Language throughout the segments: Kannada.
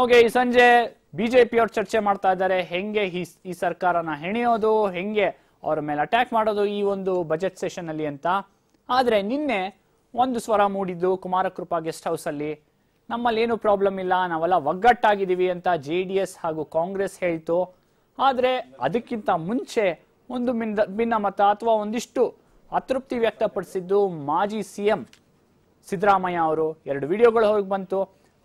ಓಕೆ ಈ ಸಂಜೆ ಬಿಜೆಪಿಯವ್ರು ಚರ್ಚೆ ಮಾಡ್ತಾ ಇದ್ದಾರೆ ಹೆಂಗೆ ಈ ಸರ್ಕಾರನ ಹೆಣೆಯೋದು ಹೆಂಗೆ ಅವ್ರ ಮೇಲೆ ಅಟ್ಯಾಕ್ ಮಾಡೋದು ಈ ಒಂದು ಬಜೆಟ್ ಸೆಷನ್ ಅಲ್ಲಿ ಅಂತ ಆದ್ರೆ ನಿನ್ನೆ ಒಂದು ಸ್ವರ ಮೂಡಿದ್ದು ಕುಮಾರಕೃಪಾ ಗೆಸ್ಟ್ ಹೌಸ್ ಅಲ್ಲಿ ನಮ್ಮಲ್ಲಿ ಏನು ಪ್ರಾಬ್ಲಮ್ ಇಲ್ಲ ನಾವೆಲ್ಲ ಒಗ್ಗಟ್ಟಾಗಿದ್ದೀವಿ ಅಂತ ಜೆ ಡಿ ಎಸ್ ಹಾಗೂ ಕಾಂಗ್ರೆಸ್ ಹೇಳ್ತು ಆದರೆ ಅದಕ್ಕಿಂತ ಮುಂಚೆ ಒಂದು ಭಿನ್ನ ಮತ ಅಥವಾ ಒಂದಿಷ್ಟು ಅತೃಪ್ತಿ ವ್ಯಕ್ತಪಡಿಸಿದ್ದು ಮಾಜಿ ಸಿ ಎಂ ಸಿದ್ದರಾಮಯ್ಯ ಅವರು ಎರಡು ವಿಡಿಯೋಗಳು ಹೊರಗೆ ಬಂತು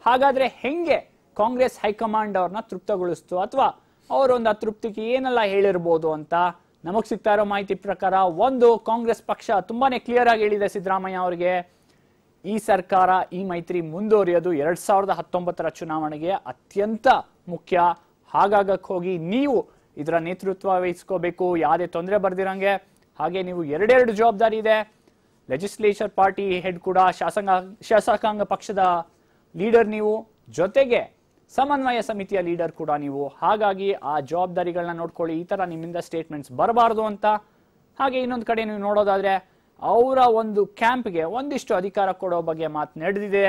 ಹಾಗಾದ್ರೆ ಹೆಂಗೆ ಕಾಂಗ್ರೆಸ್ ಹೈಕಮಾಂಡ್ ಅವ್ರನ್ನ ತೃಪ್ತಗೊಳಿಸ್ತು ಅಥವಾ ಅವರೊಂದು ಅತೃಪ್ತಿಗೆ ಏನೆಲ್ಲ ಹೇಳಿರ್ಬೋದು ಅಂತ ನಮಗೆ ಸಿಗ್ತಾ ಇರೋ ಮಾಹಿತಿ ಪ್ರಕಾರ ಒಂದು ಕಾಂಗ್ರೆಸ್ ಪಕ್ಷ ತುಂಬಾನೇ ಕ್ಲಿಯರ್ ಆಗಿ ಹೇಳಿದೆ ಸಿದ್ದರಾಮಯ್ಯ ಅವರಿಗೆ ಈ ಸರ್ಕಾರ ಈ ಮೈತ್ರಿ ಮುಂದುವರಿಯೋದು ಎರಡ್ ಸಾವಿರದ ಹತ್ತೊಂಬತ್ತರ ಚುನಾವಣೆಗೆ ಅತ್ಯಂತ ಮುಖ್ಯ ಹಾಗಾಗಕ್ಕೆ ಹೋಗಿ ನೀವು ಇದರ ನೇತೃತ್ವ ವಹಿಸ್ಕೋಬೇಕು ಯಾವುದೇ ತೊಂದರೆ ಬರ್ದಿರಂಗೆ ಹಾಗೆ ನೀವು ಎರಡೆರಡು ಜವಾಬ್ದಾರಿ ಇದೆ ಲೆಜಿಸ್ಲೇಚರ್ ಪಾರ್ಟಿ ಹೆಡ್ ಕೂಡ ಶಾಸಕಾಂಗ ಶಾಸಕಾಂಗ ಪಕ್ಷದ ಲೀಡರ್ ನೀವು ಜೊತೆಗೆ ಸಮನ್ವಯ ಸಮಿತಿಯ ಲೀಡರ್ ಕೂಡ ನೀವು ಹಾಗಾಗಿ ಆ ಜವಾಬ್ದಾರಿಗಳನ್ನ ನೋಡ್ಕೊಳ್ಳಿ ಈ ತರ ನಿಮ್ಮಿಂದ ಸ್ಟೇಟ್ಮೆಂಟ್ಸ್ ಬರಬಾರದು ಅಂತ ಹಾಗೆ ಇನ್ನೊಂದು ಕಡೆ ನೀವು ನೋಡೋದಾದ್ರೆ ಅವರ ಒಂದು ಕ್ಯಾಂಪ್ಗೆ ಒಂದಿಷ್ಟು ಅಧಿಕಾರ ಕೊಡೋ ಬಗ್ಗೆ ಮಾತು ನಡೆದಿದೆ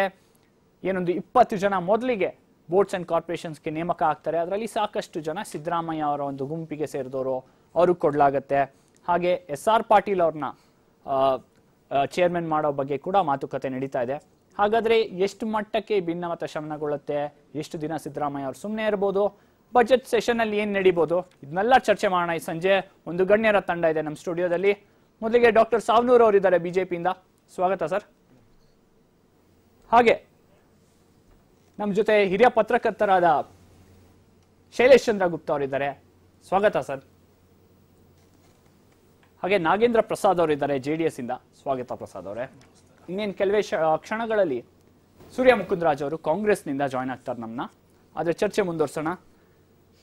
ಏನೊಂದು ಇಪ್ಪತ್ತು ಜನ ಮೊದಲಿಗೆ ಬೋರ್ಡ್ಸ್ ಆ್ಯಂಡ್ ಕಾರ್ಪೊರೇಷನ್ಸ್ಗೆ ನೇಮಕ ಆಗ್ತಾರೆ ಅದರಲ್ಲಿ ಸಾಕಷ್ಟು ಜನ ಸಿದ್ದರಾಮಯ್ಯ ಅವರ ಒಂದು ಗುಂಪಿಗೆ ಸೇರಿದವರು ಅವ್ರಿಗೆ ಕೊಡಲಾಗತ್ತೆ ಹಾಗೆ ಎಸ್ ಆರ್ ಪಾಟೀಲ್ ಅವ್ರನ್ನ ಚೇರ್ಮನ್ ಮಾಡೋ ಬಗ್ಗೆ ಕೂಡ ಮಾತುಕತೆ ನಡೀತಾ ಇದೆ ಹಾಗಾದ್ರೆ ಎಷ್ಟು ಮಟ್ಟಕ್ಕೆ ಭಿನ್ನಮತ ಶಮನಗೊಳ್ಳುತ್ತೆ ಎಷ್ಟು ದಿನ ಸಿದ್ದರಾಮಯ್ಯ ಅವರು ಸುಮ್ಮನೆ ಇರ್ಬೋದು ಬಜೆಟ್ ಸೆಷನ್ ಅಲ್ಲಿ ಏನ್ ನಡೀಬಹುದು ಇದನ್ನೆಲ್ಲ ಚರ್ಚೆ ಮಾಡೋಣ ಈ ಸಂಜೆ ಒಂದು ಗಣ್ಯರ ತಂಡ ಇದೆ ನಮ್ಮ ಸ್ಟುಡಿಯೋದಲ್ಲಿ ಮೊದಲಿಗೆ ಡಾಕ್ಟರ್ ಸಾವ್ನೂರ್ ಅವರು ಇದ್ದಾರೆ ಬಿಜೆಪಿಯಿಂದ ಸ್ವಾಗತ ಸರ್ ಹಾಗೆ ನಮ್ಮ ಜೊತೆ ಹಿರಿಯ ಪತ್ರಕರ್ತರಾದ ಶೈಲೇಶ್ ಚಂದ್ರ ಗುಪ್ತಾ ಅವರಿದ್ದಾರೆ ಸ್ವಾಗತ ಸರ್ ಹಾಗೆ ನಾಗೇಂದ್ರ ಪ್ರಸಾದ್ ಅವರಿದ್ದಾರೆ ಜೆ ಡಿ ಎಸ್ ಇಂದ ಸ್ವಾಗತ ಪ್ರಸಾದ್ ಅವರೇ ಇನ್ನೇನು ಕೆಲವೇ ಕ್ಷಣಗಳಲ್ಲಿ ಸೂರ್ಯ ಮುಕುಂದರಾಜ್ ಅವರು ಕಾಂಗ್ರೆಸ್ನಿಂದ ಜಾಯ್ನ್ ಆಗ್ತಾರೆ ನಮ್ಮನ್ನ ಆದರೆ ಚರ್ಚೆ ಮುಂದುವರ್ಸೋಣ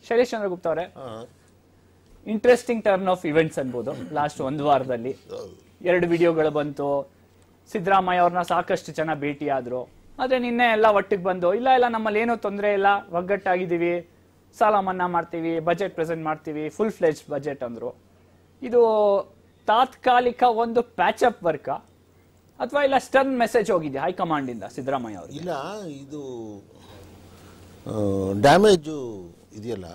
ಶೈಲೇಶ್ ಗುಪ್ತ ಅವರೇ ಇಂಟ್ರೆಸ್ಟಿಂಗ್ ಟರ್ನ್ ಆಫ್ ಇವೆಂಟ್ಸ್ ಅನ್ಬೋದು ಲಾಸ್ಟ್ ಒಂದು ವಾರದಲ್ಲಿ ಎರಡು ವಿಡಿಯೋಗಳು ಬಂತು ಸಿದ್ದರಾಮಯ್ಯ ಅವ್ರನ್ನ ಸಾಕಷ್ಟು ಜನ ಭೇಟಿಯಾದ್ರು ಆದರೆ ನಿನ್ನೆ ಎಲ್ಲ ಒಟ್ಟಿಗೆ ಬಂದು ಇಲ್ಲ ಇಲ್ಲ ನಮ್ಮಲ್ಲಿ ಏನೋ ತೊಂದರೆ ಇಲ್ಲ ಒಗ್ಗಟ್ಟಾಗಿದ್ದೀವಿ ಸಾಲ ಮನ್ನಾ ಮಾಡ್ತೀವಿ ಬಜೆಟ್ ಪ್ರೆಸೆಂಟ್ ಮಾಡ್ತೀವಿ ಫುಲ್ ಫ್ಲೆಜ್ ಬಜೆಟ್ ಅಂದರು ಇದು ತಾತ್ಕಾಲಿಕ ಒಂದು ಪ್ಯಾಚಪ್ ವರ್ಕ ಅಥವಾ ಇಲ್ಲ ಸ್ಟರ್ನ್ ಮೆಸೇಜ್ ಹೋಗಿದೆ ಹೈಕಮಾಂಡ್ ಇಂದ ಸಿದ್ದರಾಮಯ್ಯ ಅವರು ಇಲ್ಲ ಇದು ಡ್ಯಾಮೇಜು ಇದೆಯಲ್ಲ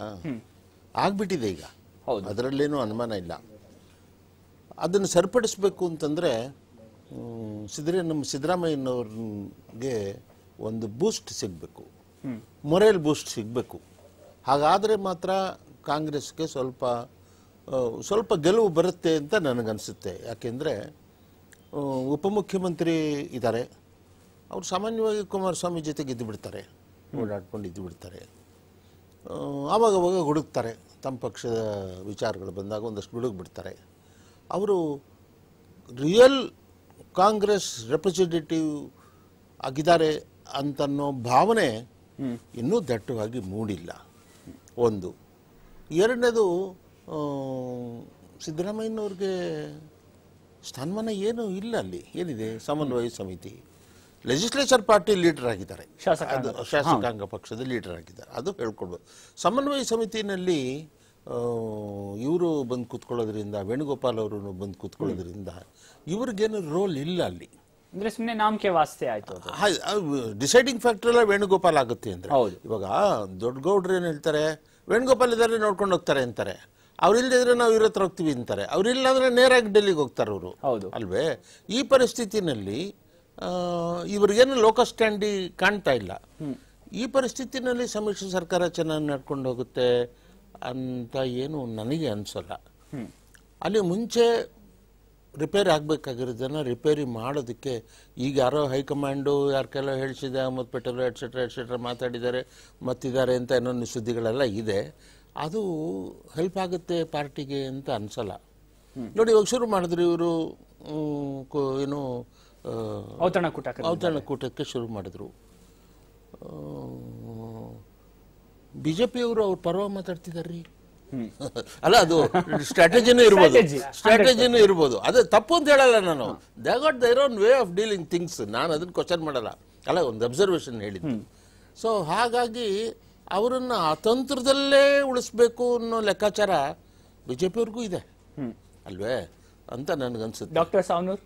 ಆಗ್ಬಿಟ್ಟಿದೆ ಈಗ ಅದರಲ್ಲೇನು ಅನುಮಾನ ಇಲ್ಲ ಅದನ್ನು ಸರಿಪಡಿಸ್ಬೇಕು ಅಂತಂದ್ರೆ ಸಿದ್ರೇ ನಮ್ಮ ಸಿದ್ದರಾಮಯ್ಯನವ್ರಿಗೆ ಒಂದು ಬೂಸ್ಟ್ ಸಿಗಬೇಕು ಮೊರೇಲ್ ಬೂಸ್ಟ್ ಸಿಗಬೇಕು ಹಾಗಾದರೆ ಮಾತ್ರ ಕಾಂಗ್ರೆಸ್ಗೆ ಸ್ವಲ್ಪ ಸ್ವಲ್ಪ ಗೆಲುವು ಬರುತ್ತೆ ಅಂತ ನನಗನ್ಸುತ್ತೆ ಯಾಕೆಂದರೆ ಉಪಮುಖ್ಯಮಂತ್ರಿ ಇದ್ದಾರೆ ಅವರು ಸಾಮಾನ್ಯವಾಗಿ ಕುಮಾರಸ್ವಾಮಿ ಜೊತೆಗೆ ಇದ್ದು ಬಿಡ್ತಾರೆ ಓಡಾಡ್ಕೊಂಡು ಇದ್ದು ಬಿಡ್ತಾರೆ ಆವಾಗವಾಗ ಹುಡುಕ್ತಾರೆ ತಮ್ಮ ಪಕ್ಷದ ವಿಚಾರಗಳು ಬಂದಾಗ ಒಂದಷ್ಟು ಬಿಡ್ತಾರೆ ಅವರು ರಿಯಲ್ ಕಾಂಗ್ರೆಸ್ ರೆಪ್ರೆಸೆಂಟೇಟಿವ್ ಆಗಿದ್ದಾರೆ ಅಂತನ್ನೋ ಭಾವನೆ ಇನ್ನೂ ದಟ್ಟವಾಗಿ ಮೂಡಿಲ್ಲ ಒಂದು ಎರಡನೇದು ಸಿದ್ದರಾಮಯ್ಯನವ್ರಿಗೆ ಸ್ಥಾನಮಾನ ಏನು ಇಲ್ಲ ಅಲ್ಲಿ ಏನಿದೆ ಸಮನ್ವಯ ಸಮಿತಿ ಲೆಜಿಸ್ಲೇಚರ್ ಪಾರ್ಟಿ ಲೀಡರ್ ಆಗಿದ್ದಾರೆ ಅದು ಶಾಸಕಾಂಗ ಪಕ್ಷದ ಲೀಡರ್ ಆಗಿದ್ದಾರೆ ಅದು ಹೇಳ್ಕೊಡ್ಬೋದು ಸಮನ್ವಯ ಸಮಿತಿನಲ್ಲಿ ಇವರು ಬಂದು ಕೂತ್ಕೊಳ್ಳೋದ್ರಿಂದ ವೇಣುಗೋಪಾಲ್ ಅವರು ಬಂದು ಕೂತ್ಕೊಳ್ಳೋದ್ರಿಂದ ಇವ್ರಿಗೇನು ರೋಲ್ ಇಲ್ಲ ಅಲ್ಲಿ ಅಂದ್ರೆ ಸುಮ್ಮನೆ ನಾಮಕೆ ವಾಸ್ತೆ ಆಯ್ತು ಡಿಸೈಡಿಂಗ್ ಫ್ಯಾಕ್ಟರ್ ಎಲ್ಲ ವೇಣುಗೋಪಾಲ್ ಆಗುತ್ತೆ ಅಂದ್ರೆ ಇವಾಗ ದೊಡ್ಡ ಗೌಡ್ರು ಏನು ಹೇಳ್ತಾರೆ ವೇಣುಗೋಪಾಲ್ ಇದ್ದಾರೆ ನೋಡ್ಕೊಂಡು ಹೋಗ್ತಾರೆ ಅಂತಾರೆ ಅವ್ರಿಲ್ದಿದ್ರೆ ನಾವು ಇವ್ರ ಹತ್ರ ಹೋಗ್ತೀವಿ ಅಂತಾರೆ ಅವರಿಲ್ಲಾಂದರೆ ನೇರಾಗಿ ಡೆಲ್ಲಿಗೆ ಹೋಗ್ತಾರೆ ಅವರು ಹೌದು ಅಲ್ವೇ ಈ ಪರಿಸ್ಥಿತಿನಲ್ಲಿ ಇವ್ರಿಗೇನು ಲೋಕಲ್ ಸ್ಟ್ಯಾಂಡಿ ಕಾಣ್ತಾ ಇಲ್ಲ ಈ ಪರಿಸ್ಥಿತಿನಲ್ಲಿ ಸಮ್ಮಿಶ್ರ ಸರ್ಕಾರ ಚೆನ್ನಾಗಿ ನಡ್ಕೊಂಡು ಹೋಗುತ್ತೆ ಅಂತ ಏನು ನನಗೆ ಅನಿಸಲ್ಲ ಅಲ್ಲಿ ಮುಂಚೆ ರಿಪೇರಿ ಆಗಬೇಕಾಗಿರೋದನ್ನು ರಿಪೇರಿ ಮಾಡೋದಕ್ಕೆ ಈಗ ಯಾರೋ ಹೈಕಮಾಂಡು ಯಾರಕ್ಕೆಲ್ಲ ಹೇಳಿಸಿದೆ ಅಹಮದ್ ಪಟೇಲ್ ಎಟ್ಸೆಟ್ರಾ ಎಟ್ಸೆಟ್ರಾ ಮಾತಾಡಿದ್ದಾರೆ ಮತ್ತಿದ್ದಾರೆ ಅಂತ ಇನ್ನೊಂದು ಸುದ್ದಿಗಳೆಲ್ಲ ಇದೆ ಅದು ಹೆಲ್ಪ್ ಆಗುತ್ತೆ ಪಾರ್ಟಿಗೆ ಅಂತ ಅನ್ಸಲ್ಲ ನೋಡಿ ಇವಾಗ ಶುರು ಮಾಡಿದ್ರು ಇವರು ಏನು ಔತಣಕೂಟಕ್ಕೆ ಶುರು ಮಾಡಿದ್ರು ಬಿ ಜೆ ಪಿಯವರು ಅವ್ರ ಪರ್ವ ಮಾತಾಡ್ತಿದಾರ್ರಿ ಅಲ್ಲ ಅದು ಸ್ಟ್ರಾಟಜಿನೂ ಇರ್ಬೋದು ಸ್ಟ್ರಾಟಜಿನೂ ಇರ್ಬೋದು ಅದೇ ತಪ್ಪು ಅಂತ ಹೇಳಲ್ಲ ನಾನು they got their own way of dealing things ನಾನು ಅದನ್ನ ಕ್ವಶನ್ ಮಾಡಲ್ಲ ಅಲ್ಲ ಒಂದು ಅಬ್ಸರ್ವೇಷನ್ ಹೇಳಿದ್ದು ಸೊ ಹಾಗಾಗಿ ಅವರನ್ನು ಅತಂತ್ರದಲ್ಲೇ ಉಳಿಸ್ಬೇಕು ಅನ್ನೋ ಲೆಕ್ಕಾಚಾರ ಬಿ ಜೆ ಪಿಯವ್ರಿಗೂ ಇದೆ ಅಲ್ವೇ ಅಂತ ನನಗನ್ಸುತ್ತೆ ಡಾಕ್ಟರ್ ಸಾವ್ನೂರ್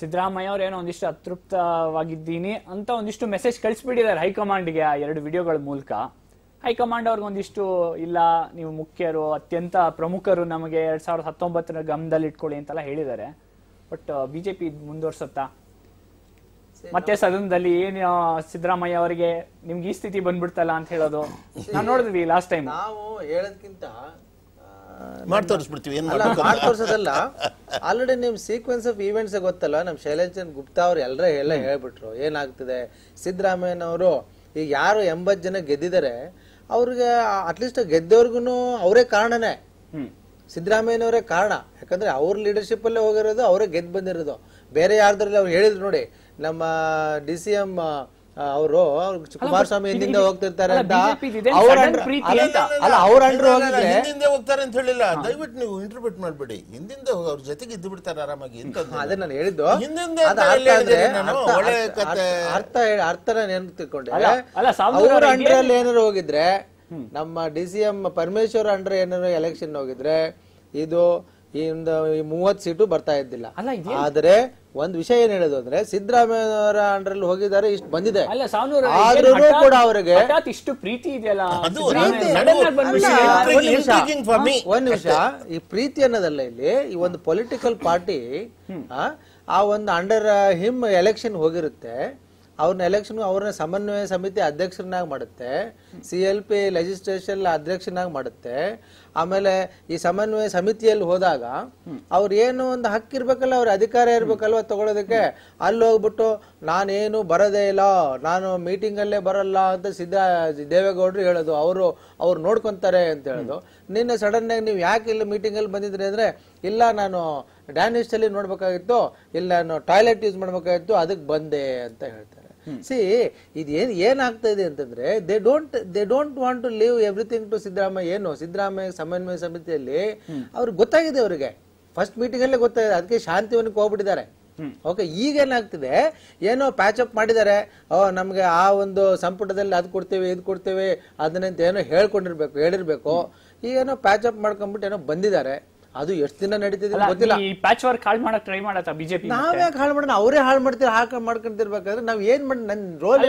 ಸಿದ್ದರಾಮಯ್ಯ ಅವ್ರು ಏನೋ ಒಂದಿಷ್ಟು ಅತೃಪ್ತವಾಗಿದ್ದೀನಿ ಅಂತ ಒಂದಿಷ್ಟು ಮೆಸೇಜ್ ಕಳಿಸ್ಬಿಟ್ಟಿದ್ದಾರೆ ಹೈಕಮಾಂಡ್ಗೆ ಆ ಎರಡು ವಿಡಿಯೋಗಳ ಮೂಲಕ ಹೈಕಮಾಂಡ್ ಅವ್ರಿಗೆ ಒಂದಿಷ್ಟು ಇಲ್ಲ ನೀವು ಮುಖ್ಯರು ಅತ್ಯಂತ ಪ್ರಮುಖರು ನಮಗೆ ಎರಡ್ ಸಾವಿರದ ಹತ್ತೊಂಬತ್ತರ ಗಮನದಲ್ಲಿ ಇಟ್ಕೊಳ್ಳಿ ಅಂತೆಲ್ಲ ಹೇಳಿದ್ದಾರೆ ಬಟ್ ಬಿಜೆಪಿ ಮುಂದುವರ್ಸತ್ತಾ ಮತ್ತೆ ಸದನದಲ್ಲಿ ಏನ್ ಸಿದ್ದರಾಮಯ್ಯ ಅವರಿಗೆ ನಿಮ್ಗೆ ಈ ಸ್ಥಿತಿ ಬಂದ್ಬಿಡ್ತಲ್ಲ ಅಂತ ಹೇಳೋದು ನಾವು ನೋಡಿದ್ವಿ ಲಾಸ್ಟ್ ಟೈಮ್ ನಾವು ಹೇಳೋದ್ಕಿಂತ ಮಾಡಿ ತೋರಿಸ್ಬಿಡ್ತೀವಿ ಆಲ್ರೆಡಿ ನಿಮ್ ಸೀಕ್ವೆನ್ಸ್ ಆಫ್ ಈವೆಂಟ್ಸ್ ಗೊತ್ತಲ್ಲ ನಮ್ ಶೈಲೇಶನ್ ಗುಪ್ತಾ ಅವ್ರು ಎಲ್ಲರ ಎಲ್ಲ ಹೇಳ್ಬಿಟ್ರು ಏನಾಗ್ತಿದೆ ಸಿದ್ದರಾಮಯ್ಯನವರು ಈಗ ಯಾರು ಎಂಬತ್ ಜನ ಗೆದ್ದಿದ್ದಾರೆ ಅವ್ರಿಗೆ ಅಟ್ಲೀಸ್ಟ್ ಗೆದ್ದವ್ರಿಗೂ ಅವರೇ ಕಾರಣನೇ ಸಿದ್ದರಾಮಯ್ಯನವರೇ ಕಾರಣ ಯಾಕಂದ್ರೆ ಅವ್ರ ಲೀಡರ್ಶಿಪ್ ಅಲ್ಲೇ ಹೋಗಿರೋದು ಅವರೇ ಗೆದ್ದು ಬಂದಿರೋದು ಬೇರೆ ಯಾರ್ದ್ರಲ್ಲಿ ಅವ್ರು ಹೇಳಿದ್ರು ನೋಡಿ ನಮ್ಮ ಡಿ ಸಿ ಎಂ ಅವರು ಕುಮಾರಸ್ವಾಮಿ ಹಿಂದಿಂದ ಹೋಗ್ತಿರ್ತಾರೆ ಅಂತ ಅವ್ರ ಅಲ್ಲ ಅವ್ರ ಅಂಡ್ರು ಹೋಗಿದ್ರೆ ಹಿಂದಿಂದೆ ಹೋಗ್ತಾರೆ ಅಂತ ಹೇಳಿಲ್ಲ ದಯವಿಟ್ಟು ನೀವು ಇಂಟರ್ಪ್ರಿಟ್ ಮಾಡಬೇಡಿ ಹಿಂದಿಂದ ಅವ್ರ ಜೊತೆಗೆ ಇದ್ದು ಬಿಡ್ತಾರೆ ಆರಾಮಾಗಿ ಅದೇ ನಾನು ಹೇಳಿದ್ದು ಹಿಂದಿಂದ ಒಳ್ಳೆ ಕತೆ ಅರ್ಥ ಅರ್ಥ ತಿಳ್ಕೊಂಡೆ ಅವ್ರ ಅಂಡ್ರಲ್ಲಿ ಏನಾರು ಹೋಗಿದ್ರೆ ನಮ್ಮ ಡಿ ಸಿ ಎಂ ಪರಮೇಶ್ವರ್ ಅಂಡ್ರೆ ಏನಾರು ಎಲೆಕ್ಷನ್ ಹೋಗಿದ್ರೆ ಇದು ಈ ಮೂವತ್ ಸೀಟು ಬರ್ತಾ ಇದ್ದಿಲ್ಲ ಆದ್ರೆ ಒಂದ್ ವಿಷಯ ಏನ್ ಹೇಳೋದು ಅಂದ್ರೆ ಸಿದ್ದರಾಮಯ್ಯವರ ಅಂಡ್ರಲ್ಲಿ ಹೋಗಿದ್ದಾರೆ ಇಷ್ಟು ಬಂದಿದೆ ಆದ್ರೂ ಕೂಡ ಅವರಿಗೆ ಇಷ್ಟು ಪ್ರೀತಿ ಇದೆಯಲ್ಲ ಒಂದ್ ನಿಮಿಷ ಈ ಪ್ರೀತಿ ಅನ್ನೋದಲ್ಲ ಇಲ್ಲಿ ಈ ಒಂದು ಪೊಲಿಟಿಕಲ್ ಪಾರ್ಟಿ ಆ ಒಂದು ಅಂಡರ್ ಹಿಮ್ ಎಲೆಕ್ಷನ್ ಹೋಗಿರುತ್ತೆ ಅವ್ರನ್ನ ಎಲೆಕ್ಷನ್ ಅವ್ರನ್ನ ಸಮನ್ವಯ ಸಮಿತಿ ಅಧ್ಯಕ್ಷರನ್ನಾಗಿ ಮಾಡುತ್ತೆ ಸಿ ಎಲ್ ಪಿ ಲೆಜಿಸ್ಟ್ರೇಷನ್ ಅಧ್ಯಕ್ಷನಾಗಿ ಮಾಡುತ್ತೆ ಆಮೇಲೆ ಈ ಸಮನ್ವಯ ಸಮಿತಿಯಲ್ಲಿ ಹೋದಾಗ ಅವ್ರ ಏನು ಒಂದು ಹಕ್ಕಿರ್ಬೇಕಲ್ಲ ಅವ್ರ ಅಧಿಕಾರ ಇರ್ಬೇಕಲ್ವ ತಗೊಳ್ಳೋದಕ್ಕೆ ಅಲ್ಲಿ ಹೋಗ್ಬಿಟ್ಟು ನಾನೇನು ಬರೋದೇ ಇಲ್ಲ ನಾನು ಮೀಟಿಂಗಲ್ಲೇ ಬರಲ್ಲ ಅಂತ ಸಿದ್ಧ ದೇವೇಗೌಡರು ಹೇಳೋದು ಅವರು ಅವ್ರು ನೋಡ್ಕೊತಾರೆ ಅಂತ ಹೇಳೋದು ನಿನ್ನೆ ಸಡನ್ನಾಗಿ ನೀವು ಯಾಕೆ ಇಲ್ಲಿ ಮೀಟಿಂಗಲ್ಲಿ ಬಂದಿದ್ರಿ ಅಂದರೆ ಇಲ್ಲ ನಾನು ಡ್ಯಾನಿಶ್ಟಲ್ಲಿ ನೋಡ್ಬೇಕಾಗಿತ್ತು ಇಲ್ಲ ನಾನು ಟಾಯ್ಲೆಟ್ ಯೂಸ್ ಮಾಡಬೇಕಾಗಿತ್ತು ಅದಕ್ಕೆ ಬಂದೆ ಅಂತ ಹೇಳ್ತೀನಿ ಸಿ ಏನ್ ಏನಾಗ್ತಾ ಇದೆ ಅಂತಂದ್ರೆ they don't they don't want to leave everything to Siddaramaiah ಏನು ಸಿದ್ದರಾಮಯ್ಯ ಸಮನ್ವಯ ಸಮಿತಿಯಲ್ಲಿ ಅವ್ರಿಗೆ ಗೊತ್ತಾಗಿದೆ ಅವರಿಗೆ ಫಸ್ಟ್ ಮೀಟಿಂಗ್ ಅಲ್ಲೇ ಗೊತ್ತಾಗಿದೆ ಅದಕ್ಕೆ ಶಾಂತಿವನಕ್ಕೆ ಹೋಗ್ಬಿಟ್ಟಿದ್ದಾರೆ ಓಕೆ ಈಗ ಏನಾಗ್ತಿದೆ ಏನೋ ಪ್ಯಾಚ್ ಅಪ್ ಮಾಡಿದ್ದಾರೆ ಓ ನಮಗೆ ಆ ಒಂದು ಸಂಪುಟದಲ್ಲಿ ಅದು ಕೊಡ್ತೇವೆ ಇದು ಕೊಡ್ತೇವೆ ಅದನ್ನಂತ ಏನೋ ಹೇಳ್ಕೊಂಡಿರ್ಬೇಕು ಹೇಳಿರ್ಬೇಕು ಏನೋ ಪ್ಯಾಚ್ ಅಪ್ ಮಾಡ್ಕೊಂಡ್ಬಿಟ್ಟು ಏನೋ ಬಂದಿದ್ದಾರೆ ಅದು ಎಷ್ಟು ದಿನ ನಡೀತಿದ್ರೆ ಗೊತ್ತಿಲ್ಲ ಈ ಪ್ಯಾಚ್ ವರ್ಕ್ ಹಾಳು ಮಾಡಕ್ ಟ್ರೈ ಮಾಡತ್ತ ಬಿಜೆಪಿ ನಾವ್ ಯಾಕೆ ಹಾಳು ಮಾಡೋಣ ಅವರೇ ಹಾಳು ಮಾಡ್ತೀರ ಹಾಕ ಮಾಡ್ಕೊಂಡಿರ್ಬೇಕಾದ್ರೆ ನಾವ್ ಏನ್ ಮಾಡಿ ನನ್ ರೋಲ್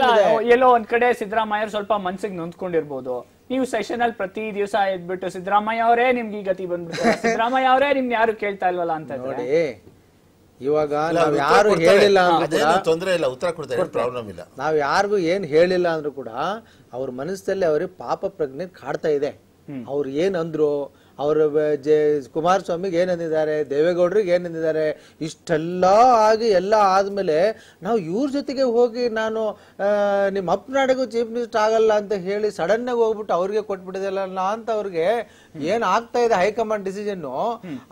ಎಲ್ಲೋ ಒಂದ್ ಕಡೆ ಸಿದ್ದರಾಮಯ್ಯ ಸ್ವಲ್ಪ ಮನ್ಸಿಗೆ ನೊಂದ್ಕೊಂಡಿರ್ಬೋದು ನೀವು ಸೆಷನ್ ಅಲ್ಲಿ ಪ್ರತಿ ದಿವಸ ಎದ್ಬಿಟ್ಟು ಸಿದ್ದರಾಮಯ್ಯ ಅವರೇ ನಿಮ್ಗೆ ಈ ಗತಿ ಬಂದ್ಬಿಟ್ಟು ಸಿದ್ದರಾಮಯ್ಯ ಅವರೇ ನಿಮ್ಗೆ ಯಾರು ಕೇಳ್ತಾ ಇಲ್ವಲ್ಲ ಅಂತ ನೋಡಿ ಇವಾಗ ನಾವ್ ಯಾರು ಹೇಳಿಲ್ಲ ತೊಂದರೆ ಇಲ್ಲ ಉತ್ತರ ಕೊಡ್ತಾರೆ ಪ್ರಾಬ್ಲಮ್ ಇಲ್ಲ ನಾವ್ ಯಾರಿಗೂ ಏನ್ ಹೇಳಿಲ್ಲ ಅಂದ್ರೂ ಕೂಡ ಅವ್ರ ಮನಸ್ಸಲ್ಲಿ ಅವ್ರಿಗೆ ಪಾಪ ಪ್ರಜ್ಞೆ ಕಾಡ್ತಾ ಇದೆ ಅವ್ರು ಏನ್ ಅಂದ್ರು ಅವರು ಜೆ ಕುಮಾರಸ್ವಾಮಿಗೆ ಏನಂದಿದ್ದಾರೆ ದೇವೇಗೌಡರಿಗೆ ಏನಂದಿದ್ದಾರೆ ಇಷ್ಟೆಲ್ಲ ಆಗಿ ಎಲ್ಲ ಆದಮೇಲೆ ನಾವು ಇವ್ರ ಜೊತೆಗೆ ಹೋಗಿ ನಾನು ನಿಮ್ಮ ಅಪ್ನಾಡಿಗೂ ಚೀಫ್ ಮಿನಿಸ್ಟರ್ ಆಗಲ್ಲ ಅಂತ ಹೇಳಿ ಸಡನ್ನಾಗಿ ಹೋಗ್ಬಿಟ್ಟು ಅವ್ರಿಗೆ ಕೊಟ್ಬಿಟ್ಟಿದೆಲ್ಲ ಅಂತ ಅವ್ರಿಗೆ ಏನು ಆಗ್ತಾ ಇದೆ ಹೈಕಮಾಂಡ್ ಡಿಸಿಷನ್ನು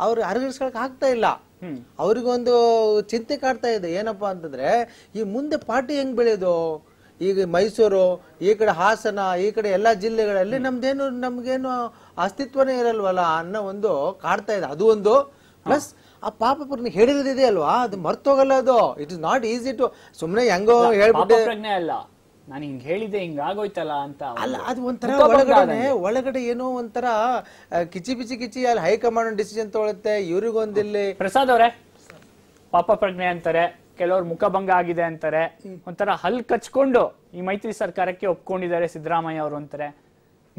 ಅವ್ರು ಅರ್ಗಿಸ್ಕೊಳಕ್ಕೆ ಆಗ್ತಾ ಇಲ್ಲ ಅವ್ರಿಗೊಂದು ಚಿಂತೆ ಕಾಡ್ತಾ ಇದೆ ಏನಪ್ಪಾ ಅಂತಂದ್ರೆ ಈ ಮುಂದೆ ಪಾರ್ಟಿ ಹೆಂಗ್ ಬೆಳೆಯೋದು ಈಗ ಮೈಸೂರು ಈ ಕಡೆ ಹಾಸನ ಈ ಕಡೆ ಎಲ್ಲ ಜಿಲ್ಲೆಗಳಲ್ಲಿ ನಮ್ದೇನು ನಮ್ಗೇನು ಅಸ್ತಿತ್ವನೇ ಇರಲ್ವಲ್ಲ ಅನ್ನೋ ಒಂದು ಕಾಡ್ತಾ ಇದೆ ಅದು ಒಂದು ಪ್ಲಸ್ ಆ ಪಾಪ ಪ್ರಜ್ಞೆ ಹೇಳಿರೋದಿದೆ ಅಲ್ವಾ ಅದು ಮರ್ತೋಗಲ್ಲ ಅದು it is not easy to ಸುಮ್ಮನೆ ಹೆಂಗೋ ಹೇಳ್ಬಿಟ್ಟು ಪ್ರಜ್ಞೆ ಅಲ್ಲ ನಾನು ಹಿಂಗ್ ಹೇಳಿದೆ ಹಿಂಗ ಆಗೋಯ್ತಲ್ಲ ಅಂತ ಅಲ್ಲ ಅದು ಒಂಥರ ಒಳಗಡೆ ಒಳಗಡೆ ಏನೋ ಒಂಥರ ಕಿಚಿ ಪಿಚಿ ಕಿಚಿ ಅಲ್ಲಿ ಹೈಕಮಾಂಡ್ ಡಿಸಿಷನ್ ತಗೊಳುತ್ತೆ ಇವ್ರಿಗೊಂದಿಲ್ಲಿ ಪ್ರಸಾದ್ ಅವರೇ ಪಾಪ ಪ್ರಜ್ಞೆ ಅಂತಾರೆ ಕೆಲವರು ಮುಖಭಂಗ ಆಗಿದೆ ಅಂತಾರೆ ಒಂಥರ ಹಲ್ ಕಚ್ಕೊಂಡು ಈ ಮೈತ್ರಿ ಸರ್ಕಾರಕ್ಕೆ ಒಪ್ಕೊಂಡಿದ್ದಾರೆ ಸಿದ್ದರಾಮಯ್ಯ ಅವರು ಅಂತಾರೆ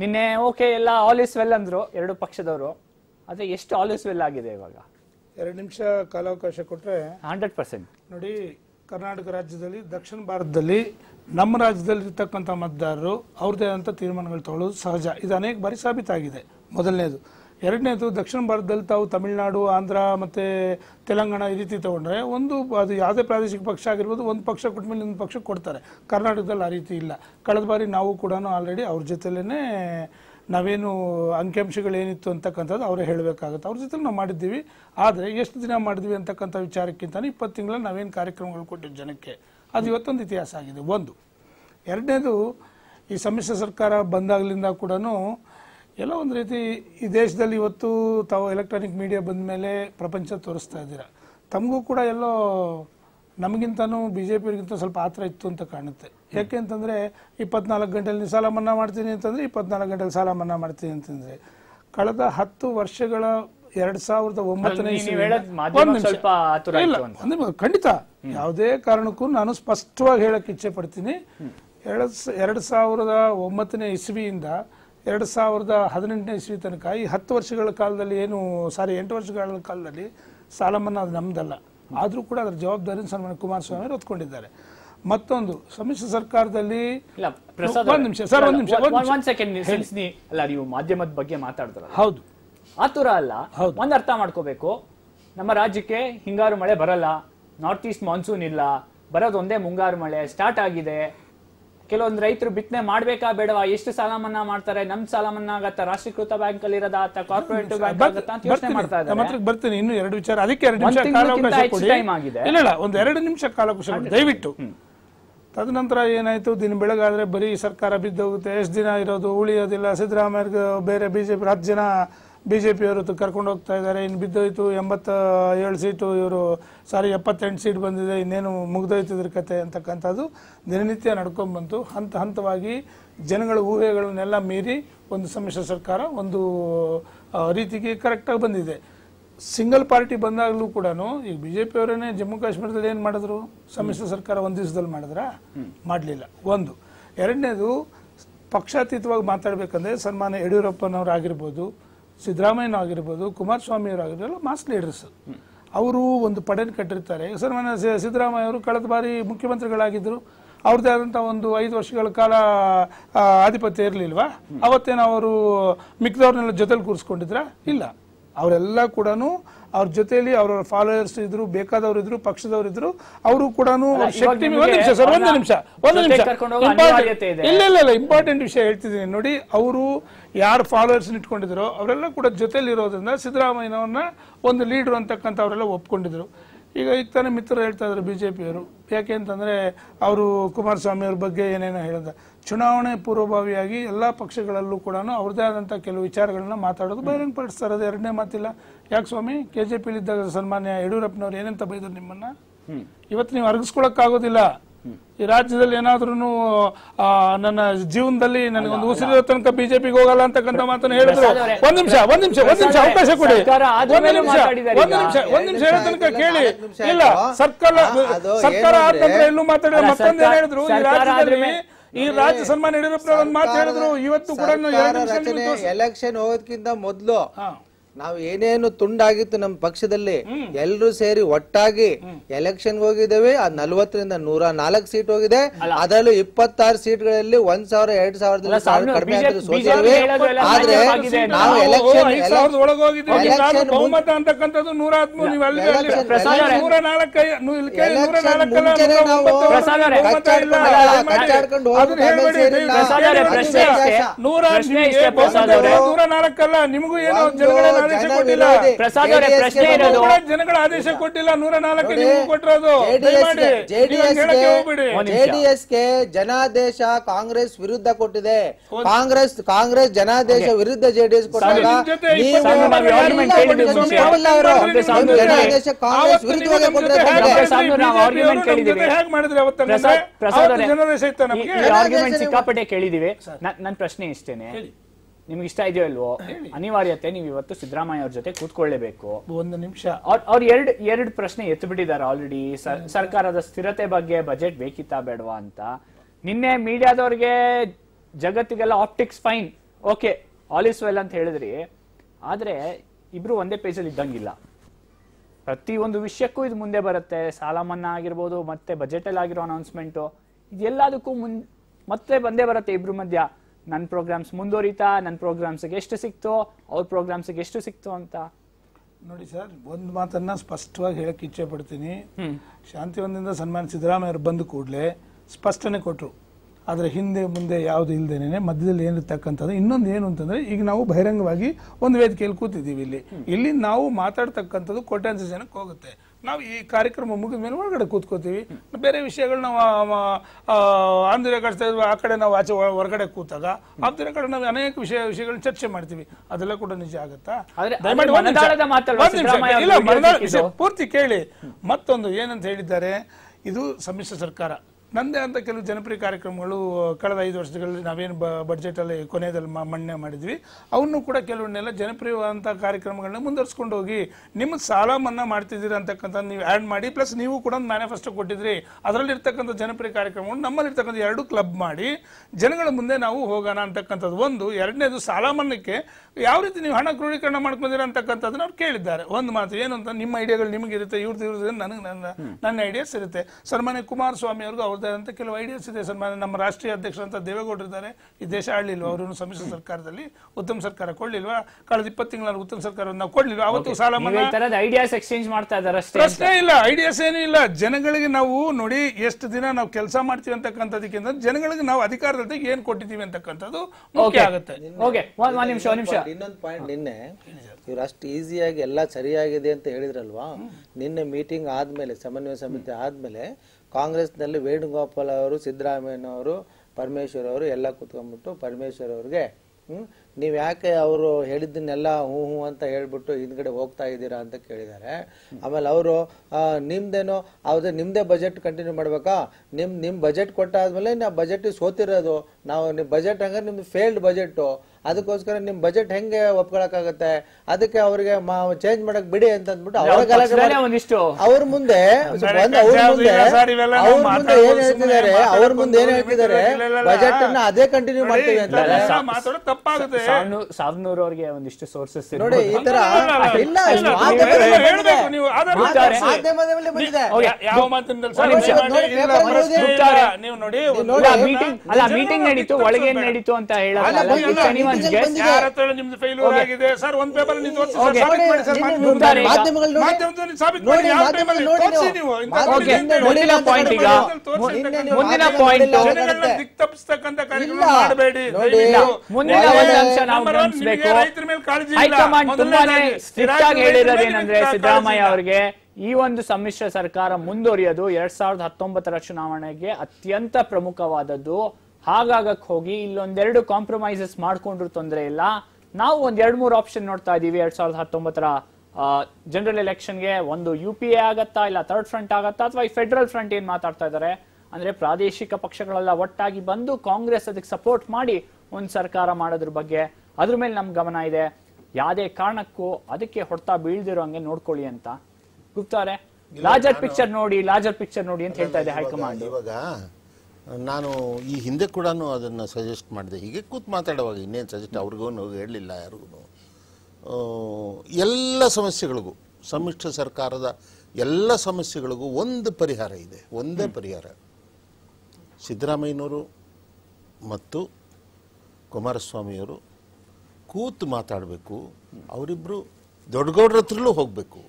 ನಿನ್ನೆ ಓಕೆ ಎಲ್ಲ ಆಲ್ ಇಸ್ ವೆಲ್ ಅಂದ್ರು ಎರಡು ಪಕ್ಷದವರು ಅದೇ ಎಷ್ಟು ಆಲ್ ಇಸ್ ವೆಲ್ ಆಗಿದೆ ಇವಾಗ ಎರಡು ನಿಮಿಷ ಕಾಲಾವಕಾಶ ಕೊಟ್ಟರೆ ಹಂಡ್ರೆಡ್ ಪರ್ಸೆಂಟ್ ನೋಡಿ ಕರ್ನಾಟಕ ರಾಜ್ಯದಲ್ಲಿ ದಕ್ಷಿಣ ಭಾರತದಲ್ಲಿ ನಮ್ಮ ರಾಜ್ಯದಲ್ಲಿ ಇರ್ತಕ್ಕಂಥ ಮತದಾರರು ಅವ್ರದ್ದೇ ಆದಂಥ ತೀರ್ಮಾನಗಳು ತಗೊಳ್ಳೋದು ಸಹಜ ಇದು ಅನೇಕ ಬಾರಿ ಸಾಬೀತಾಗಿದೆ ಮೊದಲನೇದು ಎರಡನೇದು ದಕ್ಷಿಣ ಭಾರತದಲ್ಲಿ ತಾವು ತಮಿಳುನಾಡು ಆಂಧ್ರ ಮತ್ತು ತೆಲಂಗಾಣ ಈ ರೀತಿ ತೊಗೊಂಡ್ರೆ ಒಂದು ಅದು ಯಾವುದೇ ಪ್ರಾದೇಶಿಕ ಪಕ್ಷ ಆಗಿರ್ಬೋದು ಒಂದು ಪಕ್ಷ ಕೊಟ್ಟ ಇನ್ನೊಂದು ಪಕ್ಷ ಕೊಡ್ತಾರೆ ಕರ್ನಾಟಕದಲ್ಲಿ ಆ ರೀತಿ ಇಲ್ಲ ಕಳೆದ ಬಾರಿ ನಾವು ಕೂಡ ಆಲ್ರೆಡಿ ಅವ್ರ ಜೊತೆಲೇ ನಾವೇನು ಅಂಕಿಅಂಶಗಳೇನಿತ್ತು ಅಂತಕ್ಕಂಥದ್ದು ಅವರೇ ಹೇಳಬೇಕಾಗುತ್ತೆ ಅವ್ರ ಜೊತೆ ನಾವು ಮಾಡಿದ್ದೀವಿ ಆದರೆ ಎಷ್ಟು ದಿನ ಮಾಡಿದ್ವಿ ಅಂತಕ್ಕಂಥ ವಿಚಾರಕ್ಕಿಂತ ಇಪ್ಪತ್ತು ತಿಂಗಳ ನಾವೇನು ಕಾರ್ಯಕ್ರಮಗಳು ಕೊಟ್ಟಿದ್ದು ಜನಕ್ಕೆ ಅದು ಇವತ್ತೊಂದು ಇತಿಹಾಸ ಆಗಿದೆ ಒಂದು ಎರಡನೇದು ಈ ಸಮ್ಮಿಶ್ರ ಸರ್ಕಾರ ಬಂದಾಗಲಿಂದ ಕೂಡ ಎಲ್ಲ ಒಂದು ರೀತಿ ಈ ದೇಶದಲ್ಲಿ ಇವತ್ತು ತಾವು ಎಲೆಕ್ಟ್ರಾನಿಕ್ ಮೀಡಿಯಾ ಬಂದ ಮೇಲೆ ಪ್ರಪಂಚ ತೋರಿಸ್ತಾ ಇದ್ದೀರಾ ತಮಗೂ ಕೂಡ ಎಲ್ಲೋ ನಮಗಿಂತನೂ ಬಿ ಜೆ ಪಿಯವ್ರಿಗಿಂತ ಸ್ವಲ್ಪ ಆತ್ರ ಇತ್ತು ಅಂತ ಕಾಣುತ್ತೆ ಯಾಕೆ ಅಂತಂದರೆ ಇಪ್ಪತ್ನಾಲ್ಕು ಗಂಟೆಯಲ್ಲಿ ನೀವು ಸಾಲ ಮನ್ನಾ ಮಾಡ್ತೀನಿ ಅಂತಂದರೆ ಇಪ್ಪತ್ನಾಲ್ಕು ಗಂಟೆಲಿ ಸಾಲ ಮನ್ನಾ ಮಾಡ್ತೀನಿ ಅಂತಂದರೆ ಕಳೆದ ಹತ್ತು ವರ್ಷಗಳ ಎರಡ್ ಸಾವಿರದ ಒಂಬತ್ತನೇ ಇಲ್ಲ ಖಂಡಿತ ಯಾವುದೇ ಕಾರಣಕ್ಕೂ ನಾನು ಸ್ಪಷ್ಟವಾಗಿ ಹೇಳಕ್ಕೆ ಇಚ್ಛೆ ಪಡ್ತೀನಿ ಎರಡ್ ಎರಡ್ ಸಾವಿರದ ಒಂಬತ್ತನೇ ಇಸ್ವಿಯಿಂದ ಎರಡು ಸಾವಿರದ ಹದಿನೆಂಟನೇ ಇಸ್ವಿ ತನಕ ಈ ಹತ್ತು ವರ್ಷಗಳ ಕಾಲದಲ್ಲಿ ಏನು ಸಾರಿ ಎಂಟು ವರ್ಷಗಳ ಕಾಲದಲ್ಲಿ ಸಾಲ ಮನ್ನಾ ಅದು ನಮ್ಮದಲ್ಲ ಆದರೂ ಕೂಡ ಅದರ ಜವಾಬ್ದಾರಿ ಸನ್ಮಾನ ಕುಮಾರಸ್ವಾಮಿ ಅವರು ಹೊತ್ಕೊಂಡಿದ್ದಾರೆ ಮತ್ತೊಂದು ಸಮ್ಮಿಶ್ರ ಸರ್ಕಾರದಲ್ಲಿ ನೀವು ಮಾಧ್ಯಮದ ಬಗ್ಗೆ ಮಾತಾಡ್ತಾರ ಹೌದು ಆತುರ ಅಲ್ಲ ಒಂದು ಅರ್ಥ ಮಾಡ್ಕೋಬೇಕು ನಮ್ಮ ರಾಜ್ಯಕ್ಕೆ ಹಿಂಗಾರು ಮಳೆ ಬರಲ್ಲ ನಾರ್ತ್ ಈಸ್ಟ್ ಮಾನ್ಸೂನ್ ಇಲ್ಲ ಬರೋದೊಂದೇ ಮುಂಗಾರು ಮಳೆ ಸ್ಟಾರ್ಟ್ ಆಗಿದೆ ಕೆಲವೊಂದು ರೈತರು ಬಿತ್ತನೆ ಮಾಡ್ಬೇಕಾ ಬೇಡವಾ ಎಷ್ಟು ಸಾಲ ಮನ್ನಾ ಮಾಡ್ತಾರೆ ನಮ್ ಸಾಲ ಮನ್ನಾ ಆಗತ್ತ ರಾಷ್ಟ್ರೀಕೃತ ಬ್ಯಾಂಕ್ ಅಲ್ಲಿ ಕಾರ್ಪೊರೇಟ್ ಮಾಡ್ತಾ ಬರ್ತೀನಿ ಇನ್ನು ಎರಡು ವಿಚಾರ ಅದಕ್ಕೆ ಎರಡು ನಿಮಿಷ ಕಾಲಾವಕಾಶ ಟೈಮ್ ಆಗಿದೆ ಇಲ್ಲ ಒಂದ್ ಎರಡು ನಿಮಿಷ ಕಾಲಾವಕಾಶ ದಯವಿಟ್ಟು ತದನಂತರ ಏನಾಯ್ತು ದಿನ ಬೆಳಗಾದ್ರೆ ಬರೀ ಸರ್ಕಾರ ಬಿದ್ದೋಗುತ್ತೆ ಎಷ್ಟು ದಿನ ಇರೋದು ಉಳಿಯೋದಿಲ್ಲ ಸಿದ್ದರಾಮಯ್ಯ ಬೇರೆ ಬಿಜೆಪಿ ರಾಜ್ಯ ಜನ ಬಿ ಜೆ ಪಿಯವರು ಕರ್ಕೊಂಡು ಹೋಗ್ತಾ ಇದ್ದಾರೆ ಇನ್ನು ಬಿದ್ದೋಯ್ತು ಎಂಬತ್ತ ಏಳು ಸೀಟು ಇವರು ಸಾರಿ ಎಪ್ಪತ್ತೆಂಟು ಸೀಟ್ ಬಂದಿದೆ ಇನ್ನೇನು ಮುಗ್ದೋಯ್ತು ಇದ್ರ ಕತೆ ಅಂತಕ್ಕಂಥದ್ದು ದಿನನಿತ್ಯ ನಡ್ಕೊಂಡ್ಬಂತು ಹಂತ ಹಂತವಾಗಿ ಜನಗಳ ಊಹೆಗಳನ್ನೆಲ್ಲ ಮೀರಿ ಒಂದು ಸಮ್ಮಿಶ್ರ ಸರ್ಕಾರ ಒಂದು ರೀತಿಗೆ ಕರೆಕ್ಟಾಗಿ ಬಂದಿದೆ ಸಿಂಗಲ್ ಪಾರ್ಟಿ ಬಂದಾಗಲೂ ಕೂಡ ಈಗ ಬಿ ಜೆ ಅವರೇನೆ ಜಮ್ಮು ಕಾಶ್ಮೀರದಲ್ಲಿ ಏನು ಮಾಡಿದ್ರು ಸಮ್ಮಿಶ್ರ ಸರ್ಕಾರ ಒಂದು ದಿವಸದಲ್ಲಿ ಮಾಡಿದ್ರ ಮಾಡಲಿಲ್ಲ ಒಂದು ಎರಡನೇದು ಪಕ್ಷಾತೀತವಾಗಿ ಮಾತಾಡಬೇಕಂದ್ರೆ ಸನ್ಮಾನ್ಯ ಯಡಿಯೂರಪ್ಪನವ್ರು ಆಗಿರ್ಬೋದು ಸಿದ್ದರಾಮಯ್ಯ ಆಗಿರ್ಬೋದು ಕುಮಾರಸ್ವಾಮಿಯವರಾಗಿರ್ಬೋದು ಆಗಿರ್ಬೋದು ಮಾಸ್ ಲೀಡರ್ಸ್ ಅವರು ಒಂದು ಪಡೆಯನ್ನು ಕಟ್ಟಿರ್ತಾರೆ ಸರ್ ಸಿದ್ದರಾಮಯ್ಯ ಅವರು ಕಳೆದ ಬಾರಿ ಮುಖ್ಯಮಂತ್ರಿಗಳಾಗಿದ್ದರು ಅವ್ರದ್ದೇ ಆದಂಥ ಒಂದು ಐದು ವರ್ಷಗಳ ಕಾಲ ಆಧಿಪತ್ಯ ಇರಲಿಲ್ವಾ ಅವತ್ತೇನು ಅವರು ಮಿಕ್ಕದವ್ರನ್ನೆಲ್ಲ ಜೊತೆಲಿ ಕೂರಿಸ್ಕೊಂಡಿದ್ರ ಇಲ್ಲ ಅವರೆಲ್ಲ ಕೂಡ ಅವ್ರ ಜೊತೆಯಲ್ಲಿ ಅವರ ಫಾಲೋಯರ್ಸ್ ಇದ್ರು ಬೇಕಾದವ್ರು ಇದ್ರು ಪಕ್ಷದವ್ರು ಇದ್ರು ಅವರು ಕೂಡ ಶಕ್ತಿ ನಿಮಿಷ ಸರ್ ನಿಮಿಷ ನಿಮಿಷ ಇಲ್ಲ ಇಲ್ಲ ಇಲ್ಲ ಇಂಪಾರ್ಟೆಂಟ್ ವಿಷಯ ಹೇಳ್ತಿದ್ದೀನಿ ನೋಡಿ ಅವರು ಯಾರು ಫಾಲೋಯರ್ಸ್ ಇಟ್ಕೊಂಡಿದ್ರು ಅವರೆಲ್ಲ ಕೂಡ ಜೊತೆಯಲ್ಲಿ ಇರೋದ್ರಿಂದ ಸಿದ್ದರಾಮಯ್ಯನವ್ರನ್ನ ಒಂದು ಲೀಡರ್ ಅಂತಕ್ಕಂಥ ಅವರೆಲ್ಲ ಒಪ್ಕೊಂಡಿದ್ರು ಈಗ ಈಗ ತಾನೇ ಮಿತ್ರರು ಹೇಳ್ತಾ ಇದ್ರು ಬಿ ಜೆ ಪಿಯವರು ಯಾಕೆ ಅಂತಂದ್ರೆ ಅವರು ಅವ್ರ ಬಗ್ಗೆ ಏನೇನೋ ಹೇಳಿದ ಚುನಾವಣೆ ಪೂರ್ವಭಾವಿಯಾಗಿ ಎಲ್ಲಾ ಪಕ್ಷಗಳಲ್ಲೂ ಕೂಡ ಅವ್ರದೇ ಆದಂಥ ಕೆಲವು ವಿಚಾರಗಳನ್ನ ಮಾತಾಡೋದು ಬಹಿರಂಗಪಡಿಸ್ತಾರೆ ಅದು ಎರಡನೇ ಮಾತಿಲ್ಲ ಯಾಕೆ ಸ್ವಾಮಿ ಕೆ ಜೆ ಇದ್ದಾಗ ಸನ್ಮಾನ್ಯ ಯಡಿಯೂರಪ್ಪನವ್ರು ಏನಂತ ಬೈದ್ರು ನಿಮ್ಮನ್ನ ಇವತ್ತು ನೀವು ಆಗೋದಿಲ್ಲ ಈ ರಾಜ್ಯದಲ್ಲಿ ಏನಾದ್ರೂ ನನ್ನ ಜೀವನದಲ್ಲಿ ನನಗೊಂದು ಉಸಿರಿರೋ ತನಕ ಬಿಜೆಪಿಗೆ ಹೋಗಲ್ಲ ಅಂತಕ್ಕಂಥ ಮಾತನ್ನ ಹೇಳಿದ್ರು ಒಂದ್ ನಿಮಿಷ ಒಂದ್ ನಿಮಿಷ ಒಂದ್ ನಿಮಿಷ ಅವಕಾಶ ಕೊಡಿ ಒಂದ್ ನಿಮಿಷ ಒಂದ್ ನಿಮಿಷ ಒಂದ್ ನಿಮಿಷ ಹೇಳೋ ತನಕ ಕೇಳಿ ಇಲ್ಲ ಸರ್ಕಾರ ಸರ್ಕಾರ ಆದ ಎಲ್ಲೂ ಮತ್ತೊಂದು ಏನ್ ಹೇಳಿದ್ರು ಈ ರಾಜ್ಯದಲ್ಲಿ ಈ ರಾಜ್ಯ ಸನ್ಮಾನ ಯಡಿಯೂರಪ್ಪ ಮಾತು ಹೇಳಿದ್ರು ಇವತ್ತು ಕೂಡ ಎಲೆಕ್ಷನ್ ಹೋಗೋದಕ್ಕಿಂತ ಮೊದಲು ನಾವು ಏನೇನು ತುಂಡಾಗಿತ್ತು ನಮ್ಮ ಪಕ್ಷದಲ್ಲಿ ಎಲ್ಲರೂ ಸೇರಿ ಒಟ್ಟಾಗಿ ಎಲೆಕ್ಷನ್ ಹೋಗಿದ್ದೇವೆ ಅದ್ ನಲ್ವತ್ತರಿಂದ ನೂರ ನಾಲ್ಕು ಸೀಟ್ ಹೋಗಿದೆ ಅದರಲ್ಲೂ ಇಪ್ಪತ್ತಾರು ಸೀಟ್ಗಳಲ್ಲಿ ಒಂದ್ ಸಾವಿರ ಎರಡ್ ಸಾವಿರದಿಂದ ಸಾವಿರ ಕಡಿಮೆ ಆಗಿದೆ ಸೋತಿದ್ದೇವೆ ಆದ್ರೆ ನಾವು ಎಲೆಕ್ಷನ್ ನೂರ ನಾಲ್ಕಲ್ಲ ನಿಮಗೂ ಏನೋ ಜನಗಳ ಆದೇಶ ಕೊಟ್ಟಿಲ್ಲ ಜೆಡಿಎಸ್ ಕೆ ಜನಾದೇಶ ಕಾಂಗ್ರೆಸ್ ವಿರುದ್ಧ ಕೊಟ್ಟಿದೆ ಕಾಂಗ್ರೆಸ್ ಕಾಂಗ್ರೆಸ್ ಜನಾದೇಶ ವಿರುದ್ಧ ಜೆಡಿಎಸ್ ಜನಾದೇಶ ಕಾಂಗ್ರೆಸ್ ಸಿಕ್ಕಾಪಟ್ಟೆ ಕೇಳಿದೀವಿ ನನ್ನ ಪ್ರಶ್ನೆ ಇಷ್ಟೇನೆ ನಿಮ್ಗೆ ಇಷ್ಟ ಇದೆಯೋ ಇಲ್ವೋ ಅನಿವಾರ್ಯತೆ ನೀವು ಇವತ್ತು ಸಿದ್ದರಾಮಯ್ಯ ಅವ್ರ ಜೊತೆ ಕೂತ್ಕೊಳ್ಳೇಬೇಕು ಒಂದು ನಿಮಿಷ ಅವ್ರ ಎರಡು ಎರಡು ಪ್ರಶ್ನೆ ಎತ್ತು ಬಿಟ್ಟಿದ್ದಾರೆ ಆಲ್ರೆಡಿ ಸರ್ಕಾರದ ಸ್ಥಿರತೆ ಬಗ್ಗೆ ಬಜೆಟ್ ಬೇಕಿತ್ತಾ ಬೇಡವಾ ಅಂತ ನಿನ್ನೆ ಮೀಡಿಯಾದವ್ರಿಗೆ ಜಗತ್ತಿಗೆಲ್ಲ optics fine okay all is well ಅಂತ ಹೇಳಿದ್ರಿ ಆದ್ರೆ ಇಬ್ರು ಒಂದೇ ಪೇಜಲ್ಲಿ ಇದ್ದಂಗಿಲ್ಲ ಪ್ರತಿ ಒಂದು ವಿಷಯಕ್ಕೂ ಇದು ಮುಂದೆ ಬರುತ್ತೆ ಸಾಲ ಮನ್ನಾ ಆಗಿರ್ಬೋದು ಮತ್ತೆ ಅಲ್ಲಿ ಆಗಿರೋ ಅನೌನ್ಸ್ಮೆಂಟ್ ಇದೆಲ್ಲದಕ್ಕೂ ಮುನ್ ಮತ್ತೆ ಬಂದೇ ಬರುತ್ತೆ ಇಬ್ರು ಮಧ್ಯ ನನ್ನ ಪ್ರೋಗ್ರಾಮ್ಸ್ ಮುಂದುವರಿತಾ ನನ್ನ ಪ್ರೋಗ್ರಾಮ್ಸ್ಗೆ ಎಷ್ಟು ಸಿಕ್ತೋ ಅವ್ರ ಪ್ರೋಗ್ರಾಮ್ಸ್ಗೆ ಎಷ್ಟು ಸಿಕ್ತು ಅಂತ ನೋಡಿ ಸರ್ ಒಂದು ಮಾತನ್ನ ಸ್ಪಷ್ಟವಾಗಿ ಹೇಳಕ್ಕೆ ಇಚ್ಛೆ ಪಡ್ತೀನಿ ಶಾಂತಿವನದಿಂದ ಸನ್ಮಾನ ಅವರು ಬಂದ ಕೂಡಲೇ ಸ್ಪಷ್ಟನೆ ಕೊಟ್ಟರು ಆದರೆ ಹಿಂದೆ ಮುಂದೆ ಯಾವುದು ಇಲ್ಲದೇನೆ ಮಧ್ಯದಲ್ಲಿ ಏನಿರ್ತಕ್ಕಂಥದ್ದು ಇನ್ನೊಂದು ಏನು ಅಂತಂದರೆ ಈಗ ನಾವು ಬಹಿರಂಗವಾಗಿ ಒಂದು ವೇದಿಕೆಯಲ್ಲಿ ಕೂತಿದ್ದೀವಿ ಇಲ್ಲಿ ಇಲ್ಲಿ ನಾವು ಮಾತಾಡ್ತಕ್ಕಂಥದ್ದು ಕೋಟ್ಯಾನ್ಸ ಜನಕ್ಕೆ ಹೋಗುತ್ತೆ ನಾವು ಈ ಕಾರ್ಯಕ್ರಮ ಮುಗಿದ ಮೇಲೆ ಒಳಗಡೆ ಕೂತ್ಕೋತೀವಿ ಬೇರೆ ವಿಷಯಗಳು ನಾವು ಆಂಧ್ರ ಕಡಿಸ್ತಾ ಆ ಕಡೆ ನಾವು ಆಚೆ ಹೊರಗಡೆ ಕೂತಾಗ ಆಂಧ್ರ ಕಡೆ ನಾವು ಅನೇಕ ವಿಷಯ ವಿಷಯಗಳನ್ನ ಚರ್ಚೆ ಮಾಡ್ತೀವಿ ಅದೆಲ್ಲ ಕೂಡ ನಿಜ ಆಗುತ್ತಾ ಪೂರ್ತಿ ಕೇಳಿ ಮತ್ತೊಂದು ಏನಂತ ಹೇಳಿದ್ದಾರೆ ಇದು ಸಮ್ಮಿಶ್ರ ಸರ್ಕಾರ ನಂದೇ ಅಂತ ಕೆಲವು ಜನಪ್ರಿಯ ಕಾರ್ಯಕ್ರಮಗಳು ಕಳೆದ ಐದು ವರ್ಷಗಳಲ್ಲಿ ನಾವೇನು ಬ ಬಡ್ಜೆಟಲ್ಲಿ ಕೊನೆಯಲ್ಲಿ ಮಣ್ಣೆ ಮಾಡಿದ್ವಿ ಅವನ್ನೂ ಕೂಡ ಕೆಲವನ್ನೆಲ್ಲ ಜನಪ್ರಿಯವಾದಂಥ ಕಾರ್ಯಕ್ರಮಗಳನ್ನ ಮುಂದುವರ್ಸ್ಕೊಂಡು ಹೋಗಿ ನಿಮ್ಮ ಸಾಲ ಮನ್ನಾ ಮಾಡ್ತಿದ್ದೀರಿ ಅಂತಕ್ಕಂಥ ನೀವು ಆ್ಯಡ್ ಮಾಡಿ ಪ್ಲಸ್ ನೀವು ಕೂಡ ಒಂದು ಮ್ಯಾನಿಫೆಸ್ಟೋ ಕೊಟ್ಟಿದ್ರಿ ಅದರಲ್ಲಿರ್ತಕ್ಕಂಥ ಜನಪ್ರಿಯ ಕಾರ್ಯಕ್ರಮಗಳು ನಮ್ಮಲ್ಲಿರ್ತಕ್ಕಂಥ ಎರಡು ಕ್ಲಬ್ ಮಾಡಿ ಜನಗಳ ಮುಂದೆ ನಾವು ಹೋಗೋಣ ಅಂತಕ್ಕಂಥದ್ದು ಒಂದು ಎರಡನೇದು ಸಾಲ ಮನ್ನಕ್ಕೆ ಯಾವ ರೀತಿ ನೀವು ಹಣ ಕ್ರೋಢೀಕರಣ ಮಾಡ್ಕೊಂಡಿರ ಅಂತಕ್ಕಂಥದ್ದನ್ನು ಅವ್ರು ಕೇಳಿದ್ದಾರೆ ಒಂದು ಮಾತು ಏನು ಅಂತ ನಿಮ್ಮ ಐಡಿಯಾಗಳು ನಿಮಗಿರುತ್ತೆ ಇವ್ರದ್ದು ಇವ್ರದ್ದು ನನಗೆ ನನ್ನ ನನ್ನ ಐಡಿಯಾಸ್ ಇರುತ್ತೆ ಸನ್ಮಾನ್ಯ ಕುಮಾರಸ್ವಾಮಿ ಅವ್ರಿಗೂ ಅವರು ಅಂತ ಕೆಲವು ಐಡಿಯಾಸ್ ಇದೆ ಸರ್ ನಮ್ಮ ರಾಷ್ಟ್ರೀಯ ಅಧ್ಯಕ್ಷರಂತ ಇದ್ದಾರೆ ಈ ದೇಶ ಆಡಲಿಲ್ವಾ ಅವರನ್ನು ಸಮ್ಮಿಶ್ರ ಸರ್ಕಾರದಲ್ಲಿ ಉತ್ತಮ ಸರ್ಕಾರ ಕೊಡ್ಲಿಲ್ವಾ ಕಳೆದ ಇಪ್ಪತ್ತು ತಿಂಗಳಲ್ಲಿ ಉತ್ತಮ ಸರ್ಕಾರ ನಾವು ಅವತ್ತು ಸಾಲ ಐಡಿಯಾಸ್ ಎಕ್ಸ್ಚೇಂಜ್ ಮಾಡ್ತಾ ಇದ್ದಾರೆ ಪ್ರಶ್ನೆ ಇಲ್ಲ ಐಡಿಯಾಸ್ ಏನೂ ಇಲ್ಲ ಜನಗಳಿಗೆ ನಾವು ನೋಡಿ ಎಷ್ಟು ದಿನ ನಾವು ಕೆಲಸ ಮಾಡ್ತೀವಿ ಅಂತಕ್ಕಂಥದಕ್ಕಿಂತ ಜನಗಳಿಗೆ ನಾವು ಅಧಿಕಾರದಲ್ಲಿ ಏನು ಕೊಟ್ಟಿದ್ದೀವಿ ಅಂತಕ್ಕಂಥದ್ದು ಮುಖ್ಯ ಆಗುತ್ತೆ ಓಕೆ ಒಂದು ನಿಮಿಷ ನಿಮಿಷ ಇನ್ನೊಂದು ಪಾಯಿಂಟ್ ನಿನ್ನೆ ಇವ್ರು ಅಷ್ಟು ಈಸಿಯಾಗಿ ಎಲ್ಲ ಸರಿಯಾಗಿದೆ ಅಂತ ಹೇಳಿದ್ರಲ್ವಾ ನಿನ್ನೆ ಮೀಟಿಂಗ್ ಆದ್ಮೇಲೆ ಸಮನ್ವಯ ಸಮಿತಿ ಆದ್ಮೇಲೆ ಕಾಂಗ್ರೆಸ್ನಲ್ಲಿ ವೇಣುಗೋಪಾಲ್ ಅವರು ಸಿದ್ದರಾಮಯ್ಯನವರು ಪರಮೇಶ್ವರ್ ಅವರು ಎಲ್ಲ ಕೂತ್ಕೊಂಡ್ಬಿಟ್ಟು ಪರಮೇಶ್ವರ್ ಅವ್ರಿಗೆ ನೀವು ಯಾಕೆ ಅವರು ಹೇಳಿದ್ದನ್ನೆಲ್ಲ ಹ್ಞೂ ಹ್ಞೂ ಅಂತ ಹೇಳ್ಬಿಟ್ಟು ಹಿಂದ್ಗಡೆ ಹೋಗ್ತಾ ಇದ್ದೀರಾ ಅಂತ ಕೇಳಿದ್ದಾರೆ ಆಮೇಲೆ ಅವರು ನಿಮ್ದೇನೋ ಅವ್ರದ್ದು ನಿಮ್ಮದೇ ಬಜೆಟ್ ಕಂಟಿನ್ಯೂ ಮಾಡಬೇಕಾ ನಿಮ್ಮ ನಿಮ್ಮ ಬಜೆಟ್ ಕೊಟ್ಟಾದ್ಮೇಲೆ ನಾವು ಬಜೆಟ್ ಸೋತಿರೋದು ನಾವು ನಿಮ್ಮ ಬಜೆಟ್ ಹಂಗಾರೆ ನಿಮ್ದು ಫೇಲ್ಡ್ ಬಜೆಟ್ಟು ಅದಕ್ಕೋಸ್ಕರ ನಿಮ್ಮ ಬಜೆಟ್ ಹೆಂಗೆ ಒಪ್ಕೊಳಕಾಗತ್ತೆ ಅದಕ್ಕೆ ಅವರಿಗೆ ಚೇಂಜ್ ಮಾಡಕ್ ಬಿಡಿ ಅಂತ ಅಂದ್ಬಿಟ್ಟು ಅವ್ರ ಮುಂದೆ ಅವ್ರ ಮುಂದೆ ಏನ್ ಹೇಳ್ತಿದ್ದಾರೆ ಅವ್ರ ಮುಂದೆ ಏನ್ ಹೇಳ್ತಿದ್ದಾರೆ ಬಜೆಟ್ ಅನ್ನ ಅದೇ ಕಂಟಿನ್ಯೂ ಮಾಡ್ತೀವಿ ಅಂತ ಸಾವಿನೂರು ಒಂದಿಷ್ಟು ಸೋರ್ಸಸ್ ನೋಡಿ ಈ ತರ ಇಲ್ಲ ಮಾಧ್ಯಮದಲ್ಲಿ ಬಂದಿದೆ ಯಾವ ನೀವು ನೋಡಿ ಅಲ್ಲ ಮೀಟಿಂಗ್ ನಡೀತು ಒಳಗೆ ನಡೀತು ಅಂತ ಹೇಳಲ್ಲ ನಿಮ್ದು ಆಗಿದೆ ಮುಂದಿನ ಪಾಯಿಂಟ್ ಮುಂದಿನ ಅಂಶ ರೈತರ ಮೇಲೆ ಸಿದ್ದರಾಮಯ್ಯ ಅವರಿಗೆ ಈ ಒಂದು ಸಮ್ಮಿಶ್ರ ಸರ್ಕಾರ ಮುಂದುವರಿಯೋದು ಎರಡ್ ಸಾವಿರದ ಹತ್ತೊಂಬತ್ತರ ಚುನಾವಣೆಗೆ ಅತ್ಯಂತ ಪ್ರಮುಖವಾದದ್ದು ಹಾಗಾಗಕ್ಕೆ ಹೋಗಿ ಇಲ್ಲೊಂದೆರಡು ಕಾಂಪ್ರಮೈಸಸ್ ಮಾಡ್ಕೊಂಡ್ರು ತೊಂದರೆ ಇಲ್ಲ ನಾವು ಒಂದ್ ಎರಡ್ ಮೂರು ಆಪ್ಷನ್ ನೋಡ್ತಾ ಇದೀವಿ ಎರಡ್ ಸಾವಿರದ ಹತ್ತೊಂಬತ್ತರ ಜನರಲ್ ಎಲೆಕ್ಷನ್ಗೆ ಒಂದು ಯು ಪಿ ಎ ಆಗತ್ತಾ ಇಲ್ಲ ಥರ್ಡ್ ಫ್ರಂಟ್ ಆಗತ್ತಾ ಅಥವಾ ಈ ಫೆಡರಲ್ ಫ್ರಂಟ್ ಏನ್ ಮಾತಾಡ್ತಾ ಇದ್ದಾರೆ ಅಂದ್ರೆ ಪ್ರಾದೇಶಿಕ ಪಕ್ಷಗಳೆಲ್ಲ ಒಟ್ಟಾಗಿ ಬಂದು ಕಾಂಗ್ರೆಸ್ ಅದಕ್ಕೆ ಸಪೋರ್ಟ್ ಮಾಡಿ ಒಂದು ಸರ್ಕಾರ ಮಾಡೋದ್ರ ಬಗ್ಗೆ ಅದ್ರ ಮೇಲೆ ನಮ್ ಗಮನ ಇದೆ ಯಾವುದೇ ಕಾರಣಕ್ಕೂ ಅದಕ್ಕೆ ಹೊಡ್ತಾ ಬೀಳ್ದಿರೋ ಹಂಗೆ ನೋಡ್ಕೊಳ್ಳಿ ಅಂತ ಗುಪ್ತಾರೆ ಲಾರ್ಜರ್ ಪಿಕ್ಚರ್ ನೋಡಿ ಲಾರ್ಜರ್ ಪಿಕ್ಚರ್ ನೋಡಿ ಅಂತ ಹೇಳ್ತಾ ಇದೆ ಹೈಕಮಾಂಡ್ ಇವಾಗ ನಾನು ಈ ಹಿಂದೆ ಕೂಡ ಅದನ್ನು ಸಜೆಸ್ಟ್ ಮಾಡಿದೆ ಹೀಗೆ ಕೂತು ಮಾತಾಡುವಾಗ ಇನ್ನೇನು ಸಜೆಸ್ಟ್ ಅವ್ರಿಗೂ ಹೇಳಲಿಲ್ಲ ಯಾರಿಗೂ ಎಲ್ಲ ಸಮಸ್ಯೆಗಳಿಗೂ ಸಮ್ಮಿಶ್ರ ಸರ್ಕಾರದ ಎಲ್ಲ ಸಮಸ್ಯೆಗಳಿಗೂ ಒಂದು ಪರಿಹಾರ ಇದೆ ಒಂದೇ ಪರಿಹಾರ ಸಿದ್ದರಾಮಯ್ಯನವರು ಮತ್ತು ಕುಮಾರಸ್ವಾಮಿಯವರು ಕೂತು ಮಾತಾಡಬೇಕು ಅವರಿಬ್ಬರು ದೊಡ್ಡಗೌಡ್ರ ಹತ್ರಲೂ ಹೋಗಬೇಕು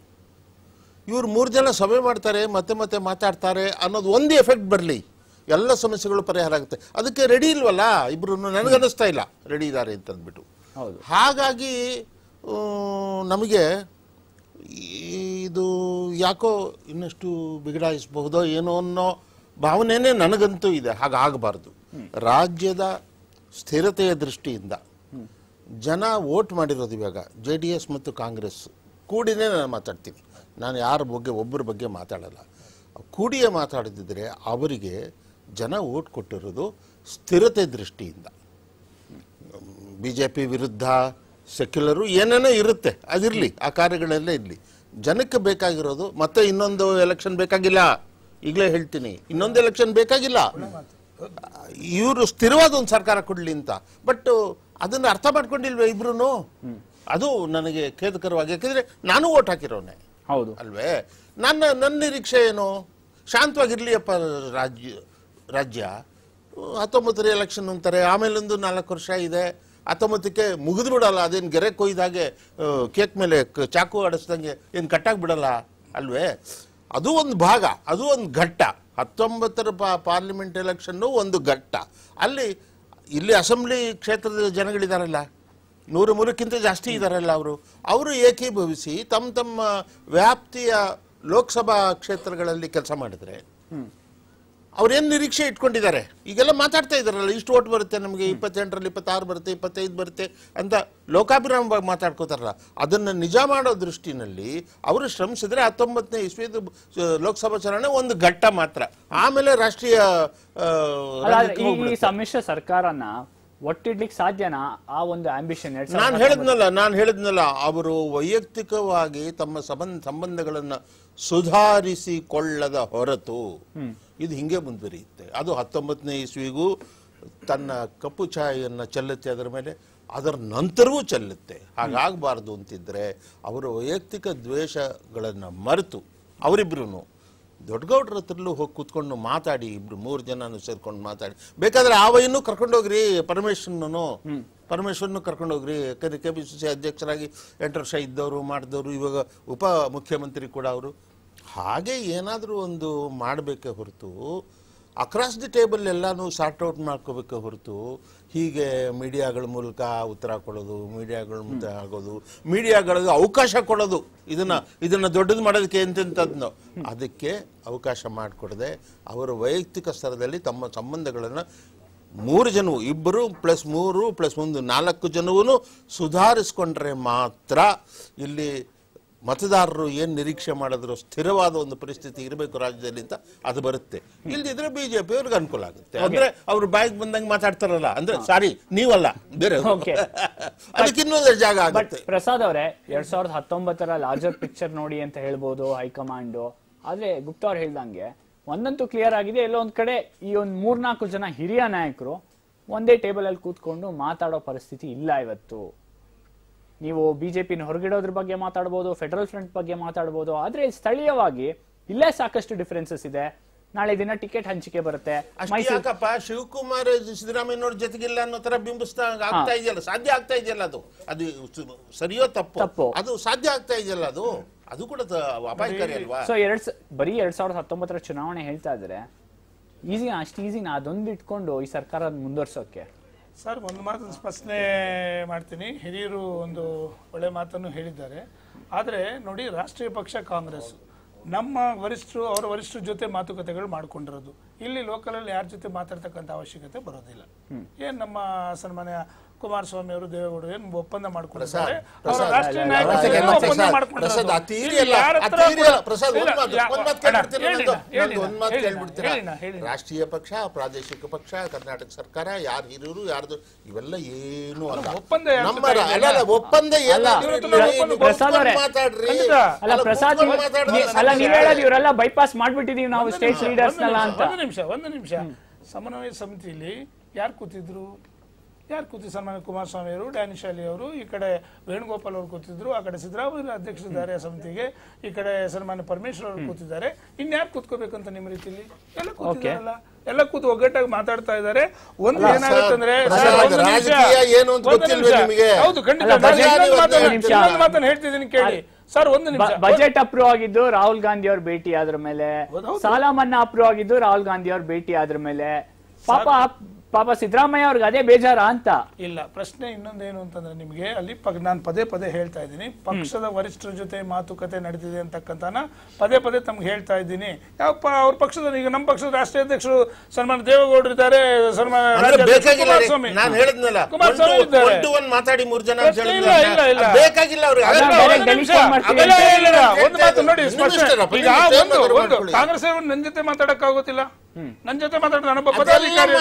ಇವರು ಮೂರು ಜನ ಸಭೆ ಮಾಡ್ತಾರೆ ಮತ್ತೆ ಮತ್ತೆ ಮಾತಾಡ್ತಾರೆ ಅನ್ನೋದು ಒಂದು ಎಫೆಕ್ಟ್ ಬರಲಿ ಎಲ್ಲ ಸಮಸ್ಯೆಗಳು ಪರಿಹಾರ ಆಗುತ್ತೆ ಅದಕ್ಕೆ ರೆಡಿ ಇಲ್ವಲ್ಲ ಇಬ್ರು ನನಗನ್ನಿಸ್ತಾ ಇಲ್ಲ ರೆಡಿ ಇದ್ದಾರೆ ಅಂತಂದ್ಬಿಟ್ಟು ಹಾಗಾಗಿ ನಮಗೆ ಇದು ಯಾಕೋ ಇನ್ನಷ್ಟು ಬಿಗಡಾಯಿಸಬಹುದೋ ಏನೋ ಅನ್ನೋ ಭಾವನೆನೇ ನನಗಂತೂ ಇದೆ ಹಾಗಾಗಬಾರ್ದು ರಾಜ್ಯದ ಸ್ಥಿರತೆಯ ದೃಷ್ಟಿಯಿಂದ ಜನ ವೋಟ್ ಮಾಡಿರೋದು ಇವಾಗ ಜೆ ಡಿ ಎಸ್ ಮತ್ತು ಕಾಂಗ್ರೆಸ್ ಕೂಡಿನೇ ನಾನು ಮಾತಾಡ್ತೀನಿ ನಾನು ಯಾರ ಬಗ್ಗೆ ಒಬ್ಬರ ಬಗ್ಗೆ ಮಾತಾಡಲ್ಲ ಕೂಡಿಯೇ ಮಾತಾಡದಿದ್ದರೆ ಅವರಿಗೆ ಜನ ಓಟ್ ಕೊಟ್ಟಿರೋದು ಸ್ಥಿರತೆ ದೃಷ್ಟಿಯಿಂದ ಬಿ ಜೆ ಪಿ ವಿರುದ್ಧ ಸೆಕ್ಯುಲರು ಏನೇನೋ ಇರುತ್ತೆ ಅದಿರಲಿ ಆ ಕಾರ್ಯಗಳೆಲ್ಲ ಇರಲಿ ಜನಕ್ಕೆ ಬೇಕಾಗಿರೋದು ಮತ್ತೆ ಇನ್ನೊಂದು ಎಲೆಕ್ಷನ್ ಬೇಕಾಗಿಲ್ಲ ಈಗಲೇ ಹೇಳ್ತೀನಿ ಇನ್ನೊಂದು ಎಲೆಕ್ಷನ್ ಬೇಕಾಗಿಲ್ಲ ಇವರು ಸ್ಥಿರವಾದ ಒಂದು ಸರ್ಕಾರ ಕೊಡಲಿ ಅಂತ ಬಟ್ ಅದನ್ನು ಅರ್ಥ ಮಾಡ್ಕೊಂಡಿಲ್ವೇ ಇಬ್ರು ಅದು ನನಗೆ ಖೇದಕರವಾಗಿ ಯಾಕೆಂದರೆ ನಾನು ಓಟ್ ಹಾಕಿರೋನೆ ಹೌದು ಅಲ್ವೇ ನನ್ನ ನನ್ನ ನಿರೀಕ್ಷೆ ಏನು ಅಪ್ಪ ರಾಜ್ಯ ರಾಜ್ಯ ಹತ್ತೊಂಬತ್ತರ ಎಲೆಕ್ಷನ್ ಅಂತಾರೆ ಆಮೇಲೊಂದು ನಾಲ್ಕು ವರ್ಷ ಇದೆ ಹತ್ತೊಂಬತ್ತಕ್ಕೆ ಮುಗಿದು ಬಿಡಲ್ಲ ಅದೇನು ಗೆರೆ ಕೊಯ್ದಾಗೆ ಹಾಗೆ ಕೇಕ್ ಮೇಲೆ ಚಾಕು ಆಡಿಸ್ದಂಗೆ ಏನು ಕಟ್ಟಾಗಿ ಬಿಡಲ್ಲ ಅಲ್ವೇ ಅದು ಒಂದು ಭಾಗ ಅದು ಒಂದು ಘಟ್ಟ ಹತ್ತೊಂಬತ್ತರ ಪಾ ಪಾರ್ಲಿಮೆಂಟ್ ಎಲೆಕ್ಷನ್ನು ಒಂದು ಘಟ್ಟ ಅಲ್ಲಿ ಇಲ್ಲಿ ಅಸೆಂಬ್ಲಿ ಕ್ಷೇತ್ರದ ಜನಗಳಿದಾರಲ್ಲ ನೂರು ಮೂರಕ್ಕಿಂತ ಜಾಸ್ತಿ ಇದ್ದಾರಲ್ಲ ಅವರು ಅವರು ಏಕೀಭವಿಸಿ ತಮ್ಮ ತಮ್ಮ ವ್ಯಾಪ್ತಿಯ ಲೋಕಸಭಾ ಕ್ಷೇತ್ರಗಳಲ್ಲಿ ಕೆಲಸ ಮಾಡಿದರೆ ಅವ್ರೇನು ನಿರೀಕ್ಷೆ ಇಟ್ಕೊಂಡಿದ್ದಾರೆ ಈಗೆಲ್ಲ ಮಾತಾಡ್ತಾ ಇದ್ದಾರಲ್ಲ ಇಷ್ಟು ಓಟ್ ಬರುತ್ತೆ ನಮಗೆ ಇಪ್ಪತ್ತೆಂಟರಲ್ಲಿ ಇಪ್ಪತ್ತಾರು ಬರುತ್ತೆ ಇಪ್ಪತ್ತೈದು ಬರುತ್ತೆ ಅಂತ ಲೋಕಾಭಿರಾಮವಾಗಿ ಮಾತಾಡ್ಕೋತಾರಲ್ಲ ಅದನ್ನು ನಿಜ ಮಾಡೋ ದೃಷ್ಟಿನಲ್ಲಿ ಅವರು ಶ್ರಮಿಸಿದ್ರೆ ಹತ್ತೊಂಬತ್ತನೇ ಇಸ್ವಿದು ಲೋಕಸಭಾ ಚುನಾವಣೆ ಒಂದು ಘಟ್ಟ ಮಾತ್ರ ಆಮೇಲೆ ರಾಷ್ಟ್ರೀಯ ಸಮ್ಮಿಶ್ರ ಸರ್ಕಾರನ ಒಟ್ಟಿಡ್ಲಿಕ್ಕೆ ಸಾಧ್ಯನಾ ಆ ಒಂದು ಆಂಬಿಷನ್ ನಾನು ಹೇಳಿದ್ನಲ್ಲ ನಾನು ಹೇಳಿದ್ನಲ್ಲ ಅವರು ವೈಯಕ್ತಿಕವಾಗಿ ತಮ್ಮ ಸಂಬಂಧ ಸಂಬಂಧಗಳನ್ನು ಸುಧಾರಿಸಿಕೊಳ್ಳದ ಹೊರತು ಇದು ಹಿಂಗೆ ಮುಂದುವರಿಯುತ್ತೆ ಅದು ಹತ್ತೊಂಬತ್ತನೇ ಇಸ್ವಿಗೂ ತನ್ನ ಕಪ್ಪು ಛಾಯೆಯನ್ನು ಚೆಲ್ಲುತ್ತೆ ಅದರ ಮೇಲೆ ಅದರ ನಂತರವೂ ಚೆಲ್ಲುತ್ತೆ ಹಾಗಾಗಬಾರ್ದು ಅಂತಿದ್ದರೆ ಅವರ ವೈಯಕ್ತಿಕ ದ್ವೇಷಗಳನ್ನು ಮರೆತು ಅವರಿಬ್ರು ದೊಡ್ಡಗೌಡ್ರ ಹತ್ರಲ್ಲೂ ಹೋಗಿ ಕೂತ್ಕೊಂಡು ಮಾತಾಡಿ ಇಬ್ರು ಮೂರು ಜನನೂ ಸೇರ್ಕೊಂಡು ಮಾತಾಡಿ ಬೇಕಾದ್ರೆ ಆವಯ್ಯನೂ ಕರ್ಕೊಂಡೋಗ್ರಿ ಪರಮೇಶ್ವರನು ಪರಮೇಶ್ವರನು ಕರ್ಕೊಂಡೋಗ್ರಿ ಯಾಕಂದರೆ ಕೆ ಪಿ ಸಿ ಸಿ ಅಧ್ಯಕ್ಷರಾಗಿ ಎಂಟು ವರ್ಷ ಇದ್ದವರು ಮಾಡಿದವರು ಇವಾಗ ಉಪ ಮುಖ್ಯಮಂತ್ರಿ ಕೂಡ ಅವರು ಹಾಗೆ ಏನಾದರೂ ಒಂದು ಮಾಡಬೇಕೇ ಹೊರತು ಅಕ್ರಾಸ್ ದಿ ಟೇಬಲ್ ಎಲ್ಲನೂ ಸಾರ್ಟ್ ಔಟ್ ಮಾಡ್ಕೋಬೇಕೆ ಹೊರತು ಹೀಗೆ ಮೀಡಿಯಾಗಳ ಮೂಲಕ ಉತ್ತರ ಕೊಡೋದು ಮೀಡಿಯಾಗಳ ಮುಂದೆ ಆಗೋದು ಮೀಡಿಯಾಗಳಿಗೆ ಅವಕಾಶ ಕೊಡೋದು ಇದನ್ನು ಇದನ್ನು ದೊಡ್ಡದು ಮಾಡೋದಕ್ಕೆ ಎಂತೆಂಥದ್ದು ಅದಕ್ಕೆ ಅವಕಾಶ ಮಾಡಿಕೊಡದೆ ಅವರ ವೈಯಕ್ತಿಕ ಸ್ತರದಲ್ಲಿ ತಮ್ಮ ಸಂಬಂಧಗಳನ್ನು ಮೂರು ಜನವು ಇಬ್ಬರು ಪ್ಲಸ್ ಮೂರು ಪ್ಲಸ್ ಒಂದು ನಾಲ್ಕು ಜನವೂ ಸುಧಾರಿಸ್ಕೊಂಡ್ರೆ ಮಾತ್ರ ಇಲ್ಲಿ ಮತದಾರರು ಏನು ನಿರೀಕ್ಷೆ ಮಾಡಿದ್ರು ಸ್ಥಿರವಾದ ಒಂದು ಪರಿಸ್ಥಿತಿ ಇರಬೇಕು ರಾಜ್ಯದಲ್ಲಿ ಅಂತ ಅದು ಬರುತ್ತೆ ಇಲ್ದಿದ್ರೆ ಬಿಜೆಪಿ ಅವ್ರಿಗೆ ಅನುಕೂಲ ಆಗುತ್ತೆ ಅಂದ್ರೆ ಅವ್ರು ಬಾಯ್ ಬಂದಂಗೆ ಮಾತಾಡ್ತಾರಲ್ಲ ಅಂದ್ರೆ ಸಾರಿ ನೀವಲ್ಲ ಬೇರೆ ಅದಕ್ಕೆ ಇನ್ನೊಂದು ಜಾಗ ಆಗುತ್ತೆ ಪ್ರಸಾದ್ ಅವರೇ ಎರಡ್ ಸಾವಿರದ ಹತ್ತೊಂಬತ್ತರ ಲಾರ್ಜರ್ ಪಿಕ್ಚರ್ ನೋಡಿ ಅಂತ ಹೇಳ್ಬೋದು ಹೈಕಮಾಂಡ್ ಆದ್ರೆ ಗುಪ್ತ ಅವ್ರು ಹೇಳ್ದಂಗೆ ಒಂದಂತೂ ಕ್ಲಿಯರ್ ಆಗಿದೆ ಎಲ್ಲೋ ಒಂದ್ ಕಡೆ ಈ ಒಂದ್ ಮೂರ್ನಾಲ್ಕು ಜನ ಹಿರಿಯ ನಾಯಕರು ಒಂದೇ ಟೇಬಲ್ ಅಲ್ಲಿ ಕೂತ್ಕೊಂಡು ಮಾತಾಡೋ ಪರಿಸ್ಥಿತಿ ಇಲ್ಲ ಇವತ್ತು ನೀವು ಬಿ ಜೆ ಹೊರಗಿಡೋದ್ರ ಬಗ್ಗೆ ಮಾತಾಡ್ಬೋದು ಫೆಡರಲ್ ಫ್ರಂಟ್ ಬಗ್ಗೆ ಮಾತಾಡ್ಬೋದು ಆದ್ರೆ ಸ್ಥಳೀಯವಾಗಿ ಇಲ್ಲೇ ಸಾಕಷ್ಟು ಡಿಫರೆನ್ಸಸ್ ಇದೆ ನಾಳೆ ದಿನ ಟಿಕೆಟ್ ಹಂಚಿಕೆ ಬರುತ್ತೆ ಶಿವಕುಮಾರ್ ಸಿದ್ದರಾಮಯ್ಯನವ್ರ ಜೊತೆಗಿಲ್ಲ ಅನ್ನೋ ತರ ಆಗ್ತಾ ಇದೆಯಲ್ಲ ಸಾಧ್ಯ ಆಗ್ತಾ ಇದೆಯಲ್ಲ ಅದು ಅದು ಸರಿಯೋ ತಪ್ಪು ಅದು ಸಾಧ್ಯ ಆಗ್ತಾ ಇದೆಯಲ್ಲ ಅದು ಅದು ಕೂಡ ಅಪಾಯಕಾರಿ ಅಲ್ವಾ ಎರಡ್ ಬರೀ ಎರಡ್ ಸಾವಿರದ ಹತ್ತೊಂಬತ್ತರ ಚುನಾವಣೆ ಹೇಳ್ತಾ ಇದ್ರೆ ಈಸಿ ಅಷ್ಟು ಈಸಿನ ಅದೊಂದು ಇಟ್ಕೊಂಡು ಈ ಸರ್ಕಾರ ಮುಂದುವರ್ಸೋಕೆ ಸರ್ ಒಂದು ಮಾತು ಸ್ಪಷ್ಟನೆ ಮಾಡ್ತೀನಿ ಹಿರಿಯರು ಒಂದು ಒಳ್ಳೆ ಮಾತನ್ನು ಹೇಳಿದ್ದಾರೆ ಆದರೆ ನೋಡಿ ರಾಷ್ಟ್ರೀಯ ಪಕ್ಷ ಕಾಂಗ್ರೆಸ್ ನಮ್ಮ ವರಿಷ್ಠರು ಅವರ ವರಿಷ್ಠರ ಜೊತೆ ಮಾತುಕತೆಗಳು ಮಾಡಿಕೊಂಡಿರೋದು ಇಲ್ಲಿ ಲೋಕಲಲ್ಲಿ ಯಾರ ಜೊತೆ ಮಾತಾಡ್ತಕ್ಕಂಥ ಅವಶ್ಯಕತೆ ಬರೋದಿಲ್ಲ ಏನು ನಮ್ಮ ಸನ್ಮಾನ್ಯ ಕುಮಾರಸ್ವಾಮಿ ಅವರು ದೇವೇಗೌಡರು ಏನು ಒಪ್ಪಂದ ಮಾಡ್ಕೊಂಡಿದ್ದಾರೆ ರಾಷ್ಟ್ರೀಯ ರಾಷ್ಟ್ರೀಯ ಪಕ್ಷ ಪ್ರಾದೇಶಿಕ ಪಕ್ಷ ಕರ್ನಾಟಕ ಸರ್ಕಾರ ಯಾರು ಹಿರಿಯರು ಯಾರ್ದು ಇವೆಲ್ಲ ಏನು ಅಲ್ಲ ಒಪ್ಪಂದ ಒಪ್ಪಂದ ಮಾತಾಡ್ರಿ ಇವರೆಲ್ಲ ಬೈಪಾಸ್ ಮಾಡ್ಬಿಟ್ಟಿದೀವಿ ನಾವು ಸ್ಟೇಟ್ ಲೀಡರ್ಸ್ ಅಂತ ಒಂದು ನಿಮಿಷ ಒಂದು ನಿಮಿಷ ಸಮನ್ವಯ ಸಮಿತಿಯಲ್ಲಿ ಯಾರು ಕೂತಿದ್ರು ಯಾರು ಕೂತಿ ಸನ್ಮಾನ್ಯ ಕುಮಾರಸ್ವಾಮಿ ಅವರು ಡ್ಯಾನಿಶಾಲಿ ಅವರು ಈ ಕಡೆ ವೇಣುಗೋಪಾಲ್ ಅವರು ಕೂತಿದ್ರು ಆ ಕಡೆ ಸಿದ್ದರಾಮಯ್ಯ ಅಧ್ಯಕ್ಷರಿದ್ದಾರೆ ಸಮಿತಿಗೆ ಈ ಕಡೆ ಸನ್ಮಾನ್ಯ ಪರಮೇಶ್ವರ್ ಅವರು ಕೂತಿದ್ದಾರೆ ಇನ್ಯಾರು ಕೂತ್ಕೋಬೇಕಂತ ನಿಮ್ಮ ರೀತಿಯಲ್ಲಿ ಎಲ್ಲ ಕೂತಿದ್ದಾರಲ್ಲ ಎಲ್ಲ ಕೂತು ಒಗ್ಗಟ್ಟಾಗಿ ಮಾತಾಡ್ತಾ ಇದ್ದಾರೆ ಒಂದು ಏನಾಗುತ್ತೆ ಅಂದ್ರೆ ಹೌದು ಖಂಡಿತ ಹೇಳ್ತಿದ್ದೀನಿ ಕೇಳಿ ಸರ್ ಒಂದು ನಿಮಿಷ ಬಜೆಟ್ ಅಪ್ರೂವ್ ಆಗಿದ್ದು ರಾಹುಲ್ ಗಾಂಧಿ ಅವ್ರ ಭೇಟಿ ಆದ್ರ ಮೇಲೆ ಸಾಲ ಮನ್ನಾ ಅಪ್ರೂವ್ ಆಗಿದ್ದು ರಾಹುಲ್ ಗಾಂಧಿ ಅವ್ರ ಭೇಟಿ ಆದ್ರ ಮೇಲೆ ಪಾಪ ಪಾಪ ಸಿದ್ದರಾಮಯ್ಯ ಅವ್ರಿಗೆ ಅದೇ ಬೇಜಾರ ಅಂತ ಇಲ್ಲ ಪ್ರಶ್ನೆ ಇನ್ನೊಂದೇನು ಅಂತಂದ್ರೆ ನಿಮಗೆ ಅಲ್ಲಿ ನಾನು ಪದೇ ಪದೇ ಹೇಳ್ತಾ ಇದ್ದೀನಿ ಪಕ್ಷದ ವರಿಷ್ಠರ ಜೊತೆ ಮಾತುಕತೆ ನಡೆದಿದೆ ಅಂತಕ್ಕಂಥನ ಪದೇ ಪದೇ ತಮ್ಗೆ ಹೇಳ್ತಾ ಇದ್ದೀನಿ ಯಾವ ಅವ್ರ ಪಕ್ಷದ ಈಗ ನಮ್ಮ ಪಕ್ಷದ ರಾಷ್ಟ್ರೀಯ ಅಧ್ಯಕ್ಷರು ಸನ್ಮಾನ ದೇವೇಗೌಡರು ಇದ್ದಾರೆ ಸನ್ಮಾನ ನಾನು ಹೇಳಿದ್ನಲ್ಲ ಕುಮಾರಸ್ವಾಮಿ ಇದ್ದಾರೆ ಮಾತಾಡಿ ಮೂರು ಜನ ಇಲ್ಲ ಬೇಕಾಗಿಲ್ಲ ಒಂದು ಮಾತು ನೋಡಿ ಈಗ ಒಂದು ಕಾಂಗ್ರೆಸ್ ನನ್ನ ಜೊತೆ ಮಾತಾಡಕ್ಕಾಗುತ್ತಿಲ್ಲ ನನ್ನ ಜೊತೆ ಮಾತಾಡ್ತಾರೆ ನನ್ನೊಬ್ಬ ಪದಾಧಿಕಾರಿ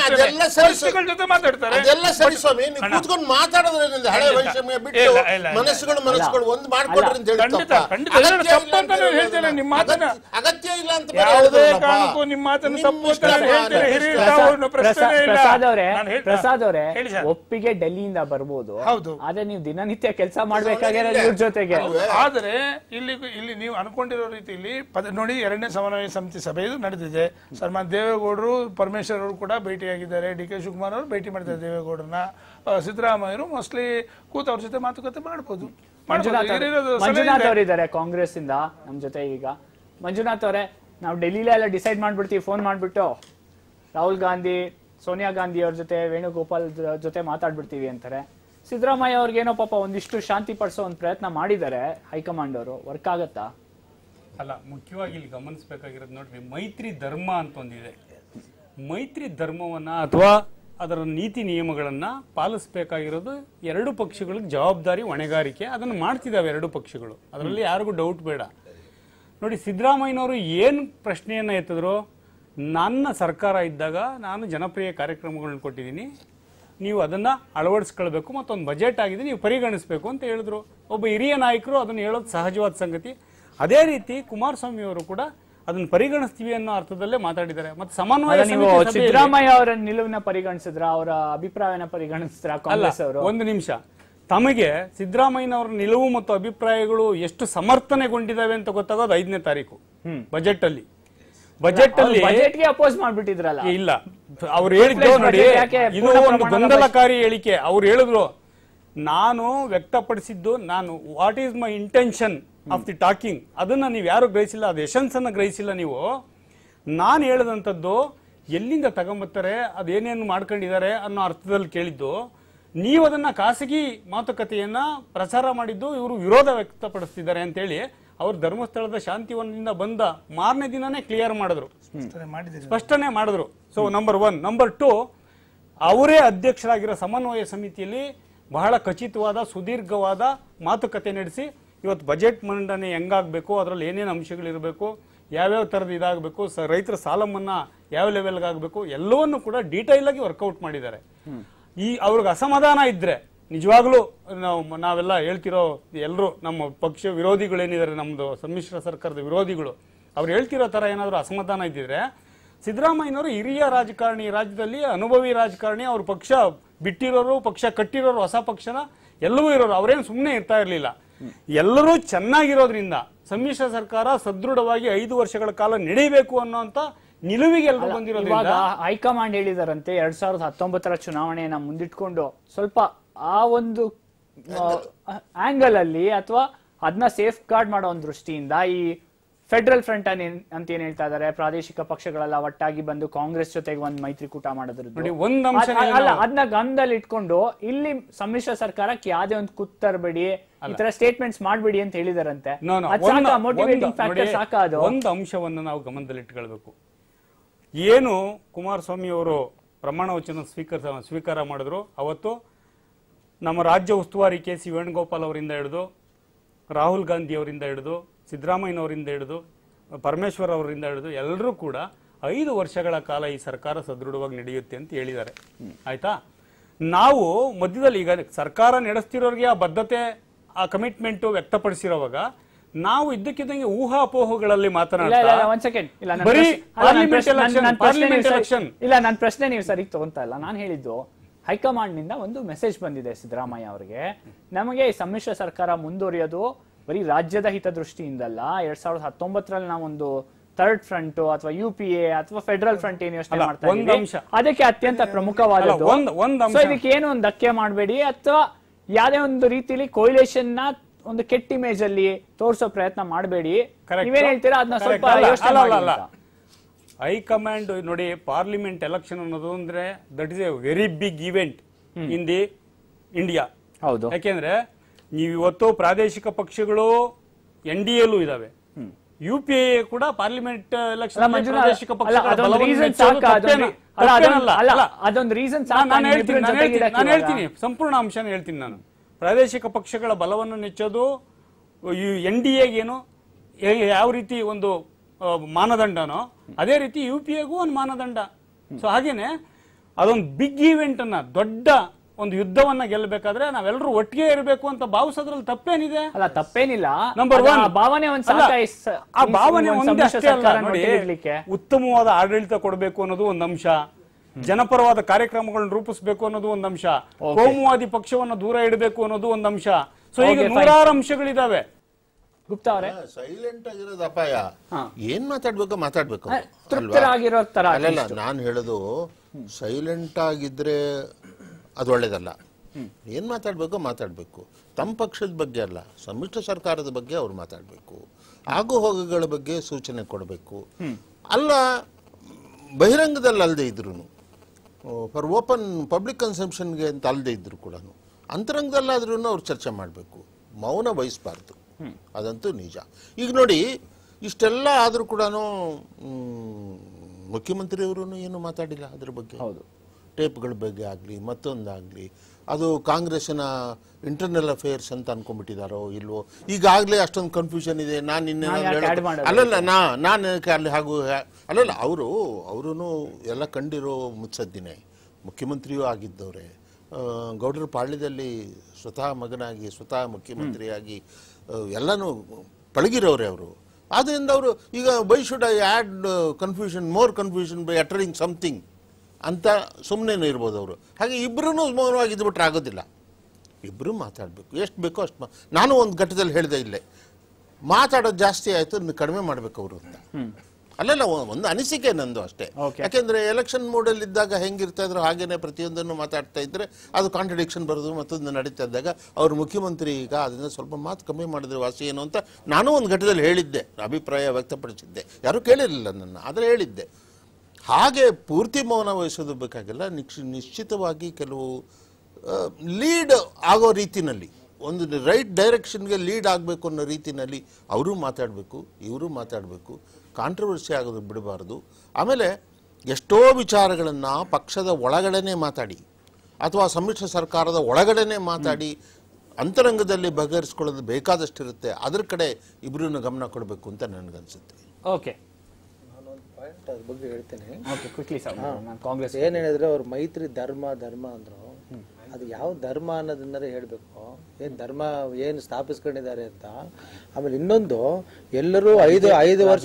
ಪರಿಸ್ಥಿತಿಗಳ ಜೊತೆ ಮಾತಾಡ್ತಾರೆ ಅದೆಲ್ಲ ಸರಿ ಸ್ವಾಮಿ ಕೂತ್ಕೊಂಡು ಮಾತಾಡೋದ್ರಿಂದ ಹಳೆ ವೈಷಮ್ಯ ಬಿಟ್ಟು ಮನಸ್ಸುಗಳು ಮನಸ್ಸುಗಳು ಒಂದು ಮಾಡ್ಕೊಡ್ರಿ ಅಂತ ಹೇಳಿ ಖಂಡಿತ ಖಂಡಿತ ತಪ್ಪು ಅಂತ ನಾನು ಹೇಳ್ತೇನೆ ನಿಮ್ಮ ಮಾತನ್ನ ಅಗತ್ಯ ಇಲ್ಲ ಅಂತ ಯಾವುದೇ ಕಾರಣಕ್ಕೂ ನಿಮ್ಮ ಮಾತನ್ನ ತಪ್ಪು ಅಂತ ನಾನು ಹೇಳ್ತೇನೆ ಹಿರಿಯ ಪ್ರಶ್ನೆ ಇಲ್ಲ ಪ್ರಸಾದ್ ಅವರೇ ಒಪ್ಪಿಗೆ ಡೆಲ್ಲಿಯಿಂದ ಬರ್ಬೋದು ಹೌದು ಆದ್ರೆ ನೀವು ದಿನನಿತ್ಯ ಕೆಲಸ ಮಾಡ್ಬೇಕಾಗಿರೋದು ಇವ್ರ ಜೊತೆಗೆ ಆದ್ರೆ ಇಲ್ಲಿ ಇಲ್ಲಿ ನೀವು ಅನ್ಕೊಂಡಿರೋ ರೀತಿಯಲ್ಲಿ ನೋಡಿ ಎರಡನೇ ಸಮನ್ವಯ ಸಮಿತಿ ಸಭೆ ಇದು ನಡೆದಿದೆ ಸಲ್ಮಾನ್ ದೇವ್ ದೇವೇಗೌಡರು ಪರಮೇಶ್ವರ್ ಅವರು ಕೂಡ ಭೇಟಿಯಾಗಿದ್ದಾರೆ ಡಿ ಕೆ ಶಿವಕುಮಾರ್ ಅವರು ಭೇಟಿ ಮಾಡಿದ್ದಾರೆ ದೇವೇಗೌಡರನ್ನ ಸಿದ್ದರಾಮಯ್ಯರು ಮೋಸ್ಟ್ಲಿ ಕೂತ ಅವ್ರ ಜೊತೆ ಮಾತುಕತೆ ಮಾಡಬಹುದು ಮಂಜುನಾಥ್ ಅವರಿದ್ದಾರೆ ಕಾಂಗ್ರೆಸ್ ಇಂದ ನಮ್ ಜೊತೆ ಈಗ ಮಂಜುನಾಥ್ ಅವರೇ ನಾವು ಡೆಲ್ಲಿಲೇ ಎಲ್ಲ ಡಿಸೈಡ್ ಮಾಡ್ಬಿಡ್ತೀವಿ ಫೋನ್ ಮಾಡ್ಬಿಟ್ಟು ರಾಹುಲ್ ಗಾಂಧಿ ಸೋನಿಯಾ ಗಾಂಧಿ ಅವ್ರ ಜೊತೆ ವೇಣುಗೋಪಾಲ್ ಜೊತೆ ಮಾತಾಡ್ಬಿಡ್ತೀವಿ ಅಂತಾರೆ ಸಿದ್ದರಾಮಯ್ಯ ಏನೋ ಪಾಪ ಒಂದಿಷ್ಟು ಶಾಂತಿ ಪಡಿಸೋ ಒಂದು ಪ್ರಯತ್ನ ಮಾಡಿದ್ದಾರೆ ಹೈಕಮಾಂಡ್ ಅವರು ವರ್ಕ್ ಆಗತ್ತಾ ಅಲ್ಲ ಮುಖ್ಯವಾಗಿ ಇಲ್ಲಿ ಗಮನಿಸಬೇಕಾಗಿರೋದು ನೋಡ್ರಿ ಮೈತ್ರಿ ಧರ್ಮ ಅಂತ ಒಂದಿದೆ ಮೈತ್ರಿ ಧರ್ಮವನ್ನು ಅಥವಾ ಅದರ ನೀತಿ ನಿಯಮಗಳನ್ನು ಪಾಲಿಸಬೇಕಾಗಿರೋದು ಎರಡು ಪಕ್ಷಗಳಿಗೆ ಜವಾಬ್ದಾರಿ ಹೊಣೆಗಾರಿಕೆ ಅದನ್ನು ಮಾಡ್ತಿದ್ದಾವೆ ಎರಡು ಪಕ್ಷಗಳು ಅದರಲ್ಲಿ ಯಾರಿಗೂ ಡೌಟ್ ಬೇಡ ನೋಡಿ ಸಿದ್ದರಾಮಯ್ಯನವರು ಏನು ಪ್ರಶ್ನೆಯನ್ನು ಎತ್ತಿದ್ರು ನನ್ನ ಸರ್ಕಾರ ಇದ್ದಾಗ ನಾನು ಜನಪ್ರಿಯ ಕಾರ್ಯಕ್ರಮಗಳನ್ನ ಕೊಟ್ಟಿದ್ದೀನಿ ನೀವು ಅದನ್ನು ಅಳವಡಿಸ್ಕೊಳ್ಬೇಕು ಮತ್ತೊಂದು ಬಜೆಟ್ ಆಗಿದೆ ನೀವು ಪರಿಗಣಿಸಬೇಕು ಅಂತ ಹೇಳಿದ್ರು ಒಬ್ಬ ಹಿರಿಯ ನಾಯಕರು ಅದನ್ನು ಹೇಳೋದು ಸಹಜವಾದ ಸಂಗತಿ ಅದೇ ರೀತಿ ಕುಮಾರಸ್ವಾಮಿ ಅವರು ಕೂಡ ಅದನ್ನು ಪರಿಗಣಿಸ್ತೀವಿ ಅನ್ನೋ ಅರ್ಥದಲ್ಲೇ ಮಾತಾಡಿದ್ದಾರೆ ಮತ್ತೆ ಸಮನ್ವಯ ಸಿದ್ದರಾಮಯ್ಯ ಅವರ ನಿಲುವಿನ ಪರಿಗಣಿಸಿದ್ರ ಅವರ ಅಭಿಪ್ರಾಯನ ಪರಿಗಣಿಸಿದ್ರ ಕಾಂಗ್ರೆಸ್ ಅವರು ಒಂದು ನಿಮಿಷ ತಮಗೆ ಸಿದ್ದರಾಮಯ್ಯನವರ ನಿಲುವು ಮತ್ತು ಅಭಿಪ್ರಾಯಗಳು ಎಷ್ಟು ಸಮರ್ಥನೆಗೊಂಡಿದ್ದಾವೆ ಅಂತ ಗೊತ್ತಾಗೋದು ಐದನೇ ತಾರೀಕು ಬಜೆಟ್ ಅಲ್ಲಿ ಬಜೆಟ್ ಅಲ್ಲಿ ಬಜೆಟ್ಗೆ ಅಪೋಸ್ ಮಾಡ್ಬಿಟ್ಟಿದ್ರಲ್ಲ ಇಲ್ಲ ಅವ್ರು ಹೇಳಿದ್ರು ನೋಡಿ ಇದು ಒಂದು ಗೊಂದಲಕಾರಿ ಹೇಳಿಕೆ ಅವ್ರು ಹೇಳಿದ್ರು ನಾನು ವ್ಯಕ್ತಪಡಿಸಿದ್ದು ನಾನು what is my intention of the talking ಅದನ್ನು ನೀವು ಯಾರು ಗ್ರಹಿಸಿಲ್ಲ ಅದು ಅನ್ನು ಗ್ರಹಿಸಿಲ್ಲ ನೀವು ನಾನು ಹೇಳಿದಂಥದ್ದು ಎಲ್ಲಿಂದ ತಗೊಂಬರ್ತಾರೆ ಅದೇನೇನು ಮಾಡ್ಕೊಂಡಿದ್ದಾರೆ ಅನ್ನೋ ಅರ್ಥದಲ್ಲಿ ಕೇಳಿದ್ದು ನೀವು ಅದನ್ನು ಖಾಸಗಿ ಮಾತುಕತೆಯನ್ನು ಪ್ರಸಾರ ಮಾಡಿದ್ದು ಇವರು ವಿರೋಧ ವ್ಯಕ್ತಪಡಿಸ್ತಿದ್ದಾರೆ ಅಂತೇಳಿ ಅವರು ಧರ್ಮಸ್ಥಳದ ಶಾಂತಿವನದಿಂದ ಬಂದ ಮಾರನೇ ದಿನನೇ ಕ್ಲಿಯರ್ ಮಾಡಿದ್ರು ಸ್ಪಷ್ಟನೆ ಮಾಡಿದ್ರು so number one number two ಅವರೇ ಅಧ್ಯಕ್ಷರಾಗಿರೋ ಸಮನ್ವಯ ಸಮಿತಿಯಲ್ಲಿ ಬಹಳ ಖಚಿತವಾದ ಸುದೀರ್ಘವಾದ ಮಾತುಕತೆ ನಡೆಸಿ ಇವತ್ತು ಬಜೆಟ್ ಮಂಡನೆ ಹೆಂಗಾಗಬೇಕು ಅದರಲ್ಲಿ ಏನೇನು ಅಂಶಗಳಿರಬೇಕು ಯಾವ್ಯಾವ ಥರದ ಇದಾಗಬೇಕು ಸ ರೈತರ ಸಾಲ ಮನ್ನಾ ಯಾವ ಲೆವೆಲ್ಗೆ ಆಗಬೇಕು ಎಲ್ಲವನ್ನು ಕೂಡ ಡೀಟೈಲ್ ಆಗಿ ವರ್ಕೌಟ್ ಮಾಡಿದ್ದಾರೆ ಈ ಅವ್ರಿಗೆ ಅಸಮಾಧಾನ ಇದ್ದರೆ ನಿಜವಾಗ್ಲೂ ನಾವು ನಾವೆಲ್ಲ ಹೇಳ್ತಿರೋ ಎಲ್ಲರೂ ನಮ್ಮ ಪಕ್ಷ ವಿರೋಧಿಗಳೇನಿದ್ದಾರೆ ನಮ್ಮದು ಸಮ್ಮಿಶ್ರ ಸರ್ಕಾರದ ವಿರೋಧಿಗಳು ಅವ್ರು ಹೇಳ್ತಿರೋ ಥರ ಏನಾದರೂ ಅಸಮಾಧಾನ ಇದ್ದಿದ್ರೆ ಸಿದ್ದರಾಮಯ್ಯನವರು ಹಿರಿಯ ರಾಜಕಾರಣಿ ರಾಜ್ಯದಲ್ಲಿ ಅನುಭವಿ ರಾಜಕಾರಣಿ ಅವ್ರ ಪಕ್ಷ ಬಿಟ್ಟಿರೋರು ಪಕ್ಷ ಕಟ್ಟಿರೋರು ಹೊಸ ಪಕ್ಷನ ಎಲ್ಲವೂ ಇರೋರು ಅವರೇನು ಸುಮ್ಮನೆ ಇರ್ತಾ ಇರಲಿಲ್ಲ ಎಲ್ಲರೂ ಚೆನ್ನಾಗಿರೋದ್ರಿಂದ ಸಮ್ಮಿಶ್ರ ಸರ್ಕಾರ ಸದೃಢವಾಗಿ ಐದು ವರ್ಷಗಳ ಕಾಲ ನಡೆಯಬೇಕು ಅನ್ನೋಂತ ನಿಲುವಿಗೆ ಎಲ್ಲರೂ ಬಂದಿರೋದ್ರಿಂದ ಹೈಕಮಾಂಡ್ ಹೇಳಿದಾರಂತೆ ಎರಡ್ ಸಾವಿರದ ಹತ್ತೊಂಬತ್ತರ ಚುನಾವಣೆಯನ್ನ ಮುಂದಿಟ್ಕೊಂಡು ಸ್ವಲ್ಪ ಆ ಒಂದು ಆಂಗಲ್ ಅಲ್ಲಿ ಅಥವಾ ಅದನ್ನ ಸೇಫ್ ಗಾರ್ಡ್ ಮಾಡೋ ದೃಷ್ಟಿಯಿಂದ ಈ ಫೆಡರಲ್ ಫ್ರಂಟ್ ಅಂತ ಏನ್ ಹೇಳ್ತಾ ಇದ್ದಾರೆ ಪ್ರಾದೇಶಿಕ ಪಕ್ಷಗಳೆಲ್ಲ ಒಟ್ಟಾಗಿ ಬಂದು ಕಾಂಗ್ರೆಸ್ ಜೊತೆಗೆ ಒಂದು ಮೈತ್ರಿಕೂಟ ಅಲ್ಲ ಅದನ್ನ ಗಮನದಲ್ಲಿ ಇಟ್ಕೊಂಡು ಇಲ್ಲಿ ಸಮ್ಮಿಶ್ರ ಸರ್ಕಾರಕ್ಕೆ ಯಾವ್ದೇ ಒಂದು ಕುತ್ತರ್ಬೇಡಿ ಈ ತರ ಸ್ಟೇಟ್ಮೆಂಟ್ಸ್ ಮಾಡ್ಬೇಡಿ ಅಂತ ಹೇಳಿದಾರಂತೆ ಒಂದು ಅಂಶವನ್ನು ನಾವು ಗಮನದಲ್ಲಿ ಇಟ್ಕೊಳ್ಬೇಕು ಏನು ಕುಮಾರಸ್ವಾಮಿ ಅವರು ಪ್ರಮಾಣ ವಚನ ಸ್ವೀಕರ್ ಸ್ವೀಕಾರ ಮಾಡಿದ್ರು ಅವತ್ತು ನಮ್ಮ ರಾಜ್ಯ ಉಸ್ತುವಾರಿ ಕೆ ಸಿ ವೇಣುಗೋಪಾಲ್ ಅವರಿಂದ ಹಿಡಿದು ರಾಹುಲ್ ಗಾಂಧಿ ಅವರಿಂದ ಹಿಡಿದು ಸಿದ್ದರಾಮಯ್ಯನವರಿಂದ ಹಿಡಿದು ಪರಮೇಶ್ವರ್ ಅವರಿಂದ ಹಿಡಿದು ಎಲ್ಲರೂ ಕೂಡ ಐದು ವರ್ಷಗಳ ಕಾಲ ಈ ಸರ್ಕಾರ ಸದೃಢವಾಗಿ ನಡೆಯುತ್ತೆ ಅಂತ ಹೇಳಿದ್ದಾರೆ ಆಯ್ತಾ ನಾವು ಮಧ್ಯದಲ್ಲಿ ಈಗ ಸರ್ಕಾರ ನಡೆಸ್ತಿರೋರಿಗೆ ಆ ಬದ್ಧತೆ ಆ ಕಮಿಟ್ಮೆಂಟ್ ವ್ಯಕ್ತಪಡಿಸಿರೋವಾಗ ನಾವು ಇದ್ದಕ್ಕಿದ್ದಂಗೆ ಊಹಾಪೋಹಗಳಲ್ಲಿ ಇಲ್ಲ ನನ್ನ ಪ್ರಶ್ನೆ ನೀವು ಸರಿ ತಗೊಂತ ಇಲ್ಲ ನಾನು ಹೇಳಿದ್ದು ಹೈಕಮಾಂಡ್ ನಿಂದ ಒಂದು ಮೆಸೇಜ್ ಬಂದಿದೆ ಸಿದ್ದರಾಮಯ್ಯ ಅವರಿಗೆ ನಮಗೆ ಈ ಸಮ್ಮಿಶ್ರ ಸರ್ಕಾರ ಮುಂದುವರಿಯೋದು ಬರೀ ರಾಜ್ಯದ ಹಿತದೃಷ್ಟಿಯಿಂದಲ್ಲ ಎರಡ್ ಸಾವಿರದ ಹತ್ತೊಂಬತ್ತರಲ್ಲಿ ಒಂದು ಥರ್ಡ್ ಫ್ರಂಟ್ ಅಥವಾ ಯು ಪಿ ಎ ಅಥವಾ ಫೆಡರಲ್ ಫ್ರಂಟ್ ಏನ್ ಯೋಚನೆ ಮಾಡ್ತಾ ಅದಕ್ಕೆ ಅತ್ಯಂತ ಪ್ರಮುಖವಾದದ್ದು ಇದಕ್ಕೆ ಏನು ಒಂದು ಧಕ್ಕೆ ಮಾಡಬೇಡಿ ಅಥವಾ ಯಾವುದೇ ಒಂದು ರೀತಿಲಿ ಕೋಯಿಲೇಷನ್ ನ ಒಂದು ಕೆಟ್ಟ ಇಮೇಜ್ ಅಲ್ಲಿ ತೋರಿಸೋ ಪ್ರಯತ್ನ ಮಾಡಬೇಡಿ ನೀವೇನ್ ಹೇಳ್ತೀರಾ ಅದನ್ನ ಸ್ವಲ್ಪ ಹೈಕಮಾಂಡ್ ನೋಡಿ ಪಾರ್ಲಿಮೆಂಟ್ ಎಲೆಕ್ಷನ್ ಅನ್ನೋದು ಅಂದ್ರೆ that is a very big event in the India ಹೌದು ಯಾಕೆಂದ್ರೆ ನೀವು ಇವತ್ತು ಪ್ರಾದೇಶಿಕ ಪಕ್ಷಗಳು ಎನ್ ಡಿ ಎಲ್ಲೂ ಇದಾವೆ ಯು ಪಿ ಎ ಕೂಡ ಪಾರ್ಲಿಮೆಂಟ್ ಎಲೆಕ್ಷನ್ ನಾನು ಹೇಳ್ತೀನಿ ಸಂಪೂರ್ಣ ಅಂಶ ಹೇಳ್ತೀನಿ ನಾನು ಪ್ರಾದೇಶಿಕ ಪಕ್ಷಗಳ ಬಲವನ್ನು ನೆಚ್ಚೋದು ಎನ್ ಡಿ ಎಗೇನು ಯಾವ ರೀತಿ ಒಂದು ಮಾನದಂಡನೋ ಅದೇ ರೀತಿ ಯು ಪಿ ಎಗೂ ಒಂದು ಮಾನದಂಡ ಸೊ ಹಾಗೇನೆ ಅದೊಂದು ಬಿಗ್ ಈವೆಂಟ್ ಅನ್ನ ದೊಡ್ಡ ಒಂದು ಯುದ್ಧವನ್ನ ಗೆಲ್ಲಬೇಕಾದ್ರೆ ನಾವೆಲ್ಲರೂ ಒಟ್ಟಿಗೆ ಇರಬೇಕು ಅಂತ ಭಾವಿಸೋದ್ರಲ್ಲಿ ತಪ್ಪೇನಿದೆ ಅಲ್ಲ ತಪ್ಪೇನಿಲ್ಲ ನಂಬರ್ ಒನ್ ಭಾವನೆ ಆ ಭಾವನೆ ಒಂದಷ್ಟೇ ಅಲ್ಲ ಉತ್ತಮವಾದ ಆಡಳಿತ ಕೊಡಬೇಕು ಅನ್ನೋದು ಒಂದು ಅಂಶ ಜನಪರವಾದ ಕಾರ್ಯಕ್ರಮಗಳನ್ನ ರೂಪಿಸಬೇಕು ಅನ್ನೋದು ಒಂದು ಅಂಶ ಕೋಮುವಾದಿ ಪಕ್ಷವನ್ನು ದೂರ ಇಡಬೇಕು ಅನ್ನೋದು ಒಂದು ಅಂಶ ಸೊ ಈಗ ನೂರಾರು ಅಂಶಗಳಿದಾವೆ ಸೈಲೆಂಟ್ ಆಗಿರೋದು ಅಪಾಯ ಏನ್ ಮಾತಾಡ್ಬೇಕು ಮಾತಾಡ್ಬೇಕು ಅಲ್ಲ ನಾನು ಹೇಳೋದು ಸೈಲೆಂಟ್ ಆಗಿದ್ರೆ ಅದು ಒಳ್ಳೆಯದಲ್ಲ ಏನು ಮಾತಾಡಬೇಕೋ ಮಾತಾಡಬೇಕು ತಮ್ಮ ಪಕ್ಷದ ಬಗ್ಗೆ ಅಲ್ಲ ಸಮ್ಮಿಶ್ರ ಸರ್ಕಾರದ ಬಗ್ಗೆ ಅವ್ರು ಮಾತಾಡಬೇಕು ಆಗು ಹೋಗುಗಳ ಬಗ್ಗೆ ಸೂಚನೆ ಕೊಡಬೇಕು ಅಲ್ಲ ಬಹಿರಂಗದಲ್ಲಿ ಅಲ್ಲದೆ ಇದ್ರು ಫಾರ್ ಓಪನ್ ಪಬ್ಲಿಕ್ ಕನ್ಸಂಪ್ಷನ್ಗೆ ಅಂತ ಅಲ್ಲದೆ ಇದ್ರು ಕೂಡ ಅಂತರಂಗದಲ್ಲಾದ್ರೂ ಅವ್ರು ಚರ್ಚೆ ಮಾಡಬೇಕು ಮೌನ ವಹಿಸಬಾರ್ದು ಅದಂತೂ ನಿಜ ಈಗ ನೋಡಿ ಇಷ್ಟೆಲ್ಲ ಆದರೂ ಕೂಡ ಮುಖ್ಯಮಂತ್ರಿಯವರು ಏನು ಮಾತಾಡಿಲ್ಲ ಅದ್ರ ಬಗ್ಗೆ ಹೌದು ಟೇಪ್ಗಳ ಬಗ್ಗೆ ಆಗಲಿ ಮತ್ತೊಂದಾಗಲಿ ಅದು ಕಾಂಗ್ರೆಸ್ಸಿನ ಇಂಟರ್ನಲ್ ಅಫೇರ್ಸ್ ಅಂತ ಅನ್ಕೊಂಡ್ಬಿಟ್ಟಿದಾರೋ ಇಲ್ವೋ ಈಗಾಗಲೇ ಅಷ್ಟೊಂದು ಕನ್ಫ್ಯೂಷನ್ ಇದೆ ನಾನು ನಿನ್ನೆ ಅಲ್ಲಲ್ಲ ನಾ ನಾನು ಅಲ್ಲಿ ಹಾಗೂ ಅಲ್ಲಲ್ಲ ಅವರು ಅವರು ಎಲ್ಲ ಕಂಡಿರೋ ಮುಚ್ಚದ್ದಿನೇ ಮುಖ್ಯಮಂತ್ರಿಯೂ ಆಗಿದ್ದವ್ರೆ ಗೌಡರ ಪಾಳ್ಯದಲ್ಲಿ ಸ್ವತಃ ಮಗನಾಗಿ ಸ್ವತಃ ಮುಖ್ಯಮಂತ್ರಿಯಾಗಿ ಎಲ್ಲನೂ ಪಳಗಿರೋರೆ ಅವರು ಆದ್ದರಿಂದ ಅವರು ಈಗ by should I add confusion more confusion by uttering something ಅಂತ ಸುಮ್ಮನೆ ಇರ್ಬೋದು ಅವರು ಹಾಗೆ ಇಬ್ಬರೂ ಮೌನವಾಗಿದ್ದುಬಿಟ್ರೆ ಆಗೋದಿಲ್ಲ ಇಬ್ಬರೂ ಮಾತಾಡಬೇಕು ಎಷ್ಟು ಬೇಕೋ ಅಷ್ಟು ಮಾ ನಾನು ಒಂದು ಘಟ್ಟದಲ್ಲಿ ಹೇಳಿದೆ ಇಲ್ಲೇ ಮಾತಾಡೋದು ಜಾಸ್ತಿ ಆಯಿತು ಇನ್ನು ಕಡಿಮೆ ಮಾಡಬೇಕು ಅವರು ಅಂತ ಅಲ್ಲಲ್ಲ ಒಂದು ಅನಿಸಿಕೆ ನಂದು ಅಷ್ಟೇ ಯಾಕೆಂದರೆ ಎಲೆಕ್ಷನ್ ಮೋಡಲ್ಲಿದ್ದಾಗ ಇದ್ದಾಗ ಹೆಂಗಿರ್ತಾ ಇದ್ರು ಹಾಗೇನೆ ಪ್ರತಿಯೊಂದನ್ನು ಮಾತಾಡ್ತಾ ಇದ್ದರೆ ಅದು ಕಾಂಟ್ರಡಿಕ್ಷನ್ ಬರೋದು ಮತ್ತೊಂದು ನಡೀತಾ ಇದ್ದಾಗ ಅವ್ರ ಮುಖ್ಯಮಂತ್ರಿ ಈಗ ಅದರಿಂದ ಸ್ವಲ್ಪ ಮಾತು ಕಮ್ಮಿ ಮಾಡಿದ್ರೆ ವಾಸಿ ಏನು ಅಂತ ನಾನು ಒಂದು ಘಟ್ಟದಲ್ಲಿ ಹೇಳಿದ್ದೆ ಅಭಿಪ್ರಾಯ ವ್ಯಕ್ತಪಡಿಸಿದ್ದೆ ಯಾರೂ ಕೇಳಿರಲಿಲ್ಲ ನನ್ನ ಆದರೆ ಹೇಳಿದ್ದೆ ಹಾಗೆ ಪೂರ್ತಿ ಮೌನ ವಹಿಸೋದು ಬೇಕಾಗಿಲ್ಲ ನಿಕ್ಷ ನಿಶ್ಚಿತವಾಗಿ ಕೆಲವು ಲೀಡ್ ಆಗೋ ರೀತಿನಲ್ಲಿ ಒಂದು ರೈಟ್ ಡೈರೆಕ್ಷನ್ಗೆ ಲೀಡ್ ಆಗಬೇಕು ಅನ್ನೋ ರೀತಿನಲ್ಲಿ ಅವರು ಮಾತಾಡಬೇಕು ಇವರು ಮಾತಾಡಬೇಕು ಕಾಂಟ್ರವರ್ಸಿ ಆಗೋದು ಬಿಡಬಾರ್ದು ಆಮೇಲೆ ಎಷ್ಟೋ ವಿಚಾರಗಳನ್ನು ಪಕ್ಷದ ಒಳಗಡೆನೆ ಮಾತಾಡಿ ಅಥವಾ ಸಮ್ಮಿಶ್ರ ಸರ್ಕಾರದ ಒಳಗಡೆನೆ ಮಾತಾಡಿ ಅಂತರಂಗದಲ್ಲಿ ಬಗೆಹರಿಸ್ಕೊಳ್ಳೋದು ಬೇಕಾದಷ್ಟಿರುತ್ತೆ ಅದರ ಕಡೆ ಇಬ್ಬರನ್ನು ಗಮನ ಕೊಡಬೇಕು ಅಂತ ನನಗನ್ಸುತ್ತೆ ಓಕೆ ಪಾಯಿಂಟ್ ಅದ್ರ ಬಗ್ಗೆ ಹೇಳ್ತೀನಿ ಓಕೆ ನಾನು ಕಾಂಗ್ರೆಸ್ ಏನು ಹೇಳಿದ್ರೆ ಅವ್ರು ಮೈತ್ರಿ ಧರ್ಮ ಧರ್ಮ ಅಂದರು ಅದು ಯಾವ ಧರ್ಮ ಅನ್ನೋದನ್ನಾರೇ ಹೇಳಬೇಕು ಏನು ಧರ್ಮ ಏನು ಸ್ಥಾಪಿಸ್ಕೊಂಡಿದ್ದಾರೆ ಅಂತ ಆಮೇಲೆ ಇನ್ನೊಂದು ಎಲ್ಲರೂ ಐದು ಐದು ವರ್ಷ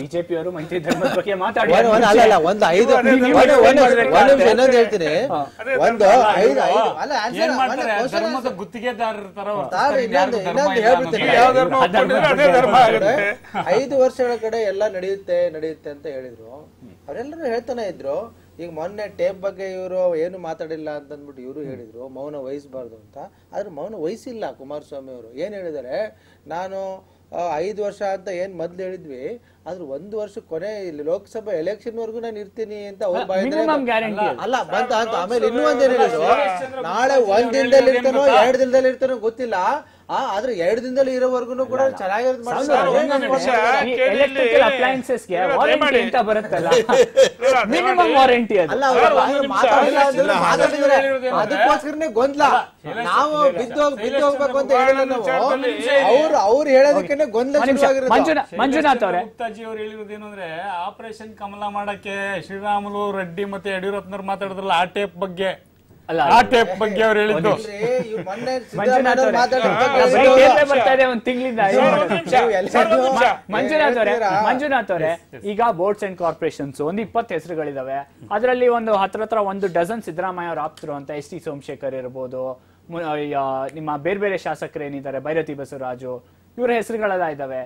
ಹೇಳ್ತೀನಿ ಒಂದು ಐದು ಐದು ವರ್ಷಗಳ ಕಡೆ ಎಲ್ಲ ನಡೆಯುತ್ತೆ ನಡೆಯುತ್ತೆ ಅಂತ ಹೇಳಿದ್ರು ಅವರೆಲ್ಲರೂ ಹೇಳ್ತಾನೆ ಇದ್ರು ಈಗ ಮೊನ್ನೆ ಟೇಪ್ ಬಗ್ಗೆ ಇವರು ಏನು ಮಾತಾಡಿಲ್ಲ ಅಂತಂದ್ಬಿಟ್ಟು ಇವರು ಹೇಳಿದ್ರು ಮೌನ ವಹಿಸಬಾರ್ದು ಅಂತ ಆದ್ರೆ ಮೌನ ವಹಿಸಿಲ್ಲ ಕುಮಾರಸ್ವಾಮಿ ಅವರು ಏನು ಹೇಳಿದರೆ ನಾನು ಐದು ವರ್ಷ ಅಂತ ಏನು ಮೊದ್ಲು ಹೇಳಿದ್ವಿ ಆದ್ರೆ ಒಂದು ವರ್ಷ ಕೊನೆ ಇಲ್ಲಿ ಲೋಕಸಭಾ ಎಲೆಕ್ಷನ್ ವರ್ಗು ನಾನು ಇರ್ತೀನಿ ಅಂತ ಅವ್ರು ಅಲ್ಲ ಆಮೇಲೆ ಇನ್ನೂ ಒಂದೇನು ನಾಳೆ ಒಂದ್ ದಿನದಲ್ಲಿ ಇರ್ತಾನೋ ಎರಡು ದಿನದಲ್ಲಿ ಇರ್ತಾನೋ ಗೊತ್ತಿಲ್ಲ ಆದ್ರೆ ಎರಡ್ ದಿನದಲ್ಲಿ ಇರೋವರೆಗೂ ಕೂಡ ಚೆನ್ನಾಗಿರುತ್ತೆ ಅದಕ್ಕೋಸ್ಕರನೇ ಗೊಂದಲ ನಾವು ಬಿದ್ದೋಗ್ ಬಿದ್ದೋಗ್ಬೇಕು ಅಂತ ಹೇಳಿದ್ರೆ ಅವ್ರು ಅವ್ರು ಹೇಳೋದಕ್ಕೆ ಗೊಂದಲ ಮಂಜುನಾಥ್ ಅವರೇ ಗುಪ್ತಾಜಿ ಅವ್ರು ಹೇಳಿರೋದು ಅಂದ್ರೆ ಆಪರೇಷನ್ ಕಮಲ ಮಾಡಕ್ಕೆ ಶ್ರೀರಾಮುಲು ರೆಡ್ಡಿ ಮತ್ತೆ ಯಡಿಯೂರಪ್ಪನವ್ರು ಮಾತಾಡಿದ್ರಲ್ಲ ಆ ಟೇಪ್ ಬಗ್ಗೆ ಮಂಜುನಾಥ್ ಅವರೇ ಮಂಜುನಾಥ್ ಅವರೇ ಈಗ ಬೋರ್ಡ್ಸ್ ಅಂಡ್ ಕಾರ್ಪೊರೇಷನ್ಸ್ ಒಂದ್ ಇಪ್ಪತ್ತು ಹೆಸರುಗಳಿದಾವೆ ಅದರಲ್ಲಿ ಒಂದು ಹತ್ರ ಹತ್ರ ಒಂದು ಡಜನ್ ಸಿದ್ದರಾಮಯ್ಯ ಅವ್ರ ಆಪ್ತರು ಅಂತ ಎಸ್ ಟಿ ಸೋಮಶೇಖರ್ ಇರ್ಬೋದು ನಿಮ್ಮ ಬೇರೆ ಬೇರೆ ಶಾಸಕರು ಏನಿದ್ದಾರೆ ಭೈರತಿ ಬಸವರಾಜು ಇವರ ಹೆಸರುಗಳೆಲ್ಲ ಇದಾವೆ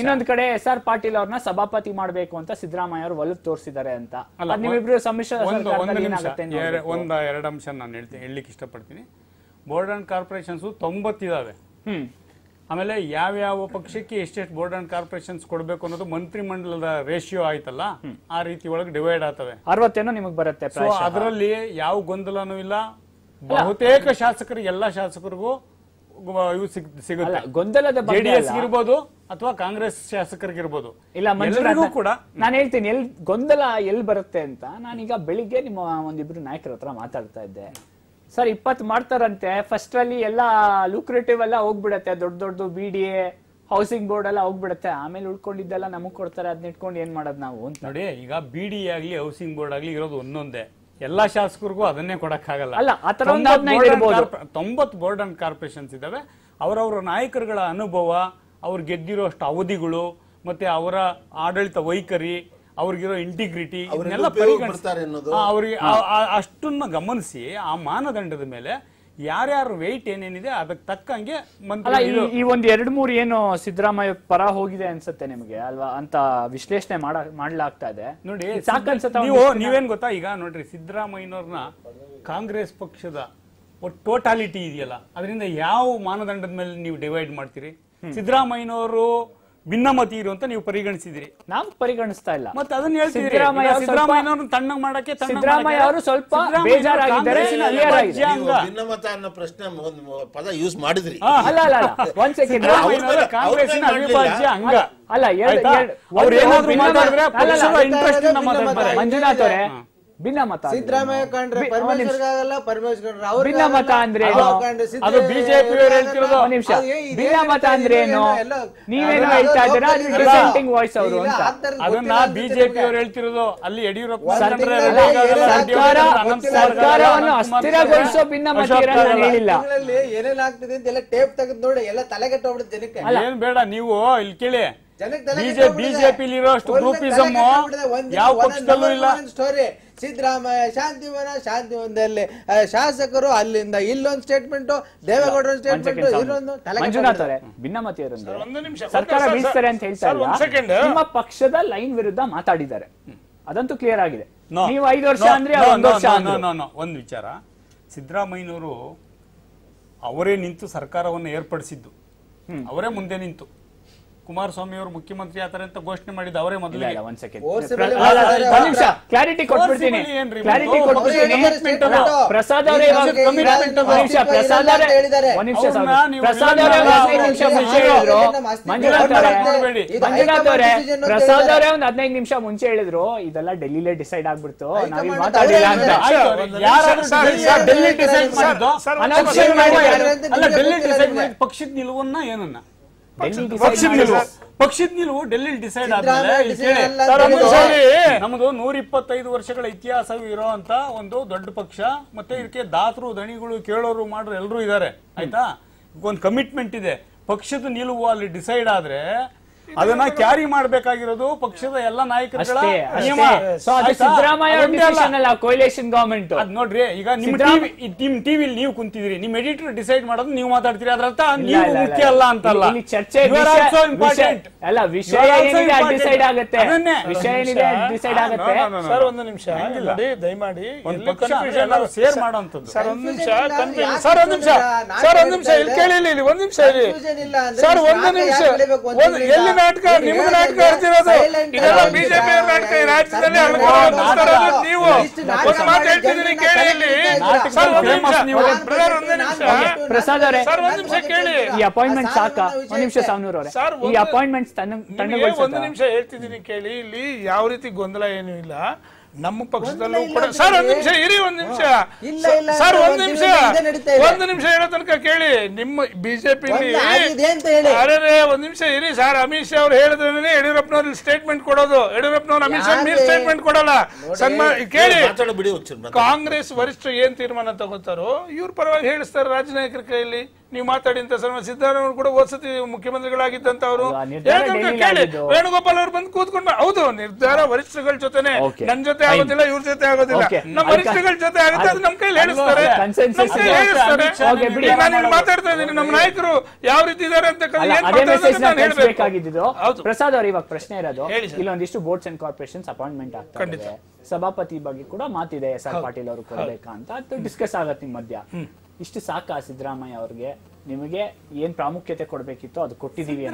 ಇನ್ನೊಂದ್ ಕಡೆ ಎಸ್ ಆರ್ ಪಾಟೀಲ್ ಅವ್ರನ್ನ ಸಭಾಪತಿ ಮಾಡಬೇಕು ಅಂತ ಸಿದ್ದರಾಮಯ್ಯ ಅವರು ಒಲವು ತೋರಿಸಿದ್ದಾರೆ ಅಂತ ನಿಮ್ಮಿಬ್ರು ಸಮ್ಮಿಶ್ರ ಒಂದ್ ಎರಡು ಅಂಶ ನಾನು ಹೇಳ್ತೀನಿ ಹೇಳಲಿಕ್ಕೆ ಇಷ್ಟಪಡ್ತೀನಿ ಬೋರ್ಡ್ ಅಂಡ್ ಕಾರ್ಪೊರೇಷನ್ಸ್ ತೊಂಬತ್ತಿದಾವೆ ಆಮೇಲೆ ಯಾವ್ಯಾವ ಪಕ್ಷಕ್ಕೆ ಎಷ್ಟೆಷ್ಟು ಬೋರ್ಡ್ ಅಂಡ್ ಕಾರ್ಪೊರೇಷನ್ಸ್ ಕೊಡಬೇಕು ಅನ್ನೋದು ಮಂತ್ರಿ ಮಂಡಲದ ರೇಷಿಯೋ ಆಯ್ತಲ್ಲ ಆ ರೀತಿ ಒಳಗೆ ಡಿವೈಡ್ ಆಗ್ತವೆ ಅರವತ್ತೇನೋ ನಿಮಗೆ ಬರುತ್ತೆ ಅದರಲ್ಲಿ ಯಾವ ಗೊಂದಲನೂ ಇಲ್ಲ ಬಹುತೇಕ ಶಾಸಕರಿಗೆ ಎಲ್ಲಾ ಶಾಸಕರಿಗೂ ಇವು ಸಿಗುತ್ತೆ ಗೊಂದಲದ ಜೆಡಿಎಸ್ ಇರ್ಬೋದು ಅಥವಾ ಕಾಂಗ್ರೆಸ್ ಶಾಸಕರಿಗಿರ್ಬೋದು ಇಲ್ಲ ಎಲ್ಲರಿಗೂ ಕೂಡ ನಾನು ಹೇಳ್ತೀನಿ ಎಲ್ ಗೊಂದಲ ಎಲ್ಲಿ ಬರುತ್ತೆ ಅಂತ ನಾನೀಗ ಬೆಳಿಗ್ಗೆ ನಿಮ್ಮ ಒಂದಿಬ್ರು ನಾಯಕರ ಹತ್ರ ಮಾತಾಡ್ತಾ ಇದ್ದೆ ಸರ್ ಇಪ್ಪತ್ ಮಾಡ್ತಾರಂತೆ ಫಸ್ಟ್ ಅಲ್ಲಿ ಎಲ್ಲ ಲೂಕ್ರೇಟಿವ್ ಎಲ್ಲ ಹೋಗ್ಬಿಡತ್ತೆ ದೊಡ್ಡ ದೊಡ್ಡ ಬಿ ಹೌಸಿಂಗ್ ಬೋರ್ಡ್ ಎಲ್ಲ ಹೋಗ್ಬಿಡತ್ತೆ ಆಮೇಲೆ ಉಳ್ಕೊಂಡಿದ್ದೆಲ್ಲ ನಮಗ್ ಕೊಡ್ತಾರೆ ಅದನ್ನ ಇಟ್ಕೊಂಡು ಏನ್ ಮಾಡೋದು ನಾವು ನೋಡಿ ಈಗ ಬಿ ಆಗ್ಲಿ ಹೌಸಿಂಗ್ ಬೋರ್ಡ್ ಆಗ್ಲಿ ಇರೋದು ಒಂದೊಂದೇ ಎಲ್ಲಾ ಶಾಸಕರಿಗೂ ಅದನ್ನೇ ಕೊಡಕ್ಕಾಗಲ್ಲ ಅಲ್ಲ ತೊಂಬತ್ ಬೋರ್ಡ್ ಅಂಡ್ ಕಾರ್ಪೊರೇಷನ್ಸ್ ಇದಾವೆ ಅವರವರ ನಾಯಕರುಗಳ ಅನುಭವ ಅವ್ರು ಗೆದ್ದಿರೋಷ್ಟು ಅವಧಿಗಳು ಮತ್ತೆ ಅವರ ಆಡಳಿತ ವೈಖರಿ ಅವ್ರಿಗಿರೋ ಇಂಟಿಗ್ರಿಟಿ ಪರಿಗಣಿಸ್ತಾರೆ ಅವ್ರಿಗೆ ಅಷ್ಟನ್ನ ಗಮನಿಸಿ ಆ ಮಾನದಂಡದ ಮೇಲೆ ಯಾರ್ಯಾರು ವೆಯ್ಟ್ ಏನೇನಿದೆ ಅದಕ್ಕೆ ತಕ್ಕಂಗೆ ಈ ಒಂದು ಎರಡು ಮೂರು ಏನು ಸಿದ್ದರಾಮಯ್ಯ ಪರ ಹೋಗಿದೆ ಅನ್ಸುತ್ತೆ ನಿಮಗೆ ಅಲ್ವಾ ಅಂತ ವಿಶ್ಲೇಷಣೆ ಮಾಡ ಮಾಡ್ಲಾಗ್ತಾ ಇದೆ ನೋಡಿ ಸಾಕನ್ಸುತ್ತೆ ನೀವು ನೀವೇನ್ ಗೊತ್ತಾ ಈಗ ನೋಡ್ರಿ ಸಿದ್ದರಾಮಯ್ಯನವ್ರನ್ನ ಕಾಂಗ್ರೆಸ್ ಪಕ್ಷದ ಟೋಟಾಲಿಟಿ ಇದೆಯಲ್ಲ ಅದರಿಂದ ಯಾವ ಮಾನದಂಡದ ಮೇಲೆ ನೀವು ಡಿವೈಡ್ ಮಾಡ್ತೀರಿ ಸಿದ್ದರಾಮಯ್ಯನವರು ಭಿನ್ನಮತಿ ಇರು ಅಂತ ನೀವು ಪರಿಗಣಿಸಿದಿರಿ ನಾವು ಪರಿಗಣಿಸ್ತಾ ಇಲ್ಲ ಮತ್ತೆ ಅದನ್ನ ಹೇಳ್ತಿದ್ರಿ ಸಿದ್ದರಾಮಯ್ಯ ಸಿದ್ದರಾಮಯ್ಯನವರು ತಣ್ಣಗೆ ಮಾಡಕ್ಕೆ ಸಿದ್ದರಾಮಯ್ಯ ಅವರು ಸ್ವಲ್ಪ ಬೇಜಾರಾಗಿದ್ದಾರೆ ಭಿನ್ನಮತ ಅನ್ನೋ ಪ್ರಶ್ನೆ ಪದ ಯೂಸ್ ಮಾಡಿದ್ರಿ ಅಲ್ಲ ಅಲ್ಲ ಒಂದ್ ಸೆಕೆಂಡ್ ಕಾಂಗ್ರೆಸ್ನ ಅವಿಭಾಜ್ಯ ಅಂಗ ಅಲ್ಲ ಎರಡು ಅವ್ರು ಏನಾದ್ರು ಮಾತಾಡಿದ್ರೆ ಇಂಟ್ರೆಸ್ಟ್ ಮಂಜುನಾಥ್ ಅವರೇ ಭಿನ್ನಮತ ಸಿದ್ದರಾಮಯ್ಯ ಕಂಡ್ರೆ ಪರಮೇಶ್ವರ್ಗಾಗಲ್ಲ ಪರಮೇಶ್ವರ್ ಅವ್ರ ಭಿನ್ನಮತ ಅಂದ್ರೆ ಅದು ಬಿಜೆಪಿ ಹೇಳ್ತಿರೋದು ನಿಮಿಷ ಭಿನ್ನಮತ ಅಂದ್ರೆ ಏನು ನೀವೇನು ಹೇಳ್ತಾ ಇದ್ದೀರಾ ಡಿಸೆಂಟಿಂಗ್ ವಾಯ್ಸ್ ಅವರು ಅಂತ ಅದನ್ನ ಬಿಜೆಪಿ ಅವರು ಹೇಳ್ತಿರೋದು ಅಲ್ಲಿ ಯಡಿಯೂರಪ್ಪ ಸರ್ಕಾರ ಸರ್ಕಾರವನ್ನು ಅಸ್ಥಿರಗೊಳಿಸೋ ಭಿನ್ನಮತೀಯರನ್ನ ನಾನು ಹೇಳಿಲ್ಲ ಏನೇನ್ ಅಂತ ಅಂತೆಲ್ಲ ಟೇಪ್ ತೆಗೆದು ನೋಡಿ ಎಲ್ಲ ತಲೆಗೆಟ್ಟೋಗ್ಬಿಡುತ್ತೆ ಜನಕ್ಕೆ ಏನ್ ಬೇಡ ನೀವು ಇಲ್ಲಿ ಕೇಳಿ ಬಿಜೆಪಿಲಿರುವಷ್ಟು ಗ್ರೂಪಿಸಮ್ ಯಾವ ಪಕ್ಷದಲ್ಲೂ ಇಲ್ಲ ಸ್ಟೋರಿ ಸಿದ್ದರಾಮಯ್ಯ ಶಾಂತಿವನ ಶಾಂತಿವನದಲ್ಲಿ ಶಾಸಕರು ಅಲ್ಲಿಂದ ಇಲ್ಲೊಂದು ಸ್ಟೇಟ್ಮೆಂಟ್ ದೇವೇಗೌಡರ ಸ್ಟೇಟ್ಮೆಂಟ್ ಇಲ್ಲೊಂದು ಮಂಜುನಾಥರೇ ಭಿನ್ನಮತೀಯರು ಸರ್ಕಾರ ಬೀಳ್ತಾರೆ ಅಂತ ಹೇಳ್ತಾ ಇಲ್ಲ ನಿಮ್ಮ ಪಕ್ಷದ ಲೈನ್ ವಿರುದ್ಧ ಮಾತಾಡಿದ್ದಾರೆ ಅದಂತೂ ಕ್ಲಿಯರ್ ಆಗಿದೆ ನೀವು ಐದು ವರ್ಷ ಅಂದ್ರೆ ಒಂದು ವರ್ಷ ವಿಚಾರ ಸಿದ್ದರಾಮಯ್ಯನವರು ಅವರೇ ನಿಂತು ಸರ್ಕಾರವನ್ನು ಏರ್ಪಡಿಸಿದ್ದು ಅವರೇ ಮುಂದೆ ನಿಂತು ಕುಮಾರಸ್ವಾಮಿ ಅವರು ಮುಖ್ಯಮಂತ್ರಿ ಆತರ ಅಂತ ಘೋಷಣೆ ಮಾಡಿದ ಅವರೇ ಮೊದಲಿಗೆ ಒಂದ್ ಸೆಕೆಂಡ್ ನಿಮಿಷ ಕ್ಲಾರಿಟಿ ಕೊಟ್ಬಿಡ್ತೀನಿ ಕ್ಲಾರಿಟಿ ಕೊಟ್ಬಿಡ್ತೀನಿ ಪ್ರಸಾದ್ ಅವರೇ ನಿಮಿಷ ಪ್ರಸಾದ್ ಅವರೇ ಒಂದ್ ನಿಮಿಷ ಪ್ರಸಾದ್ ಅವರೇ ನಿಮಿಷ ಮುಂಚೆ ಹೇಳಿದ್ರು ಮಂಜುನಾಥ್ ಅವರೇ ಮಂಜುನಾಥ್ ಅವರೇ ಪ್ರಸಾದ್ ಅವರೇ ಒಂದ್ ಹದಿನೈದು ನಿಮಿಷ ಮುಂಚೆ ಹೇಳಿದ್ರು ಇದೆಲ್ಲ ಡೆಲ್ಲಿಲೇ ಡಿಸೈಡ್ ಆಗ್ಬಿಡ್ತು ನಾವು ಮಾತಾಡಿಲ್ಲ ಅಂತ ಡೆಲ್ಲಿ ಡಿಸೈಡ್ ಪಕ್ಷದ ನಿಲುವನ್ನ ಏನನ್ನ ಪಕ್ಷದ ನಿಲುವು ಡೆಲ್ಲಿ ಡಿಸೈಡ್ ನಮ್ದು ನೂರ ಇಪ್ಪತ್ತೈದು ವರ್ಷಗಳ ಇತಿಹಾಸ ಇರುವಂತ ಒಂದು ದೊಡ್ಡ ಪಕ್ಷ ಮತ್ತೆ ಇದಕ್ಕೆ ದಾತರು ದಣಿಗಳು ಕೇಳೋರು ಮಾಡ್ರು ಎಲ್ಲರೂ ಇದ್ದಾರೆ ಆಯ್ತಾ ಒಂದು ಕಮಿಟ್ಮೆಂಟ್ ಇದೆ ಪಕ್ಷದ ನಿಲುವು ಅಲ್ಲಿ ಡಿಸೈಡ್ ಆದ್ರೆ ಅದನ್ನ ಕ್ಯಾರಿ ಮಾಡಬೇಕಾಗಿರೋದು ಪಕ್ಷದ ಎಲ್ಲ ನಾಯಕರ ಕೋಲೇಷನ್ ಗವರ್ಮೆಂಟ್ ಅದ್ ನೋಡ್ರಿ ಈಗ ನಿಮ್ ನಿಮ್ ಟಿವಿಲಿ ನೀವು ಕುಂತಿದ್ರಿ ನಿಮ್ ಎಡಿಟರ್ ಡಿಸೈಡ್ ಮಾಡೋದು ನೀವು ಮಾತಾಡ್ತೀರಿ ಅದ್ರ ನೀವು ಮುಖ್ಯ ಅಲ್ಲ ಅಂತಲ್ಲ ಚರ್ಚೆ ಅಲ್ಲ ವಿಷಯ ಡಿಸೈಡ್ ಆಗುತ್ತೆ ವಿಷಯ ಏನಿದೆ ಡಿಸೈಡ್ ಆಗುತ್ತೆ ಸರ್ ಒಂದು ನಿಮಿಷ ನೋಡಿ ದಯಮಾಡಿ ಒಂದು ಕನ್ಫ್ಯೂಷನ್ ನಾವು ಶೇರ್ ಮಾಡೋಂಥದ್ದು ಸರ್ ಒಂದು ನಿಮಿಷ ಸರ್ ಒಂದು ನಿಮಿಷ ಸರ್ ಒಂದು ನಿಮಿಷ ಇಲ್ಲಿ ಕೇಳಿ ಇಲ್ಲಿ ಒಂದು ನಿಮಿಷ ಇಲ್ಲಿ ಸರ್ ಒಂದು ನಿಮಿಷ ಎಲ್ಲಿ ನಾಟಕ ನಿಮ್ಮ ನಾಟಕ ಆಡ್ತಿರೋದು ಇದೆಲ್ಲ ಬಿಜೆಪಿ ನಾಟಕ ಈ ರಾಜ್ಯದಲ್ಲಿ ಅನುಕೂಲ ನೀವು ಒಂದು ಮಾತು ಹೇಳ್ತಿದ್ದೀನಿ ಕೇಳಿ ಇಲ್ಲಿ ಸರ್ ಒಂದು ನಿಮಿಷ ಪ್ರಸಾದ್ ಅವರೇ ಸರ್ ಒಂದು ನಿಮಿಷ ಕೇಳಿ ಈ ಅಪಾಯಿಂಟ್ಮೆಂಟ್ ಸಾಕ ಒಂದು ನಿಮಿಷ ಸಾವನೂರ್ ಅವರೇ ಈ ಅಪಾಯಿಂಟ್ಮೆಂಟ್ ತನ್ನ ಒಂದು ನಿಮಿಷ ಹೇಳ್ತಿದ್ದೀನಿ ಕೇಳಿ ಇಲ್ಲಿ ಯಾವ ರೀತಿ ಗೊಂದಲ ಏನು ಇಲ್ಲ ನಮ್ಮ ಪಕ್ಷದಲ್ಲೂ ಕೂಡ ಸರ್ ಒಂದ್ ನಿಮಿಷ ಇರಿ ಒಂದ್ ನಿಮಿಷ ಸರ್ ಒಂದ್ ನಿಮಿಷ ಒಂದ್ ನಿಮಿಷ ಹೇಳೋ ತನಕ ಕೇಳಿ ನಿಮ್ಮ ಬಿಜೆಪಿ ಅರೆ ಒಂದ್ ನಿಮಿಷ ಇರಿ ಸರ್ ಅಮಿತ್ ಶಾ ಅವ್ರು ಹೇಳಿದ್ರೆ ಯಡಿಯೂರಪ್ಪನವ್ರು ಸ್ಟೇಟ್ಮೆಂಟ್ ಕೊಡೋದು ಯಡಿಯೂರಪ್ಪನವ್ರು ಅಮಿತ್ ಶಾ ನೀರ್ ಸ್ಟೇಟ್ಮೆಂಟ್ ಕೊಡಲ್ಲ ಸನ್ಮಾನ ಕೇಳಿ ಕಾಂಗ್ರೆಸ್ ವರಿಷ್ಠ ಏನ್ ತೀರ್ಮಾನ ತಗೋತಾರೋ ಇವ್ರ ಪರವಾಗಿ ಹೇಳಿಸ್ತಾರೆ ರಾಜ್ಯ ನಾಯಕರ ಕೈಯಲ್ಲಿ ನೀವು ಮಾತಾಡಿದಂತ ಅಂತ ಸರ್ ಸಿದ್ದರಾಮಯ್ಯ ಕೂಡ ಓದ್ಸತಿ ಮುಖ್ಯಮಂತ್ರಿಗಳಾಗಿದ್ದಂತ ಅವರು ಕೇಳಿ ವೇಣುಗೋಪಾಲ್ ಅವರು ಬಂದು ಕೂತ್ಕೊಂಡು ಹೌದು ನಿರ್ಧಾರ ವರಿಷ್ಠಗಳ ಜೊತೆನೆ ನನ್ ಜೊತೆ ಆಗೋದಿಲ್ಲ ಇವ್ರ ಜೊತೆ ಆಗೋದಿಲ್ಲ ನಮ್ಮ ವರಿಷ್ಠಗಳ ಜೊತೆ ಆಗುತ್ತೆ ಅದು ನಮ್ ಕೈಲಿ ಹೇಳಿಸ್ತಾರೆ ಮಾತಾಡ್ತಾ ಇದ್ದೀನಿ ನಮ್ಮ ನಾಯಕರು ಯಾವ ರೀತಿ ಇದಾರೆ ಅಂತ ಪ್ರಸಾದ್ ಅವರು ಇವಾಗ ಪ್ರಶ್ನೆ ಇರೋದು ಇಲ್ಲೊಂದಿಷ್ಟು ಬೋರ್ಡ್ಸ್ ಅಂಡ್ ಕಾರ್ಪೊರೇಷನ್ ಅಪಾಯಿಂಟ್ಮೆಂಟ್ ಆಗ್ತಾ ಸಭಾಪತಿ ಬಗ್ಗೆ ಕೂಡ ಮಾತಿದೆ ಎಸ್ ಆರ್ ಪಾಟೀಲ್ ಅವರು ಕೊಡಬೇಕಾ ಅಂತ ಡಿಸ್ಕಸ್ ಆಗತ್ತೆ ನಿಮ್ ಮಧ್ಯ ಇಷ್ಟು ಸಾಕಾ ಸಿದ್ದರಾಮಯ್ಯ ಅವ್ರಿಗೆ ನಿಮಗೆ ಏನ್ ಪ್ರಾಮುಖ್ಯತೆ ಕೊಡಬೇಕಿತ್ತು ಅದು ಕೊಟ್ಟಿದೀವಿ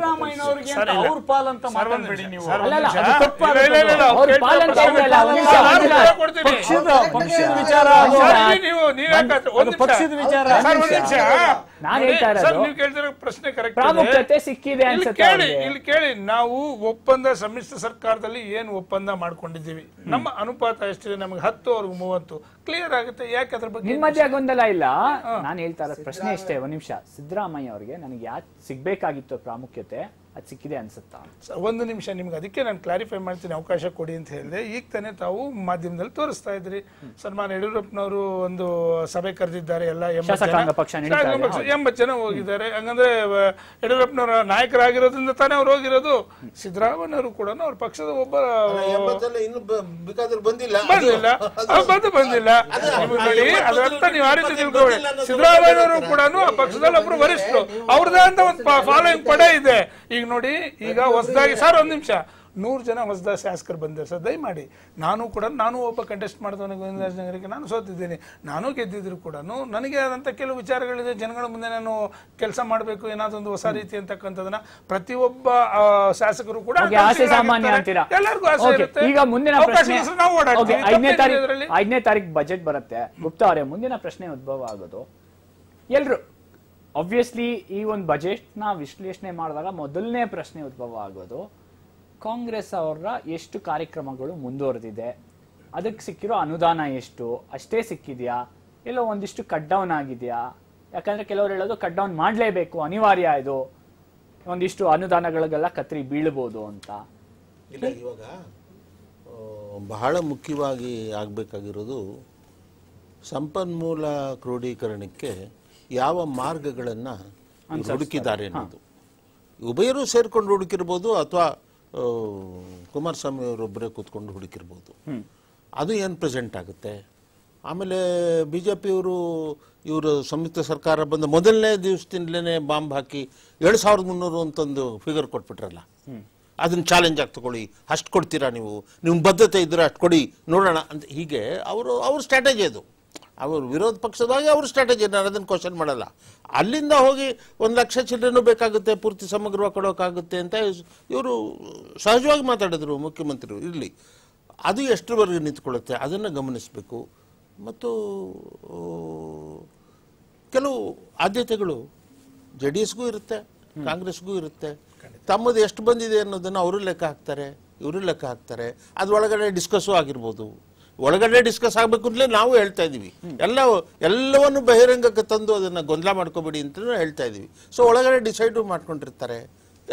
ಪ್ರಾಮುಖ್ಯತೆ ಸಿಕ್ಕಿದೆ ಇಲ್ಲಿ ಕೇಳಿ ನಾವು ಒಪ್ಪಂದ ಸಮ್ಮಿಶ್ರ ಸರ್ಕಾರದಲ್ಲಿ ಏನ್ ಒಪ್ಪಂದ ಮಾಡ್ಕೊಂಡಿದ್ದೀವಿ ನಮ್ಮ ಅನುಪಾತ ಎಷ್ಟಿದೆ ನಮ್ಗೆ ಹತ್ತು ಅವ್ರಿಗೆ ಮೂವತ್ತು ಕ್ಲಿಯರ್ ಆಗುತ್ತೆ ಯಾಕೆ ಅದ್ರ ಬಗ್ಗೆ ಗೊಂದಲ ಇಲ್ಲ ನಾನು ಹೇಳ್ತಾ ಇರೋ ಪ್ರಶ್ನೆ ಇಷ್ಟೇ ಒಂದ್ ನಿಮಿಷ ಸಿದ್ದರಾಮಯ್ಯ ಅವರಿಗೆ ನನಗೆ ಯಾಕೆ ಸಿಗಬೇಕಾಗಿತ್ತು ಪ್ರಾಮುಖ್ಯತೆ ಅದು ಸಿಕ್ಕಿದೆ ಒಂದು ನಿಮಿಷ ನಿಮ್ಗೆ ಅದಕ್ಕೆ ನಾನು ಕ್ಲಾರಿಫೈ ಮಾಡ್ತೀನಿ ಅವಕಾಶ ಕೊಡಿ ಅಂತ ಹೇಳಿದೆ ಈಗ ತಾನೇ ತಾವು ಮಾಧ್ಯಮದಲ್ಲಿ ತೋರಿಸ್ತಾ ಇದ್ರಿ ಸನ್ಮಾನ್ ಯಡಿಯೂರಪ್ಪನವರು ಒಂದು ಸಭೆ ಕರೆದಿದ್ದಾರೆ ಎಲ್ಲ ಎಂಬತ್ತು ಜನ ಹೋಗಿದ್ದಾರೆ ಹಂಗಂದ್ರೆ ಯಡಿಯೂರಪ್ಪನವರ ನಾಯಕರಾಗಿರೋದ್ರಿಂದ ತಾನೇ ಅವ್ರು ಹೋಗಿರೋದು ಸಿದ್ದರಾಮಯ್ಯವರು ಕೂಡ ಅವ್ರ ಪಕ್ಷದ ಒಬ್ಬ ಬಂದಿಲ್ಲ ಬಂದು ಬಂದಿಲ್ಲ ಅದರಂತ ನೀವು ಆ ಆ ಒಬ್ರು ವರಿಷ್ಠರು ಅವ್ರದ್ದೇ ಅಂತ ಒಂದು ಫಾಲೋಯಿಂಗ್ ಪಡೆ ಇದೆ ಈಗ ನೋಡಿ ಈಗ ಹೊಸದಾಗಿ ಸರ್ ಒಂದ್ ನಿಮಿಷ ನೂರು ಜನ ಹೊಸದಾಗಿ ಶಾಸಕರು ಬಂದಿದ್ದಾರೆ ಸರ್ ದಯಮಾಡಿ ನಾನು ಕೂಡ ನಾನು ಒಬ್ಬ ಕಂಟೆಸ್ಟ್ ಮಾಡಿದವನು ನಗರಕ್ಕೆ ನಾನು ಸೋತಿದ್ದೀನಿ ನಾನು ಗೆದ್ದಿದ್ರು ಕೂಡ ನನಗೆ ಆದಂಥ ಕೆಲವು ವಿಚಾರಗಳಿದೆ ಜನಗಳ ಮುಂದೆ ನಾನು ಕೆಲಸ ಮಾಡಬೇಕು ಒಂದು ಹೊಸ ರೀತಿ ಅಂತಕ್ಕಂಥದನ್ನ ಪ್ರತಿಯೊಬ್ಬ ಶಾಸಕರು ಕೂಡ ಎಲ್ಲರಿಗೂ ಆಸೆ ಇರುತ್ತೆ ಈಗ ಮುಂದಿನ ನಾವು ಐದನೇ ತಾರೀಕು ಬಜೆಟ್ ಬರುತ್ತೆ ಗುಪ್ತಾ ಅವರೇ ಮುಂದಿನ ಪ್ರಶ್ನೆ ಉದ್ಭವ ಆಗೋದು ಎಲ್ರು ಆಬ್ವಿಯಸ್ಲಿ ಈ ಒಂದು ಬಜೆಟ್ನ ವಿಶ್ಲೇಷಣೆ ಮಾಡಿದಾಗ ಮೊದಲನೇ ಪ್ರಶ್ನೆ ಉದ್ಭವ ಆಗೋದು ಕಾಂಗ್ರೆಸ್ ಅವರ ಎಷ್ಟು ಕಾರ್ಯಕ್ರಮಗಳು ಮುಂದುವರೆದಿದೆ ಅದಕ್ಕೆ ಸಿಕ್ಕಿರೋ ಅನುದಾನ ಎಷ್ಟು ಅಷ್ಟೇ ಸಿಕ್ಕಿದೆಯಾ ಇಲ್ಲ ಒಂದಿಷ್ಟು ಕಟ್ ಡೌನ್ ಆಗಿದೆಯಾ ಯಾಕಂದ್ರೆ ಕೆಲವರು ಹೇಳೋದು ಕಟ್ ಡೌನ್ ಮಾಡಲೇಬೇಕು ಅನಿವಾರ್ಯ ಇದು ಒಂದಿಷ್ಟು ಅನುದಾನಗಳಿಗೆಲ್ಲ ಕತ್ರಿ ಬೀಳ್ಬೋದು ಅಂತ ಇಲ್ಲ ಇವಾಗ ಬಹಳ ಮುಖ್ಯವಾಗಿ ಆಗಬೇಕಾಗಿರೋದು ಸಂಪನ್ಮೂಲ ಕ್ರೋಢೀಕರಣಕ್ಕೆ ಯಾವ ಮಾರ್ಗಗಳನ್ನು ಹುಡುಕಿದ್ದಾರೆ ಅನ್ನೋದು ಉಭಯರು ಸೇರ್ಕೊಂಡು ಹುಡುಕಿರ್ಬೋದು ಅಥವಾ ಕುಮಾರಸ್ವಾಮಿ ಅವರೊಬ್ಬರೇ ಕೂತ್ಕೊಂಡು ಹುಡುಕಿರ್ಬೋದು ಅದು ಏನು ಪ್ರೆಸೆಂಟ್ ಆಗುತ್ತೆ ಆಮೇಲೆ ಬಿ ಜೆ ಪಿಯವರು ಇವರು ಸಂಯುಕ್ತ ಸರ್ಕಾರ ಬಂದ ಮೊದಲನೇ ದಿವಸದಿಂದಲೇ ಬಾಂಬ್ ಹಾಕಿ ಏಳು ಸಾವಿರದ ಮುನ್ನೂರು ಅಂತಂದು ಫಿಗರ್ ಕೊಟ್ಬಿಟ್ರಲ್ಲ ಅದನ್ನು ಚಾಲೆಂಜ್ ಆಗಿ ತಗೊಳ್ಳಿ ಅಷ್ಟು ಕೊಡ್ತೀರಾ ನೀವು ನಿಮ್ಮ ಬದ್ಧತೆ ಇದ್ದರೆ ಅಷ್ಟು ಕೊಡಿ ನೋಡೋಣ ಅಂತ ಹೀಗೆ ಅವರು ಅವ್ರ ಸ್ಟ್ರಾಟಜಿ ಅದು ಅವರು ವಿರೋಧ ಪಕ್ಷದಾಗೆ ಅವ್ರ ಸ್ಟ್ರಾಟಜಿ ನಾನು ಅದನ್ನು ಕ್ವಶನ್ ಮಾಡಲ್ಲ ಅಲ್ಲಿಂದ ಹೋಗಿ ಒಂದು ಲಕ್ಷ ಚಿಲ್ಡ್ರನ್ನು ಬೇಕಾಗುತ್ತೆ ಪೂರ್ತಿ ಸಮಗ್ರವಾಗಿ ಕೊಡೋಕ್ಕಾಗುತ್ತೆ ಅಂತ ಇವರು ಸಹಜವಾಗಿ ಮಾತಾಡಿದರು ಮುಖ್ಯಮಂತ್ರಿ ಇರಲಿ ಅದು ಎಷ್ಟರವರೆಗೆ ನಿಂತ್ಕೊಳ್ಳುತ್ತೆ ಅದನ್ನು ಗಮನಿಸಬೇಕು ಮತ್ತು ಕೆಲವು ಆದ್ಯತೆಗಳು ಜೆ ಡಿ ಎಸ್ಗೂ ಇರುತ್ತೆ ಕಾಂಗ್ರೆಸ್ಗೂ ಇರುತ್ತೆ ತಮ್ಮದು ಎಷ್ಟು ಬಂದಿದೆ ಅನ್ನೋದನ್ನು ಅವರು ಲೆಕ್ಕ ಹಾಕ್ತಾರೆ ಇವರು ಲೆಕ್ಕ ಹಾಕ್ತಾರೆ ಅದರೊಳಗಡೆ ಡಿಸ್ಕಸ್ಸು ಆಗಿರ್ಬೋದು ಒಳಗಡೆ ಡಿಸ್ಕಸ್ ಆಗಬೇಕು ಅಂತಲೇ ನಾವು ಹೇಳ್ತಾ ಇದ್ದೀವಿ ಎಲ್ಲ ಎಲ್ಲವನ್ನು ಬಹಿರಂಗಕ್ಕೆ ತಂದು ಅದನ್ನು ಗೊಂದಲ ಮಾಡ್ಕೋಬೇಡಿ ಅಂತ ಹೇಳ್ತಾ ಇದ್ದೀವಿ ಸೊ ಒಳಗಡೆ ಡಿಸೈಡು ಮಾಡ್ಕೊಂಡಿರ್ತಾರೆ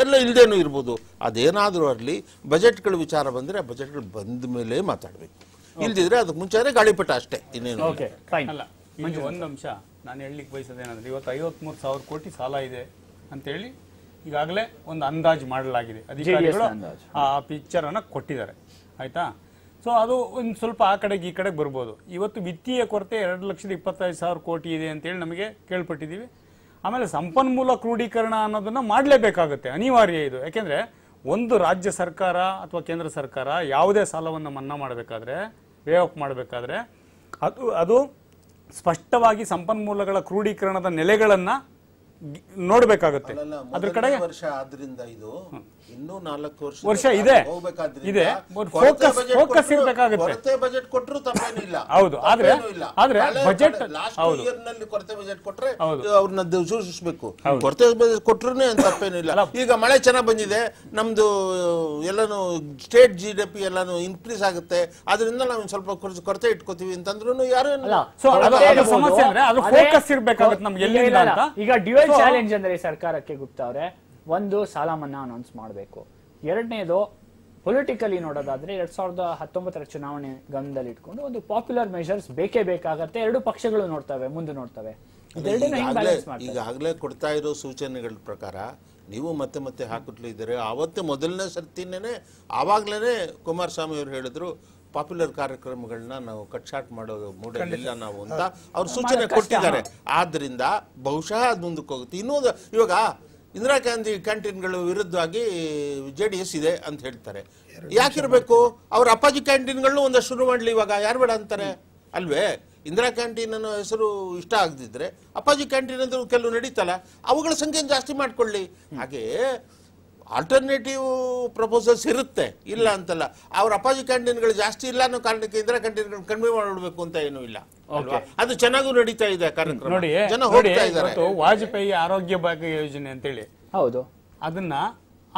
ಎಲ್ಲ ಇಲ್ಲದೇನು ಇರ್ಬೋದು ಅದೇನಾದರೂ ಅಲ್ಲಿ ಬಜೆಟ್ಗಳ ವಿಚಾರ ಬಂದರೆ ಆ ಬಜೆಟ್ಗಳು ಬಂದ ಮೇಲೆ ಮಾತಾಡಬೇಕು ಇಲ್ದಿದ್ರೆ ಅದಕ್ಕೆ ಮುಂಚೆ ಗಾಳಿಪಟ ಅಷ್ಟೇ ಇನ್ನೇನು ಒಂದು ಅಂಶ ನಾನು ಹೇಳಲಿಕ್ಕೆ ಏನಂದ್ರೆ ಇವತ್ತು ಐವತ್ಮೂರು ಸಾವಿರ ಕೋಟಿ ಸಾಲ ಇದೆ ಅಂತೇಳಿ ಈಗಾಗಲೇ ಒಂದು ಅಂದಾಜು ಮಾಡಲಾಗಿದೆ ಅಧಿಕಾರಿಗಳು ಆ ಪಿಕ್ಚರನ್ನು ಕೊಟ್ಟಿದ್ದಾರೆ ಆಯಿತಾ ಸೊ ಅದು ಒಂದು ಸ್ವಲ್ಪ ಆ ಕಡೆಗೆ ಈ ಕಡೆಗೆ ಬರ್ಬೋದು ಇವತ್ತು ವಿತ್ತೀಯ ಕೊರತೆ ಎರಡು ಲಕ್ಷದ ಇಪ್ಪತ್ತೈದು ಸಾವಿರ ಕೋಟಿ ಇದೆ ಅಂತೇಳಿ ನಮಗೆ ಕೇಳ್ಪಟ್ಟಿದ್ದೀವಿ ಆಮೇಲೆ ಸಂಪನ್ಮೂಲ ಕ್ರೋಢೀಕರಣ ಅನ್ನೋದನ್ನು ಮಾಡಲೇಬೇಕಾಗುತ್ತೆ ಅನಿವಾರ್ಯ ಇದು ಯಾಕೆಂದರೆ ಒಂದು ರಾಜ್ಯ ಸರ್ಕಾರ ಅಥವಾ ಕೇಂದ್ರ ಸರ್ಕಾರ ಯಾವುದೇ ಸಾಲವನ್ನು ಮನ್ನಾ ಮಾಡಬೇಕಾದ್ರೆ ವೇ ಆಫ್ ಮಾಡಬೇಕಾದ್ರೆ ಅದು ಅದು ಸ್ಪಷ್ಟವಾಗಿ ಸಂಪನ್ಮೂಲಗಳ ಕ್ರೋಢೀಕರಣದ ನೆಲೆಗಳನ್ನು ನೋಡಬೇಕಾಗುತ್ತೆ ಅದ್ರ ಕಡೆ ವರ್ಷ ಆದ್ರಿಂದ ಇದು ಇನ್ನೂ ನಾಲ್ಕು ವರ್ಷ ವರ್ಷ ಇದೆ ಇದೆ ಫೋಕಸ್ ಫೋಕಸ್ ಇರಬೇಕಾಗುತ್ತೆ ಬಜೆಟ್ ಕೊಟ್ಟರು ತಪ್ಪೇನಿಲ್ಲ ಹೌದು ಆದ್ರೆ ಆದ್ರೆ ಬಜೆಟ್ ಇಯರ್ ನಲ್ಲಿ ಕೊರತೆ ಬಜೆಟ್ ಕೊಟ್ರೆ ಅವ್ರನ್ನ ಸೂಚಿಸಬೇಕು ಕೊರತೆ ಬಜೆಟ್ ಕೊಟ್ಟರು ಏನು ತಪ್ಪೇನಿಲ್ಲ ಈಗ ಮಳೆ ಚೆನ್ನಾಗಿ ಬಂದಿದೆ ನಮ್ದು ಎಲ್ಲಾನು ಸ್ಟೇಟ್ ಜಿ ಡಿ ಪಿ ಎಲ್ಲಾನು ಇನ್ಕ್ರೀಸ್ ಆಗುತ್ತೆ ಅದರಿಂದ ನಾವು ಸ್ವಲ್ಪ ಕೊರತೆ ಇಟ್ಕೋತೀವಿ ಅಂತಂದ್ರೂ ಯಾರು ಸಮಸ್ಯೆ ಅಂದ್ರೆ ಅದು ಫೋಕಸ್ ಇರಬೇಕಾಗುತ್ತೆ ನಮ್ಗೆ ಎಲ್ಲಿ ಈಗ ಡ್ಯುಯಲ್ ಚಾಲೆಂಜ್ ಅಂದ್ರೆ ಸರ್ಕಾರಕ್ಕೆ ಗುಪ್ತಾ ಒಂದು ಸಾಲ ಮನ್ನಾ ಅನೌನ್ಸ್ ಮಾಡಬೇಕು ಎರಡನೇದು ಪೊಲಿಟಿಕಲಿ ನೋಡೋದಾದ್ರೆ ಎರಡ್ ಸಾವಿರದ ಹತ್ತೊಂಬತ್ತರ ಚುನಾವಣೆ ಗಮನದಲ್ಲಿ ಇಟ್ಕೊಂಡು ಒಂದು ಪಾಪ್ಯುಲರ್ ಮೆಷರ್ಸ್ ಬೇಕೇ ಬೇಕಾಗತ್ತೆ ಎರಡು ಪಕ್ಷಗಳು ನೋಡ್ತವೆ ಮುಂದೆ ನೋಡ್ತವೆ ಈಗಾಗಲೇ ಕೊಡ್ತಾ ಇರೋ ಸೂಚನೆಗಳ ಪ್ರಕಾರ ನೀವು ಮತ್ತೆ ಮತ್ತೆ ಹಾಕಿಟ್ಲಿದ್ದೀರಿ ಆವತ್ತೇ ಮೊದಲನೇ ಸರ್ತಿನೇ ಆವಾಗಲೇ ಕುಮಾರಸ್ವಾಮಿ ಅವರು ಹೇಳಿದ್ರು ಪಾಪ್ಯುಲರ್ ಕಾರ್ಯಕ್ರಮಗಳನ್ನ ನಾವು ಕಟ್ ಶಾಟ್ ಮಾಡೋ ಮೂಡಲಿಲ್ಲ ನಾವು ಅಂತ ಅವ್ರು ಸೂಚನೆ ಕೊಟ್ಟಿದ್ದಾರೆ ಆದ್ರಿಂದ ಬಹುಶಃ ಅದು ಮುಂದಕ್ಕೆ ಹೋಗುತ್ತೆ ಇನ್ನೊಂದು ಇವಾಗ ಇಂದಿರಾ ಗಾಂಧಿ ಕ್ಯಾಂಟೀನ್ಗಳ ವಿರುದ್ಧವಾಗಿ ಜೆ ಡಿ ಎಸ್ ಇದೆ ಅಂತ ಹೇಳ್ತಾರೆ ಯಾಕಿರಬೇಕು ಅವ್ರ ಅಪ್ಪಾಜಿ ಕ್ಯಾಂಟೀನ್ಗಳನ್ನೂ ಒಂದಷ್ಟು ಶುರು ಮಾಡಲಿ ಇವಾಗ ಯಾರು ಬೇಡ ಅಂತಾರೆ ಅಲ್ವೇ ಇಂದಿರಾ ಕ್ಯಾಂಟೀನ್ ಅನ್ನೋ ಹೆಸರು ಇಷ್ಟ ಆಗದಿದ್ರೆ ಅಪ್ಪಾಜಿ ಕ್ಯಾಂಟೀನ್ ಅಂದ್ರೆ ಕೆಲವು ನಡೀತಲ್ಲ ಅವುಗಳ ಸಂಖ್ಯೆ ಜಾಸ್ತಿ ಮಾಡ್ಕೊಳ್ಳಿ ಹಾಗೆ ಆಲ್ಟರ್ನೇಟಿವ್ ಪ್ರಪೋಸಲ್ಸ್ ಇರುತ್ತೆ ಇಲ್ಲ ಅಂತಲ್ಲ ಅವ್ರ ಅಪಾಜಿ ಕ್ಯಾಂಟೀನ್ಗಳು ಜಾಸ್ತಿ ಇಲ್ಲ ಅನ್ನೋ ಕಾರಣಕ್ಕೆ ಇಂದಿರಾ ಕ್ಯಾಂಟೀನ್ ಕಡಿಮೆ ಮಾಡಬೇಕು ಅಂತ ಏನೂ ಇಲ್ಲ ಅದು ಚೆನ್ನಾಗೂ ನಡೀತಾ ಇದೆ ಕಾರ್ಯಕ್ರಮ ನೋಡಿ ಜನ ಹೋಗ್ತಾ ಇದ್ದಾರೆ ವಾಜಪೇಯಿ ಆರೋಗ್ಯ ಭಾಗ್ಯ ಯೋಜನೆ ಅಂತ ಹೇಳಿ ಹೌದು ಅದನ್ನ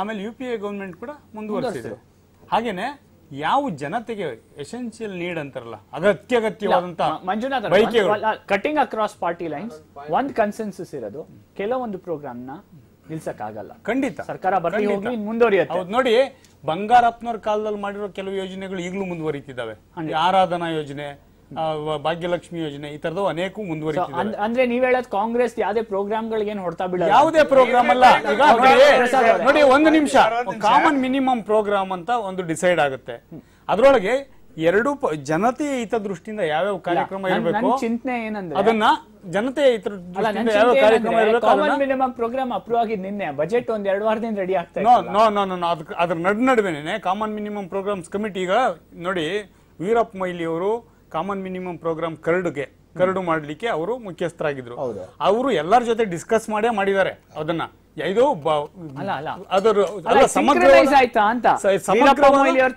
ಆಮೇಲೆ ಯು ಪಿ ಎ ಗೌರ್ಮೆಂಟ್ ಕೂಡ ಮುಂದುವರಿಸಿದೆ ಹಾಗೇನೆ ಯಾವ ಜನತೆಗೆ ಎಸೆನ್ಷಿಯಲ್ ನೀಡ್ ಅಂತಾರಲ್ಲ ಅಗತ್ಯಗತ್ಯವಾದಂತ Manjunath cutting across party lines ಒಂದ್ ಕನ್ಸೆನ್ಸಸ್ ಇರೋದು ಕೆಲವೊಂದು ಪ್ರೋಗ್ರಾಮ್ನ ಆಗಲ್ಲ ಖಂಡಿತ ಸರ್ಕಾರ ಬರ್ಲಿ ಹೋಗಿ ಮುಂದುವರಿಯುತ್ತೆ ನೋಡಿ ಬಂಗಾರಪ್ಪನವ್ರ ಕಾಲದಲ್ಲಿ ಮಾಡಿರೋ ಕೆಲವು ಯೋಜನೆಗಳು ಈಗಲೂ ಮುಂದುವರಿತಿದ್ದಾವೆ ಆರಾಧನಾ ಯೋಜನೆ ಭಾಗ್ಯಲಕ್ಷ್ಮಿ ಯೋಜನೆ ಈ ತರದ ಅನೇಕ ಮುಂದುವರಿತಿದೆ ಅಂದ್ರೆ ನೀವ್ ಹೇಳೋದ್ ಕಾಂಗ್ರೆಸ್ ಯಾವ್ದೇ ಪ್ರೋಗ್ರಾಮ್ ಗಳಿಗೆ ಹೊಡ್ತಾ ಬಿಡ ಯಾವುದೇ ಪ್ರೋಗ್ರಾಮ್ ಅಲ್ಲ ಈಗ ನೋಡಿ ಒಂದು ನಿಮಿಷ ಕಾಮನ್ ಮಿನಿಮಮ್ ಪ್ರೋಗ್ರಾಮ್ ಅಂತ ಒಂದು ಡಿಸೈಡ್ ಆಗುತ್ತೆ ಅದರೊಳಗೆ ಎರಡೂ ಜನತೆಯ ಹಿತದೃಷ್ಟಿಯಿಂದ ಯಾವ್ಯಾವ ಕಾರ್ಯಕ್ರಮ ಇರಬೇಕು ಚಿಂತನೆ ಏನಂದ್ರೆ ಅದನ್ನ ಜನತೆಯ ಹಿತದೃಷ್ಟಿಯಿಂದ ಕಾರ್ಯಕ್ರಮ ಮಿನಿಮಮ್ ಪ್ರೋಗ್ರಾಮ್ ಅಪ್ರೂವ್ ಆಗಿ ನಿನ್ನೆ ಬಜೆಟ್ ಒಂದ್ ಎರಡು ವಾರದಿಂದ ರೆಡಿ ಆಗ್ತಾ ನೋ ಅದ್ರ ನಡ್ ನಡುವೆನೆ ಕಾಮನ್ ಮಿನಿಮಮ್ ಪ್ರೋಗ್ರಾಮ್ಸ್ ಕಮಿಟಿ ಈಗ ನೋಡಿ ವೀರಪ್ಪ ಮೊಯ್ಲಿ ಅವರು ಕಾಮನ್ ಮಿನಿಮಮ್ ಪ್ರೋಗ್ರಾಮ್ ಕರಡುಗೆ ಕರಡು ಮಾಡಲಿಕ್ಕೆ ಅವರು ಮುಖ್ಯಸ್ಥರಾಗಿದ್ರು ಅವರು ಎಲ್ಲರ ಜೊತೆ ಡಿಸ್ಕಸ್ ಮಾಡೇ ಮಾಡಿದ್ದಾರೆ ಅದನ್ನ ಇದು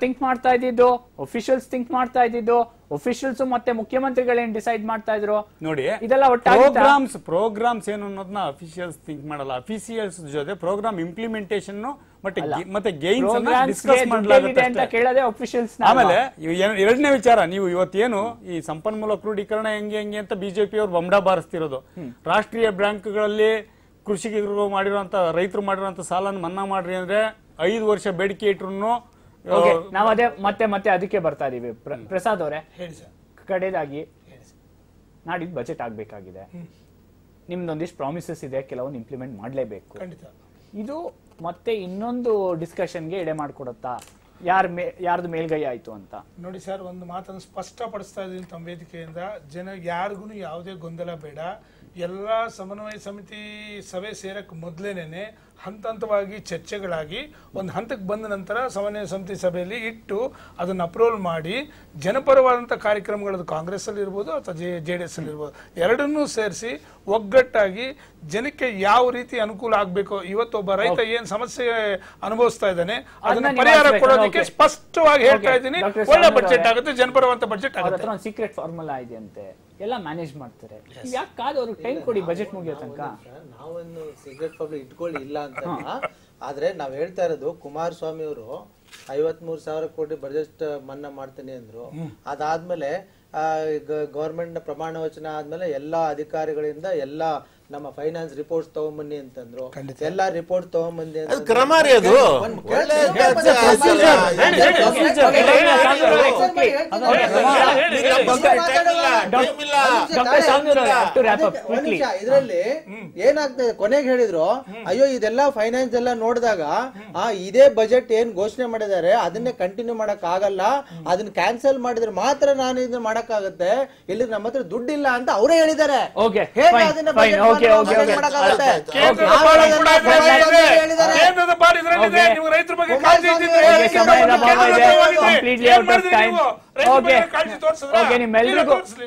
ಥಿಂಕ್ ಮಾಡ್ತಾ ಇದ್ದಿದ್ದು ಒಫಿಷಿಯಲ್ಸ್ ಥಿಂಕ್ ಮಾಡ್ತಾ ಇದ್ದಿದ್ದು ಒಫಿಷಿಯಲ್ಸ್ ಮತ್ತೆ ಮುಖ್ಯಮಂತ್ರಿಗಳೇನ್ ಡಿಸೈಡ್ ಮಾಡ್ತಾ ಇದ್ರು ನೋಡಿ ಇದೆಲ್ಲ ಪ್ರೋಗ್ರಾಮ್ಸ್ ಪ್ರೋಗ್ರಾಮ್ಸ್ ಏನು ಅನ್ನೋದನ್ನ ಅಫಿಷಿಯಲ್ಸ್ ಥಿಂಕ್ ಮಾಡಲ್ಲ ಅಫಿಷಿಯಲ್ಸ್ ಜೊತೆ ಪ್ರೋಗ್ರಾಮ್ ಇಂಪ್ಲಿಮೆಂಟೇಶನ್ ಮತ್ತೆ ಆಮೇಲೆ ಎರಡನೇ ವಿಚಾರ ನೀವು ಇವತ್ತೇನು ಈ ಸಂಪನ್ಮೂಲ ಕ್ರೋಢೀಕರಣ ಹೆಂಗೆ ಹೆಂಗೆ ಅಂತ ಬಿಜೆಪಿ ಅವರು ಬಂಬಡ ಬಾರಿಸ್ತಿರೋದು ರಾಷ್ಟ್ರೀಯ ಬ್ಯಾಂಕ್ಗಳಲ್ಲಿ ಕೃಷಿಗೆ ಮಾಡಿರುವಂತ ರೈತರು ಮಾಡಿರುವಂತ ಸಾಲನ ಮನ್ನಾ ಮಾಡ್ರಿ ಅಂದ್ರೆ ಐದು ವರ್ಷ ಬೇಡಿಕೆ ಇಟ್ಟರು ನಾವು ಅದೇ ಮತ್ತೆ ಮತ್ತೆ ಅದಕ್ಕೆ ಬರ್ತಾ ಇದೀವಿ ಪ್ರಸಾದ್ ಅವರೇ ಕಡೆದಾಗಿ ನಾಡಿದ್ ಬಜೆಟ್ ಆಗ್ಬೇಕಾಗಿದೆ ನಿಮ್ದೊಂದಿಷ್ಟು ಪ್ರಾಮಿಸಸ್ ಇದೆ ಕೆಲವೊಂದು ಇಂಪ್ಲಿಮೆಂಟ್ ಮಾಡಲೇಬೇಕು ಇದು ಮತ್ತೆ ಇನ್ನೊಂದು ಡಿಸ್ಕಷನ್ಗೆ ಎಡೆ ಮಾಡಿಕೊಡುತ್ತಾ ಯಾರ ಮೇ ಯಾರ್ದು ಮೇಲ್ಗೈ ಆಯ್ತು ಅಂತ ನೋಡಿ ಸರ್ ಒಂದು ಮಾತನ್ನು ಸ್ಪಷ್ಟಪಡಿಸ್ತಾ ಇದ್ದೀನಿ ತಮ್ಮ ವೇದಿಕೆಯಿಂದ ಜನ ಯಾರಿಗೂ ಯಾವುದೇ ಗೊಂದಲ ಬೇಡ ಎಲ್ಲ ಸಮನ್ವಯ ಸಮಿತಿ ಸಭೆ ಸೇರಕ್ಕೆ ಮೊದಲೇನೆ ಹಂತ ಹಂತವಾಗಿ ಚರ್ಚೆಗಳಾಗಿ ಒಂದು ಹಂತಕ್ಕೆ ಬಂದ ನಂತರ ಸಮನ್ವಯ ಸಮಿತಿ ಸಭೆಯಲ್ಲಿ ಇಟ್ಟು ಅದನ್ನು ಅಪ್ರೂವಲ್ ಮಾಡಿ ಜನಪರವಾದಂಥ ಕಾರ್ಯಕ್ರಮಗಳದ್ದು ಇರ್ಬೋದು ಅಥವಾ ಜೆ ಜೆ ಡಿ ಎಸ್ ಇರ್ಬೋದು ಎರಡನ್ನೂ ಸೇರಿಸಿ ಒಗ್ಗಟ್ಟಾಗಿ ಜನಕ್ಕೆ ಯಾವ ರೀತಿ ಅನುಕೂಲ ಆಗ್ಬೇಕು ಆಗಬೇಕು ಒಬ್ಬ ರೈತ ಏನ್ ಸಮಸ್ಯೆ ಅನುಭವಿಸ್ತಾ ಇದ್ದಾನೆ ಅದನ್ನ ಪರಿಹಾರ ಕೊಡೋದಕ್ಕೆ ಸ್ಪಷ್ಟವಾಗಿ ಹೇಳ್ತಾ ಇದ್ದೀನಿ ಒಳ್ಳೆ ಬಜೆಟ್ ಆಗುತ್ತೆ ಜನಪರವಂತ ಬಜೆಟ್ ಆಗುತ್ತೆ ಸೀಕ್ರೆಟ್ ಫಾರ್ಮುಲಾ ಇದೆ ಅಂತೆ ಎಲ್ಲ ಮ್ಯಾನೇಜ್ ಮಾಡ್ತಾರೆ ಯಾಕೆ ಕಾದು ಅವ್ರಿಗೆ ಟೈಮ್ ಕೊಡಿ ಬಜೆಟ್ ಮುಗಿಯೋ ತನಕ ನಾವೊಂದು ಸೀಕ್ರೆಟ್ ಫಾರ್ಮುಲಾ ಇಟ್ಕೊಳ್ಳಿ ಇಲ್ಲ ಅಂತ ಆದ್ರೆ ನಾವ್ ಹೇಳ್ತಾ ಇರೋದು ಕುಮಾರಸ್ವಾಮಿ ಅವರು ಐವತ್ ಮೂರ್ ಸಾವಿರ ಕೋಟಿ ಬಜೆಟ್ ಮನ್ನಾ ಮಾಡ್ತೀನಿ ಅಂದ್ರು ಅದಾದ್ಮೇಲೆ ನ ಪ್ರಮಾಣ ವಚನ ಆದ್ಮೇಲೆ ಎಲ್ಲಾ ಅಧಿಕಾರಿಗಳಿಂದ ಎಲ್ಲಾ ನಮ್ಮ ಫೈನಾನ್ಸ್ ರಿಪೋರ್ಟ್ಸ್ ತಗೊಂಬನ್ನಿ ಅಂತಂದ್ರು ಎಲ್ಲ ರಿಪೋರ್ಟ್ ತಗೊಂಬಂದಿ ಕ್ರಮ ಅದು ಇದ್ರಲ್ಲಿ ಏನಾಗ್ತದೆ ಕೊನೆಗೆ ಹೇಳಿದ್ರು ಅಯ್ಯೋ ಇದೆಲ್ಲ ಫೈನಾನ್ಸ್ ಎಲ್ಲ ನೋಡಿದಾಗ ಆ ಇದೇ ಬಜೆಟ್ ಏನ್ ಘೋಷಣೆ ಮಾಡಿದ್ದಾರೆ ಅದನ್ನೇ ಕಂಟಿನ್ಯೂ ಮಾಡಕ್ ಆಗಲ್ಲ ಅದನ್ನ ಕ್ಯಾನ್ಸಲ್ ಮಾಡಿದ್ರೆ ಮಾತ್ರ ನಾನು ಇದನ್ನ ಆಗುತ್ತೆ ಇಲ್ಲಿ ನಮ್ಮ ಹತ್ರ ದುಡ್ಡಿಲ್ಲ ಅಂತ ಅವರೇ ಹೇಳಿದ್ದಾರೆ ಹೇಗೆ ಅದನ್ನ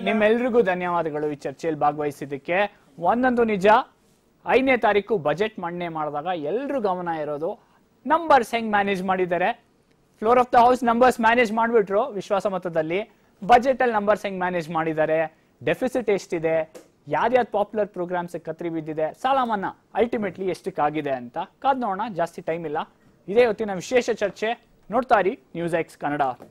ನಿಮ್ಮೆಲ್ರಿಗೂ ಧನ್ಯವಾದಗಳು ಈ ಚರ್ಚೆಯಲ್ಲಿ ಭಾಗವಹಿಸಿದ್ದಕ್ಕೆ ಒಂದೊಂದು ನಿಜ ಐದನೇ ತಾರೀಕು ಬಜೆಟ್ ಮಣ್ಣೆ ಮಾಡಿದಾಗ ಎಲ್ರು ಗಮನ ಇರೋದು ನಂಬರ್ಸ್ ಹೆಂಗ್ ಮ್ಯಾನೇಜ್ ಮಾಡಿದ್ದಾರೆ floor of the house numbers manage ಮಾಡ್ಬಿಟ್ರು ವಿಶ್ವಾಸ ಮತದಲ್ಲಿ ಬಜೆಟ್ ಅಲ್ಲಿ ನಂಬರ್ಸ್ ಹೆಂಗ್ ಮ್ಯಾನೇಜ್ ಮಾಡಿದ್ದಾರೆ ಡೆಫಿಸಿಟ್ ಎಷ್ಟಿದೆ ಯಾರ್ಯಾರು ಪಾಪ್ಯುಲರ್ ಪ್ರೋಗ್ರಾಮ್ಸ್ ಕತ್ರಿ ಬಿದ್ದಿದೆ ಸಾಲ ಮನ್ನಾ ಅಲ್ಟಿಮೇಟ್ಲಿ ಎಷ್ಟಕ್ಕಾಗಿದೆ ಅಂತ ಕಾದ್ ನೋಡೋಣ ಜಾಸ್ತಿ ಟೈಮ್ ಇಲ್ಲ ಇದೇ ಹೊತ್ತಿನ ವಿಶೇಷ ಚರ್ಚೆ ನೋಡ್ತಾ ಇರಿ ನ್ಯೂಸ್ ಎಕ್ಸ್ ಕನ್ನಡ